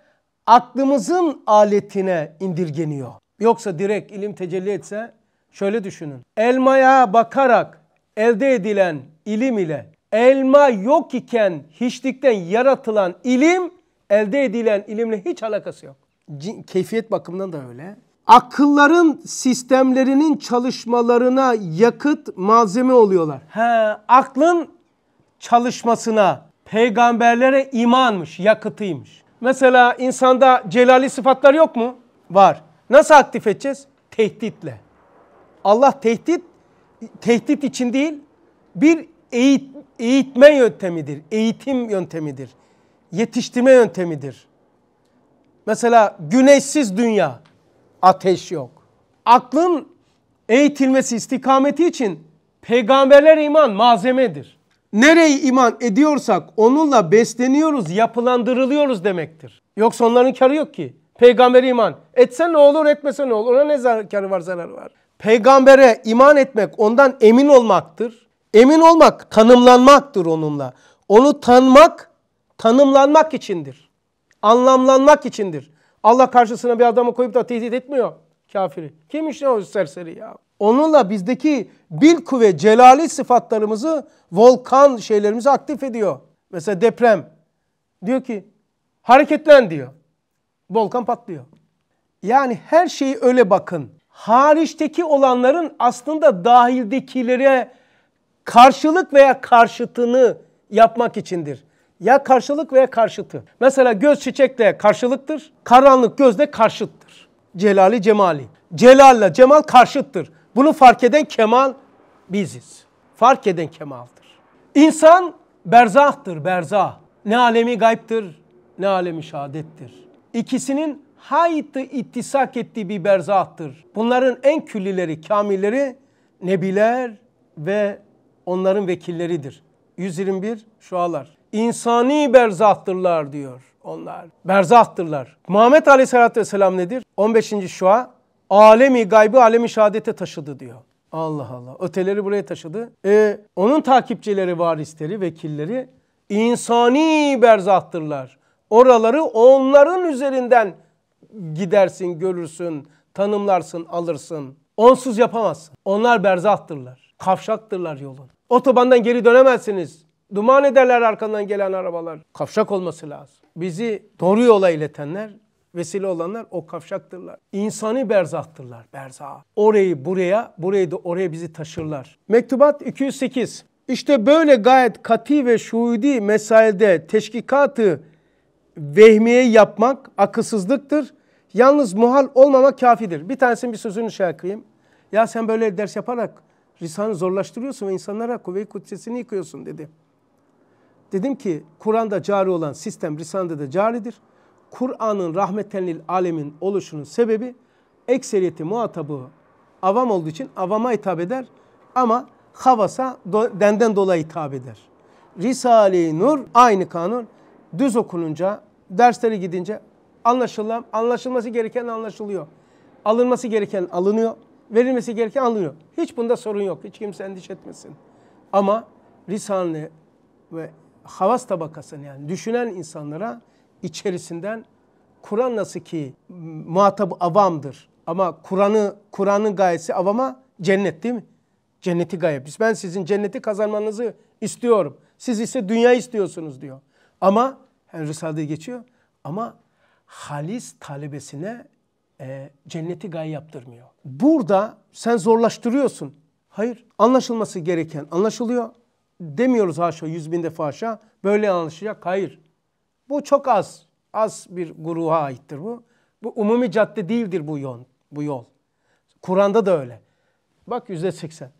aklımızın aletine indirgeniyor. Yoksa direkt ilim tecelli etse şöyle düşünün. Elmaya bakarak elde edilen ilim ile elma yok iken hiçlikten yaratılan ilim elde edilen ilimle hiç alakası yok. C keyfiyet bakımından da öyle. Akılların sistemlerinin çalışmalarına yakıt malzeme oluyorlar. He, aklın çalışmasına peygamberlere imanmış, yakıtıymış. Mesela insanda celali sıfatlar yok mu? Var. Nasıl aktif edeceğiz? Tehditle. Allah tehdit tehdit için değil, bir eğit, eğitme yöntemidir, eğitim yöntemidir, yetiştirme yöntemidir. Mesela güneşsiz dünya, ateş yok. Aklın eğitilmesi istikameti için peygamberler iman malzemedir. Nereye iman ediyorsak onunla besleniyoruz, yapılandırılıyoruz demektir. Yoksa onların karı yok ki. Peygamber iman. Etsen ne olur, etmesen ne olur. Ona ne zararı var, zararı var. Peygambere iman etmek ondan emin olmaktır. Emin olmak tanımlanmaktır onunla. Onu tanmak tanımlanmak içindir. Anlamlanmak içindir. Allah karşısına bir adamı koyup da tehdit etmiyor kafiri. Kimmiş ne o serseri ya? Onunla bizdeki bilku kuvve celali sıfatlarımızı volkan şeylerimizi aktif ediyor. Mesela deprem. Diyor ki hareketlen diyor. Volkan patlıyor. Yani her şeyi öyle bakın hariçteki olanların aslında dahildekilere karşılık veya karşıtını yapmak içindir. Ya karşılık veya karşıtı. Mesela göz çiçekle karşılıktır. Karanlık gözle karşıttır. Celali cemali. Celalla cemal karşıttır. Bunu fark eden kemal biziz. Fark eden kemaldır. İnsan berzahtır berzah. Ne alemi gayptır ne alemi şehadettir. İkisinin haytı ittisak ettiği bir berzahtır. Bunların en küllileri, kamilleri nebiler ve onların vekilleridir. 121 şualar. İnsani berzahtırlar diyor onlar. Berzahtırlar. Muhammed Aleyhisselatü Vesselam nedir? 15. şua alemi gaybı alemi şehadete taşıdı diyor. Allah Allah. Öteleri buraya taşıdı. E, onun takipçileri, varisleri, vekilleri insani berzahtırlar. Oraları onların üzerinden gidersin, görürsün, tanımlarsın, alırsın. Onsuz yapamazsın. Onlar berzahtırlar. Kavşaktırlar yolun. Otobandan geri dönemezsiniz. Duman ederler arkandan gelen arabalar. Kavşak olması lazım. Bizi doğru yola iletenler, vesile olanlar o kavşaktırlar. İnsani berzahtırlar, berzah. Orayı buraya, burayı da oraya bizi taşırlar. Mektubat 208. İşte böyle gayet kati ve şuudi mesailde teşkikatı vehmiye yapmak akılsızlıktır. Yalnız muhal olmama kafidir. Bir tanesinin bir sözünü şey yapayım. Ya sen böyle ders yaparak Risale'yi zorlaştırıyorsun ve insanlara kuvve-i kutsesini yıkıyorsun dedi. Dedim ki Kur'an'da cari olan sistem Risale'de de caridir. Kur'an'ın rahmetenil alemin oluşunun sebebi ekseriyeti muhatabı avam olduğu için avama hitap eder ama havasa do, denden dolayı hitap eder. Risale-i Nur aynı kanun düz okununca dersleri gidince Anlaşılan, anlaşılması gereken anlaşılıyor. Alınması gereken alınıyor. Verilmesi gereken alınıyor. Hiç bunda sorun yok. Hiç kimse endişe etmesin. Ama lisanlı ve havas tabakasını yani düşünen insanlara içerisinden Kur'an nasıl ki muhatabı avamdır. Ama Kur'an'ı Kur'an'ın gayesi avama cennet değil mi? Cenneti gayet. Biz ben sizin cenneti kazanmanızı istiyorum. Siz ise dünya istiyorsunuz diyor. Ama yani Risale'de geçiyor. Ama halis talebesine e, cenneti gay yaptırmıyor. Burada sen zorlaştırıyorsun. Hayır anlaşılması gereken anlaşılıyor. Demiyoruz haşa yüz bin defa haşa böyle anlaşacak. Hayır bu çok az az bir gruha aittir bu. Bu umumi cadde değildir bu yol. Bu yol. Kur'an'da da öyle. Bak yüzde seksen.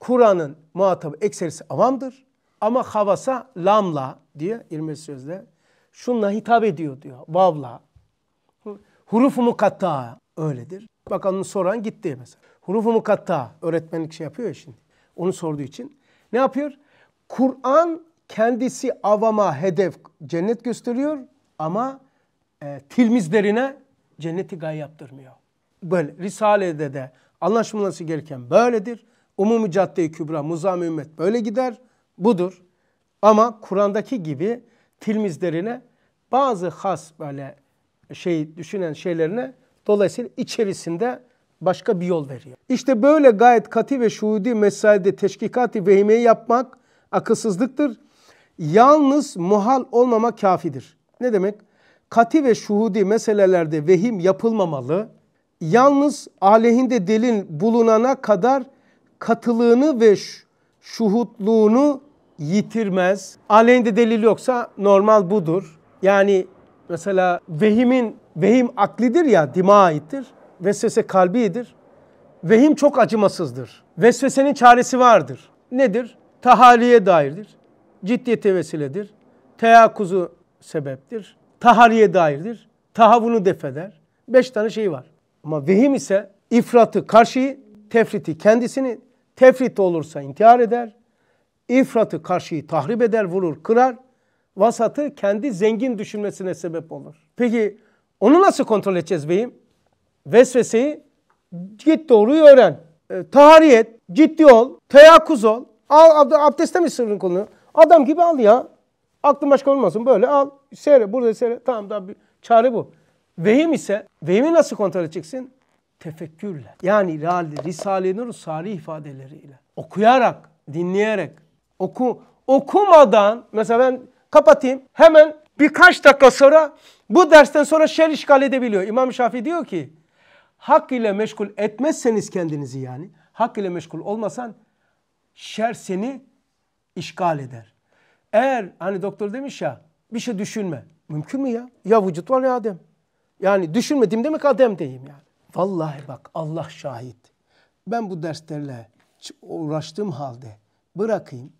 Kur'an'ın muhatabı ekserisi avamdır. Ama havasa lamla diye ilmi sözde şunla hitap ediyor diyor. Vavla, Huruf-u mukatta öyledir. Bak onu soran gitti mesela. Huruf-u mukatta öğretmenlik şey yapıyor ya şimdi. Onu sorduğu için ne yapıyor? Kur'an kendisi avama hedef cennet gösteriyor ama e, tilmizlerine cenneti gay yaptırmıyor. Böyle Risale'de de anlaşılması gereken böyledir. Umumi Cadde-i Kübra, muzam Ümmet böyle gider. Budur. Ama Kur'an'daki gibi tilmizlerine bazı has böyle şey düşünen şeylerine dolayısıyla içerisinde başka bir yol veriyor. İşte böyle gayet kati ve şuhudi mesaide teşkikati vehime yapmak akılsızlıktır. Yalnız muhal olmama kafidir. Ne demek? Kati ve şuhudi meselelerde vehim yapılmamalı. Yalnız aleyhinde delil bulunana kadar katılığını ve şuhutluğunu yitirmez. Aleyhinde delil yoksa normal budur. Yani Mesela vehimin, vehim aklidir ya dima aittir. Vesvese kalbidir. Vehim çok acımasızdır. Vesvesenin çaresi vardır. Nedir? Tahaliye dairdir. Ciddiyete vesiledir. Teyakkuzu sebeptir. Tahaliye dairdir. Tahavunu defeder. Beş tane şey var. Ama vehim ise ifratı karşıyı, tefriti kendisini, tefrit olursa intihar eder. İfratı karşıyı tahrip eder, vurur, kırar vasatı kendi zengin düşünmesine sebep olur. Peki onu nasıl kontrol edeceğiz beyim? Vesveseyi git doğruyu öğren. E, tahari ciddi ol, teyakkuz ol. Al ab abdeste mi sırrın konu? Adam gibi al ya. Aklın başka olmasın böyle al. Seyre burada seyre. Tamam daha bir çare bu. Vehim ise vehimi nasıl kontrol edeceksin? Tefekkürle. Yani Risale-i Nur Salih ifadeleriyle. Okuyarak, dinleyerek. Oku, okumadan mesela ben kapatayım. Hemen birkaç dakika sonra bu dersten sonra şer işgal edebiliyor. İmam Şafii diyor ki hak ile meşgul etmezseniz kendinizi yani hak ile meşgul olmasan şer seni işgal eder. Eğer hani doktor demiş ya bir şey düşünme. Mümkün mü ya? Ya vücut var ya Adem. Yani düşünmedim demek Adem diyeyim yani. Vallahi bak Allah şahit. Ben bu derslerle uğraştığım halde bırakayım.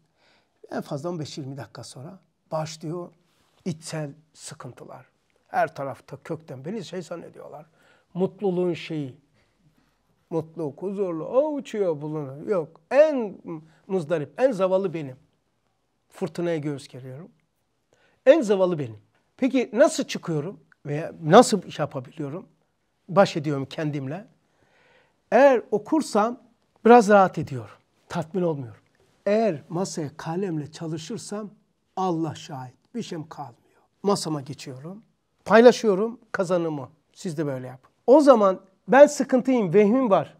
En fazla 15-20 dakika sonra başlıyor içsel sıkıntılar. Her tarafta kökten beni şey zannediyorlar. Mutluluğun şeyi. Mutlu, huzurlu, o uçuyor bulunuyor. Yok, en muzdarip, en zavallı benim. Fırtınaya göğüs geriyorum. En zavallı benim. Peki nasıl çıkıyorum veya nasıl iş yapabiliyorum? Baş ediyorum kendimle. Eğer okursam biraz rahat ediyorum. Tatmin olmuyorum. Eğer masaya kalemle çalışırsam Allah şahit. Bir şeyim kalmıyor. Masama geçiyorum. Paylaşıyorum kazanımı. Siz de böyle yapın. O zaman ben sıkıntıyım, vehmim var.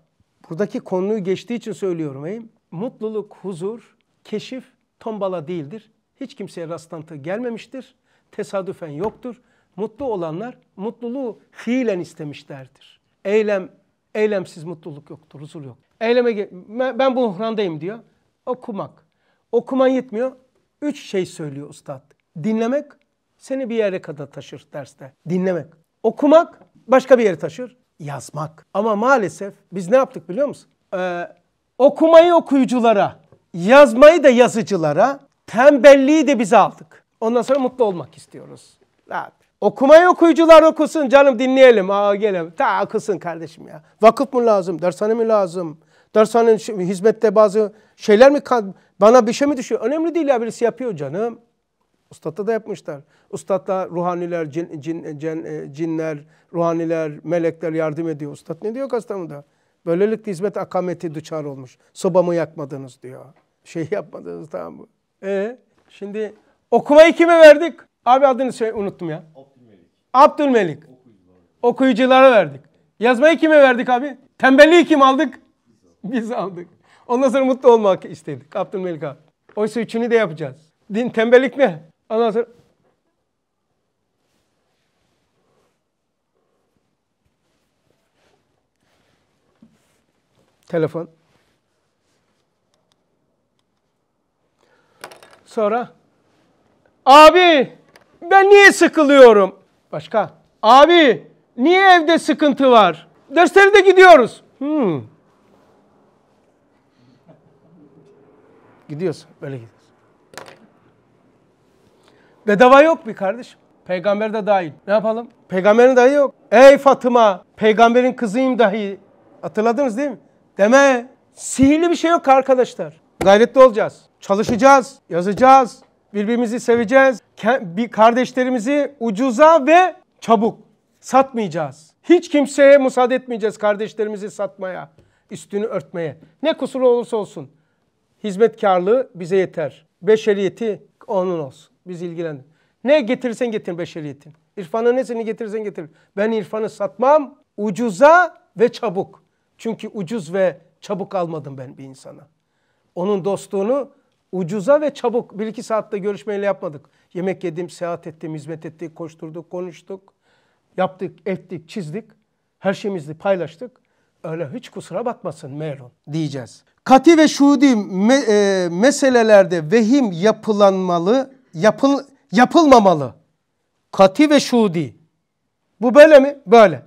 Buradaki konuyu geçtiği için söylüyorum. Eyim. Mutluluk, huzur, keşif tombala değildir. Hiç kimseye rastlantı gelmemiştir. Tesadüfen yoktur. Mutlu olanlar mutluluğu fiilen istemişlerdir. Eylem, eylemsiz mutluluk yoktur, huzur yok. Eyleme, ben bu buhrandayım diyor. Okumak. Okuman yetmiyor, Üç şey söylüyor ustad. Dinlemek seni bir yere kadar taşır derste. Dinlemek. Okumak başka bir yere taşır. Yazmak. Ama maalesef biz ne yaptık biliyor musun? Ee, okumayı okuyuculara, yazmayı da yazıcılara, tembelliği de bize aldık. Ondan sonra mutlu olmak istiyoruz. Abi. Okumayı okuyucular okusun canım dinleyelim. Aa gelelim. Ta okusun kardeşim ya. Vakıf mı lazım? Dershane mi lazım? Dershanenin hizmette bazı şeyler mi bana bir şey mi düşüyor? Önemli değil ya birisi yapıyor canım. Ustada da yapmışlar. Ustada ruhaniler, cin, cin, cin, e, cinler, ruhaniler, melekler yardım ediyor. Ustad ne diyor Kastamonu'da? Böylelikle hizmet akameti düçar olmuş. Sobamı yakmadınız diyor. Şey yapmadınız tamam mı? E şimdi okumayı kime verdik? Abi adını şey, unuttum ya. Abdülmelik. Abdülmelik. Okuyuculara. Okuyuculara verdik. Yazmayı kime verdik abi? Tembelliği kim aldık? Biz aldık. Ondan sonra mutlu olmak istedik Abdülmelik abi. Oysa üçünü de yapacağız. Din tembellik mi? Ondan sonra telefon. Sonra abi ben niye sıkılıyorum? Başka. Abi niye evde sıkıntı var? Derslere de gidiyoruz. Hmm. Gidiyorsun. Böyle gidiyorsun. Bedava yok bir kardeşim. Peygamber de dahil. Ne yapalım? Peygamberin dahi yok. Ey Fatıma peygamberin kızıyım dahi. Hatırladınız değil mi? Deme. Sihirli bir şey yok arkadaşlar. Gayretli olacağız. Çalışacağız. Yazacağız. Birbirimizi seveceğiz. Bir kardeşlerimizi ucuza ve çabuk satmayacağız. Hiç kimseye müsaade etmeyeceğiz kardeşlerimizi satmaya, üstünü örtmeye. Ne kusuru olursa olsun. Hizmetkarlığı bize yeter. Beşeriyeti onun olsun. Biz ilgilendik. Ne getirsen getir beşeriyetin. İrfanı seni getirsen getir. Ben irfanı satmam ucuza ve çabuk. Çünkü ucuz ve çabuk almadım ben bir insana. Onun dostluğunu ucuza ve çabuk bir iki saatte görüşmeyle yapmadık. Yemek yedim, seyahat ettim, hizmet ettik, koşturduk, konuştuk. Yaptık, ettik, çizdik. Her şeyimizi paylaştık. Öyle hiç kusura bakmasın Melun diyeceğiz. Kati ve şudi me, e, meselelerde vehim yapılanmalı, yapıl, yapılmamalı. Kati ve şudi. Bu böyle mi? Böyle.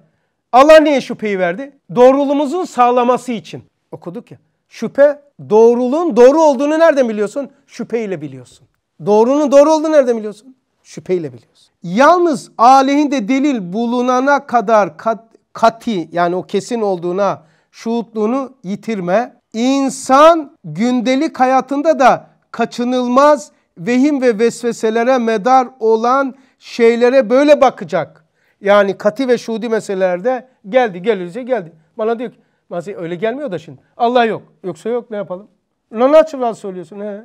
Allah niye şüpheyi verdi? Doğruluğumuzun sağlaması için. Okuduk ya. Şüphe doğruluğun doğru olduğunu nereden biliyorsun? Şüpheyle biliyorsun. Doğrunun doğru olduğunu nereden biliyorsun? Şüpheyle biliyorsun. Yalnız aleyhinde delil bulunana kadar kat, kati yani o kesin olduğuna şuhutluğunu yitirme. İnsan gündelik hayatında da kaçınılmaz vehim ve vesveselere medar olan şeylere böyle bakacak. Yani kati ve şudi meselelerde geldi gelirse geldi. Bana diyor ki Masih öyle gelmiyor da şimdi. Allah yok. Yoksa yok ne yapalım? Lan açılan söylüyorsun. He.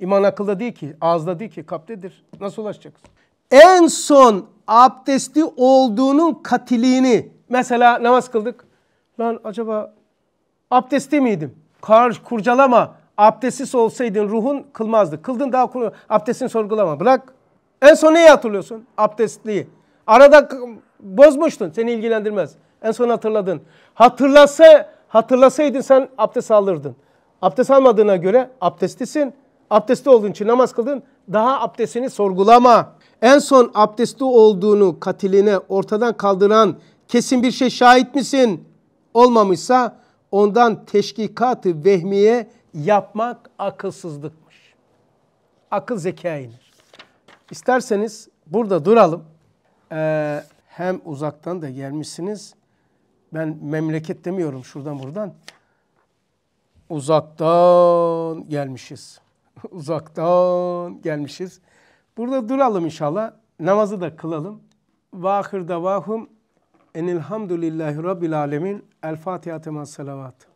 İman akılda değil ki, ağızda değil ki, kalptedir. Nasıl ulaşacaksın? En son abdesti olduğunun katiliğini mesela namaz kıldık. Lan acaba abdesti miydim? kar, kurcalama. Abdestsiz olsaydın ruhun kılmazdı. Kıldın daha kul abdestini sorgulama. Bırak. En son neyi hatırlıyorsun? Abdestliği. Arada bozmuştun. Seni ilgilendirmez. En son hatırladın. Hatırlasa, hatırlasaydın sen abdest alırdın. Abdest almadığına göre abdestlisin. Abdestli olduğun için namaz kıldın. Daha abdestini sorgulama. En son abdestli olduğunu katiline ortadan kaldıran kesin bir şey şahit misin? Olmamışsa ondan teşkikatı vehmiye yapmak akılsızlıkmış. Akıl zekaya iner. İsterseniz burada duralım. Ee, hem uzaktan da gelmişsiniz. Ben memleket demiyorum şuradan buradan. Uzaktan gelmişiz. uzaktan gelmişiz. Burada duralım inşallah. Namazı da kılalım. Vahir davahum enilhamdülillahi rabbil alemin. El Fatiha temas salavat.